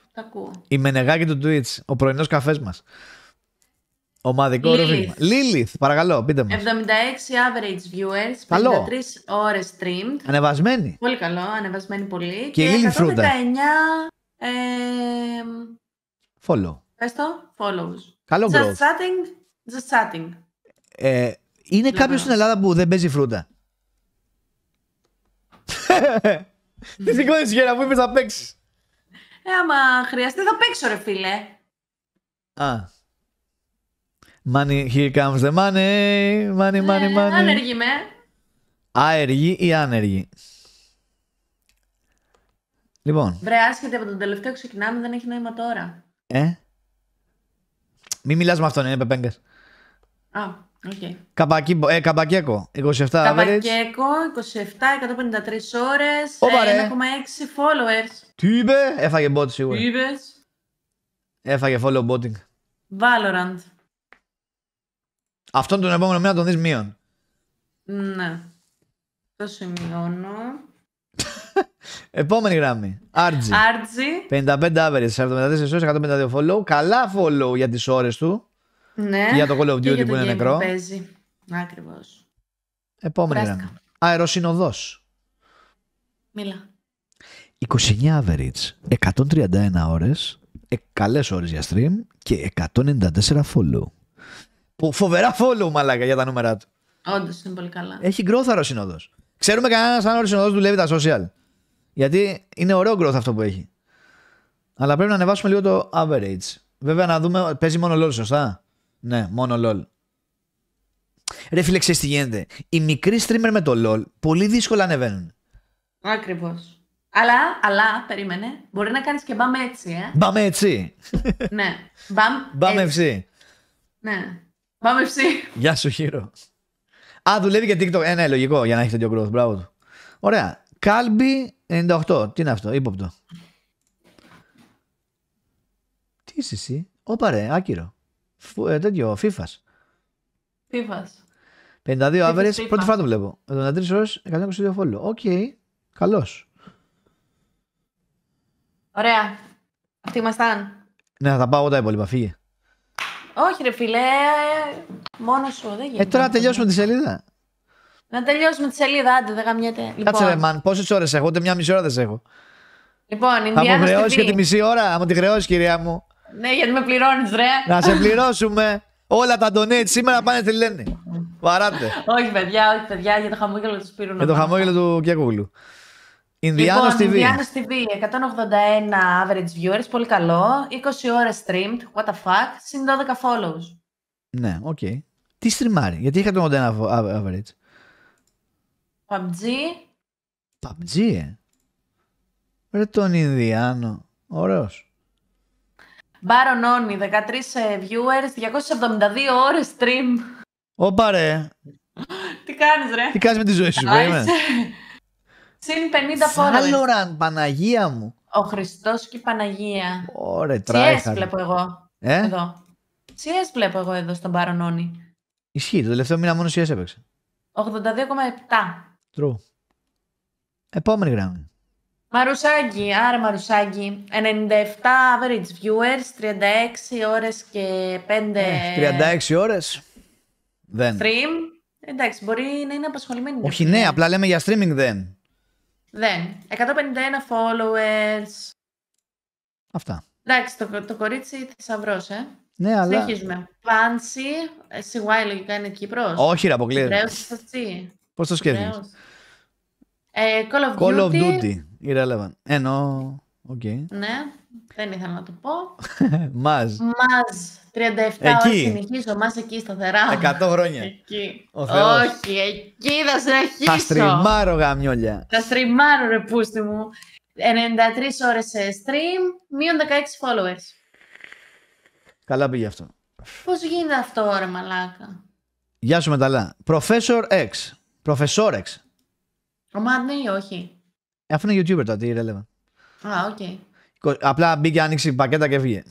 Η μενεγάκη του Twitch, ο πρωινός καφές μας. Ομαδικό ρεύμα. Λίλιθ, παρακαλώ, πείτε μου. 76 average viewers, 53 ώρες streamed. Ανεβασμένη. Πολύ καλό, ανεβασμένη πολύ. Και, και 119 ε, follow. Πες το, follows. Καλό Just chatting, just chatting. Ε, είναι κάποιος στην Ελλάδα που δεν παίζει φρούτα. Τι σηκώνεις γέρα που είπες να παίξεις. Ε, άμα χρειαστεί θα παίξω ρε φίλε. Α, Money, here comes the money. Money, money, ναι, ναι, money. άνεργη με. Άεργη ή άνεργη. Λοιπόν. Βρε, άσχετα από τον τελευταίο ξεκινάμε, δεν έχει νόημα τώρα. Ε. Μην μιλάς με αυτόν, είναι πεπέγκες Α, οκ. Okay. καμπακέκο, ε, καπακέκο, 27 Καμπακέκο, 27, 153 ώρες, Ε, 1,6 followers. Τι είπε, έφαγε bot σίγουρα. Τι είπες. Έφαγε follow botting. Valorant. Αυτόν τον επόμενο μήνα τον δεις μείον. Ναι. Το σημειώνω. Επόμενη γραμμή. Άρτζι. RG. 55 average, 74 ώρε, 152 follow. Καλά follow για τις ώρες του. Ναι. για το Call of Duty που είναι νεκρό. Που παίζει. Ακριβώς. Επόμενη Φράσκα. γραμμή. Αεροσυνοδός. Μίλα. 29 average, 131 ώρες, ε, καλές ώρες για stream και 194 follow. Που φοβερά follow μαλάκα για τα νούμερα του. Όντως είναι πολύ καλά. Έχει γκρόθαρο συνοδό. Ξέρουμε κανένας αν ο που δουλεύει τα social. Γιατί είναι ωραίο growth αυτό που έχει. Αλλά πρέπει να ανεβάσουμε λίγο το average. Βέβαια να δούμε. Παίζει μόνο LOL, σωστά. Ναι, μόνο LOL. Ρε φίλε, ξέρεις τι γίνεται. Οι μικροί streamer με το LOL πολύ δύσκολα ανεβαίνουν. Ακριβώς. Αλλά, αλλά, περίμενε. Μπορεί να κάνεις και μπαμ έτσι, ε. Μπαμ έτσι. ναι. Μπαμ, μπαμ έτσι. Ναι. Πάμε ψή. Γεια σου, Χείρο. Α, δουλεύει για TikTok. Ε, ναι, λογικό για να έχεις τέτοιο growth. Μπράβο του. Ωραία. Κάλμπι 98. Τι είναι αυτό, ύποπτο. Τι είσαι εσύ. Ωπαρε, άκυρο. Φου, ε, τέτοιο, FIFA. FIFA. 52 αύρε, πρώτη φορά το βλέπω. 73 ώρε, 122 follow. Οκ. Okay. Καλώ. Ωραία. Αυτοί ήμασταν. Ναι, θα πάω όταν υπόλοιπα. Φύγε. Όχι, ρε φίλε. Ε, ε, μόνο σου, δεν γίνεται. Ε, τώρα να τελειώσουμε τη σελίδα. Να τελειώσουμε τη σελίδα, άντε, δεν γαμιέται. Λοιπόν. Κάτσε ρε, μαν, πόσες ώρες έχω, ούτε μια μισή ώρα δεν σε έχω. Λοιπόν, η Θα μου χρεώσει και τη μισή ώρα, μου τη χρεώσει, κυρία μου. Ναι, γιατί με πληρώνεις, ρε. Να σε πληρώσουμε. Όλα τα donate σήμερα πάνε στη Λέννη, Βαράτε. όχι, παιδιά, όχι, παιδιά, για το χαμόγελο τους Σπύρου. Για το χαμόγελο του Κιακούλου. Ινδιάνο λοιπόν, TV. Ινδιάνο TV, 181 average viewers, πολύ καλό. 20 ώρες streamed, what the fuck, συν 12 follows. Ναι, οκ. Okay. Τι στριμάρει, γιατί είχα 181 average. PUBG. PUBG, ε. Ρε τον Ινδιάνο. Ωραίος. Baron Oni, 13 viewers, 272 ώρες stream. Ωπα ρε. Τι κάνεις ρε. Τι κάνεις με τη ζωή σου, ρε. Συν 50 followers. Φαλωράν, Παναγία μου. Ο Χριστός και η Παναγία. Ωρε, Τσιές βλέπω εγώ. Ε? Εδώ. CS βλέπω εγώ εδώ στον Παρονόνι. Ισχύει, το τελευταίο μήνα μόνο CS έπαιξε. 82,7. True. Επόμενη γραμμή. Μαρουσάκι, άρα Μαρουσάκι, 97 average viewers, 36 ώρες και 5... 36 ε, ώρες, δεν. Stream, εντάξει, μπορεί να είναι απασχολημένη. Όχι, ναι, απλά λέμε για streaming δεν. Δεν. 151 followers. Αυτά. Εντάξει, το, το κορίτσι θησαυρός, ε. Ναι, αλλά... Συνεχίζουμε. Πάνση, CY ε, λογικά είναι Κύπρος. Όχι, ρε, αποκλείεται. Πώς το σκέφτεσαι. Ε, Call of Duty. Call of Duty, irrelevant. Ενώ... Okay. Ναι, δεν ήθελα να το πω. Μάζ. Μάζ. 37 ώρες συνεχίζω, μας εκεί σταθερά. 100 χρόνια. Εκεί. Ο Θεός. Όχι, εκεί θα συνεχίσω. Θα στριμάρω γαμιόλια. Θα στριμμάρω ρε πούστη μου. 93 ώρες σε stream, μείον 16 followers. Καλά πήγε αυτό. Πώς γίνεται αυτό ρε μαλάκα. Γεια σου μεταλά. Professor X. Professor X. Ο Μαντ ναι ή όχι. Ε, αφού είναι YouTuber τότε, irrelevant. Α, οκ. Απλά μπήκε, άνοιξε η πακέτα και έφυγε.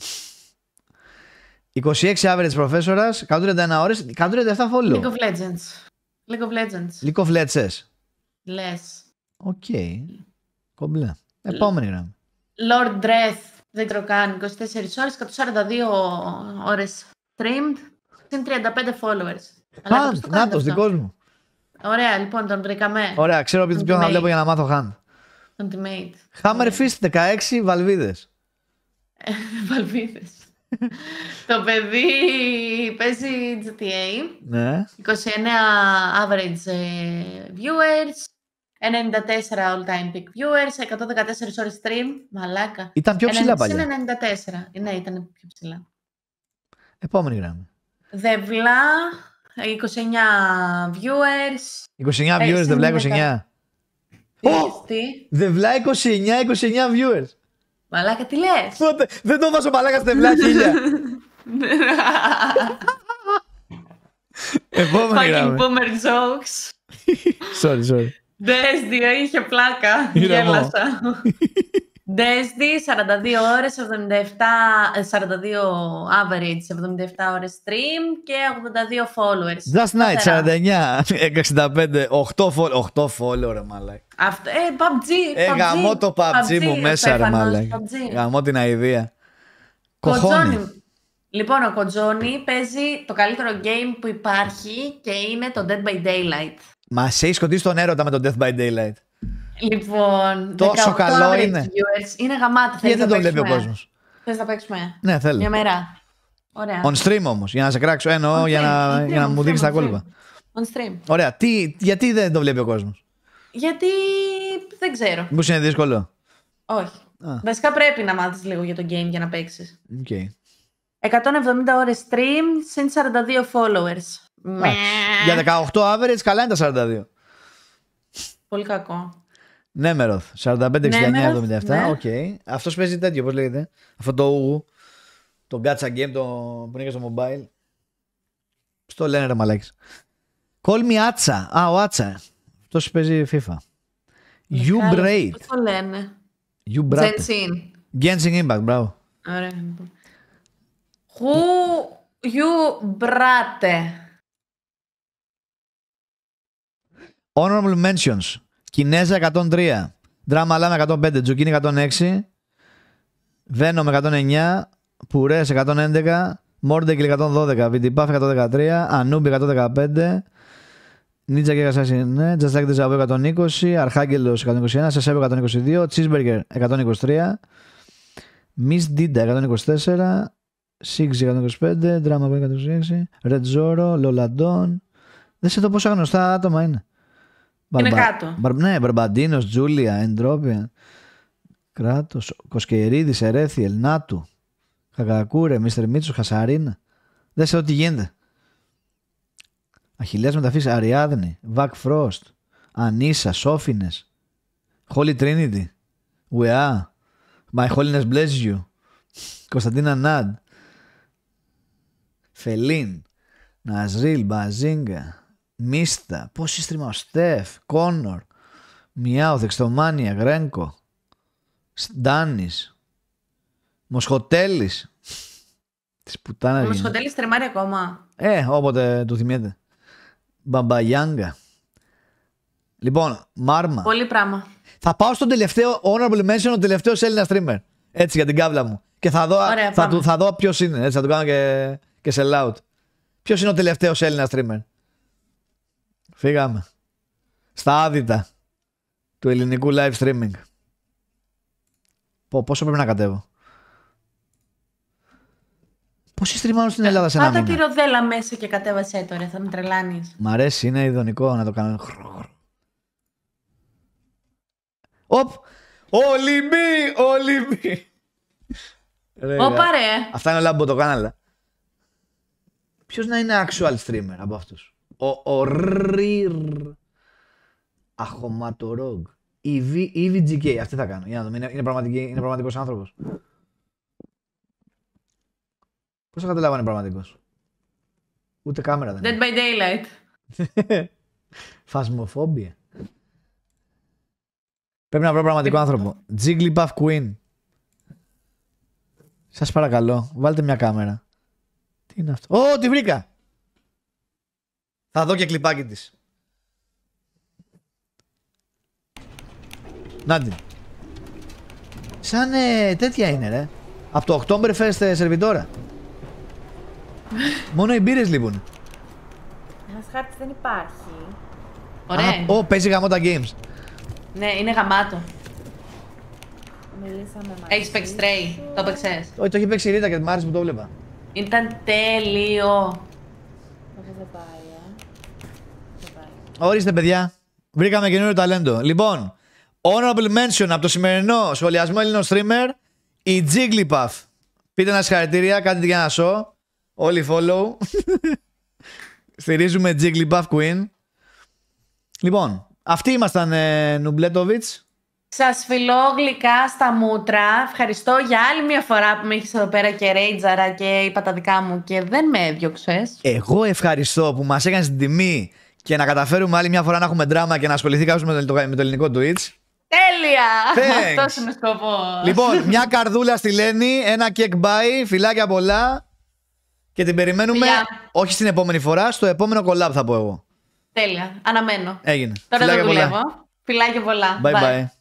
26 average professors, 131 ώρε, 137 follow. League of Legends. League of Legends. League of Legends. Λες. Οκ. Κομπλέ. Επόμενη γραμμή. Lord Dress, δεν ξέρω καν. 24 ώρε, 142 ώρες streamed, συν 35 followers. Πάμε, να το δικός μου. Ωραία, λοιπόν, τον βρήκαμε. Ωραία, ξέρω ποιον θα βλέπω για να μάθω Χαντ. Ultimate. Hammer Fist 16 βαλβίδες. βαλβίδες. το παιδί παίζει GTA. 29 ναι. average ε, viewers. 94 all time peak viewers, 114 ώρες stream, μαλάκα. Ήταν πιο ψηλά παλιά. 94, ναι ήταν πιο ψηλά. Επόμενη γράμμα Δευλά, 29 viewers. 29 viewers, ε, Δευλά 29. Πιεστή. Δευλά 29, 29 viewers. Μαλάκα, τι λες. δεν το βάζω μαλάκα στη δευλά χίλια. Επόμενη γράμμα. Fucking boomer jokes. sorry, sorry. Δες δύο, είχε πλάκα. Γέλασα. Ντέσδη, 42 ώρες, 77, 42 ε, average, 77 ώρες stream και 82 followers. Just night, 49, 65, 8 followers, 8 ρε Ε, PUBG, ε, γαμώ το PUBG, μου μέσα, ρε Γαμώ την αηδία. Κοτζόνι. Λοιπόν, ο Κοτζόνι παίζει το καλύτερο game που υπάρχει και είναι το Dead by Daylight. Μα σε έχει σκοτήσει τον έρωτα με το Death by Daylight. Λοιπόν, τόσο καλό είναι. Viewers. Είναι γαμάτι. Γιατί δεν το βλέπει ο κόσμος. Θες να παίξουμε. Ναι, θέλω. Μια μέρα. Ωραία. On stream όμως, για να σε κράξω. Εννοώ για να, για να μου δείξεις τα κόλπα. On stream. Ωραία. Τι, γιατί δεν το βλέπει ο κόσμος. Γιατί δεν ξέρω. Που είναι δύσκολο. Όχι. Α. Βασικά πρέπει να μάθεις λίγο για το game για να παίξεις. Okay. 170 ώρες stream, συν 42 followers. για 18 average, καλά είναι τα 42. Πολύ κακό. Νέμεροθ. 45-69-77. Ναι. Οκ. Αυτός παίζει τέτοιο, πώς λέγεται. Αυτό το ου. Το Gacha Game το... που είναι και στο mobile. Στο λένε ρε μαλάκι. Call me Atsa. Α, ο Atsa. Αυτός παίζει FIFA. You Braid. Πώς το λένε. You Braid. Genshin. Genshin Impact, μπράβο. Ωραία. Λοιπόν. Who you brate. Honorable mentions. Κινέζα 103. Δράμα με 105. Τζουκίνι 106. Βένομ 109. Πουρέ 111. Μόρντεγκλ 112. Βιντιπάφ 113. Ανούμπι 115. Νίτσα και Κασάση, ναι. Τζαστάκ 120. Αρχάγγελο 121. σασέβο 122. Τσίσμπεργκερ 123. Miss Ντίντα 124. Σίξ 125. Drama 126. Ρετζόρο. Λολαντών. Δεν σε το πόσα γνωστά άτομα είναι. Μπαρμπα... Είναι κάτω. Μπαρ... Ναι, Μπαρμπαντίνος, Τζούλια, Εντρόπια. Κράτος. Κοσκερίδης, ερέθι Ελνάτου. Κακακούρε, Μίστερ Μίτσος, Χασαρίνα. Δεν ξέρω τι γίνεται. Αχιλιά μεταφύση, Αριάδνη, Βακ Φρόστ, Ανίσα, Σόφινες. Holy Trinity. Ουεά. My holiness bless you. Κωνσταντίνα Ναντ. Φελίν. Ναζρίλ, Μπαζίνγκα. Μίστα, πώς ο Στεφ, Κόνορ, Μιάου, Δεξτομάνια, Γρένκο, Ντάνη, Μοσχοτέλη. Τη πουτάνα. Ο Μοσχοτέλη τρεμάρει ακόμα. Ε, όποτε του θυμιέται. Μπαμπαγιάνγκα. Λοιπόν, Μάρμα. Πολύ πράγμα. Θα πάω στον τελευταίο honorable mention, ο τελευταίος Έλληνα streamer. Έτσι για την κάβλα μου. Και θα δω, Ωραία, θα, θα δω ποιος είναι. Έτσι, θα το κάνω και, και σε loud. Ποιος είναι ο τελευταίος Έλληνα streamer. Φύγαμε. Στα άδυτα του ελληνικού live streaming. Πω, πόσο πρέπει να κατέβω. Πόσοι στριμμάνουν στην Ελλάδα σε ένα Πάτα μήνα. Πάτα τη ροδέλα μέσα και κατέβασέ τώρα, θα με τρελάνεις. Μ' αρέσει, είναι ειδονικό να το κάνω. Οπ! Ολυμπή! Ολυμπή! Ωπα ρε! Αυτά είναι όλα από το κανάλι. Ποιος να είναι actual streamer από αυτούς ο, ο Ριρ Αχωματορόγ. Η, v, η VGK, αυτή θα κάνω. Για να δούμε, είναι, είναι, πραγματική, είναι πραγματικός άνθρωπος. Πώς θα καταλάβω αν είναι πραγματικός. Ούτε κάμερα δεν Dead by Daylight. Φασμοφόμπια. Πρέπει να βρω πραγματικό άνθρωπο. Jigglypuff Queen. Σας παρακαλώ, βάλτε μια κάμερα. Τι είναι αυτό. Ω, τη βρήκα! Θα δω και κλιπάκι της. Να την. Σαν ε, τέτοια είναι ρε. Από το Oktoberfest φέρεστε σερβιτόρα. Μόνο οι μπύρες λείπουν. Ένας χάρτης δεν υπάρχει. Ωραία. ο, παίζει γαμώτα games. Ναι, είναι γαμάτο. Μιλήσαμε παίξει τρέι, το παίξες. Όχι, το έχει παίξει η Ρίτα και μ' άρεσε που το βλέπα. Ήταν τέλειο. Ορίστε, παιδιά. Βρήκαμε καινούριο ταλέντο. Λοιπόν, honorable mention από το σημερινό σχολιασμό Ελλήνων streamer, η Jigglypuff. Πείτε ένα συγχαρητήρια, κάντε για να σώ. Όλοι follow. Στηρίζουμε Jigglypuff Queen. Λοιπόν, αυτοί ήμασταν, ε, Νουμπλέτοβιτς. Σας φιλώ γλυκά στα μούτρα. Ευχαριστώ για άλλη μια φορά που με έχεις εδώ πέρα και ρέιτζαρα και είπα τα δικά μου και δεν με έδιωξες. Εγώ ευχαριστώ που μας έκανες την τιμή και να καταφέρουμε άλλη μια φορά να έχουμε δράμα και να ασχοληθεί κάποιος με, με το ελληνικό Twitch. Τέλεια! Αυτό είναι ο σκοπός. Λοιπόν, μια καρδούλα στη Λένη, ένα κεκ μπάι φιλάκια πολλά. Και την περιμένουμε όχι στην επόμενη φορά, στο επόμενο collab θα πω εγώ. Τέλεια. Αναμένω. Έγινε. Τώρα δεν δουλεύω. Φιλάκια πολλά. bye. bye.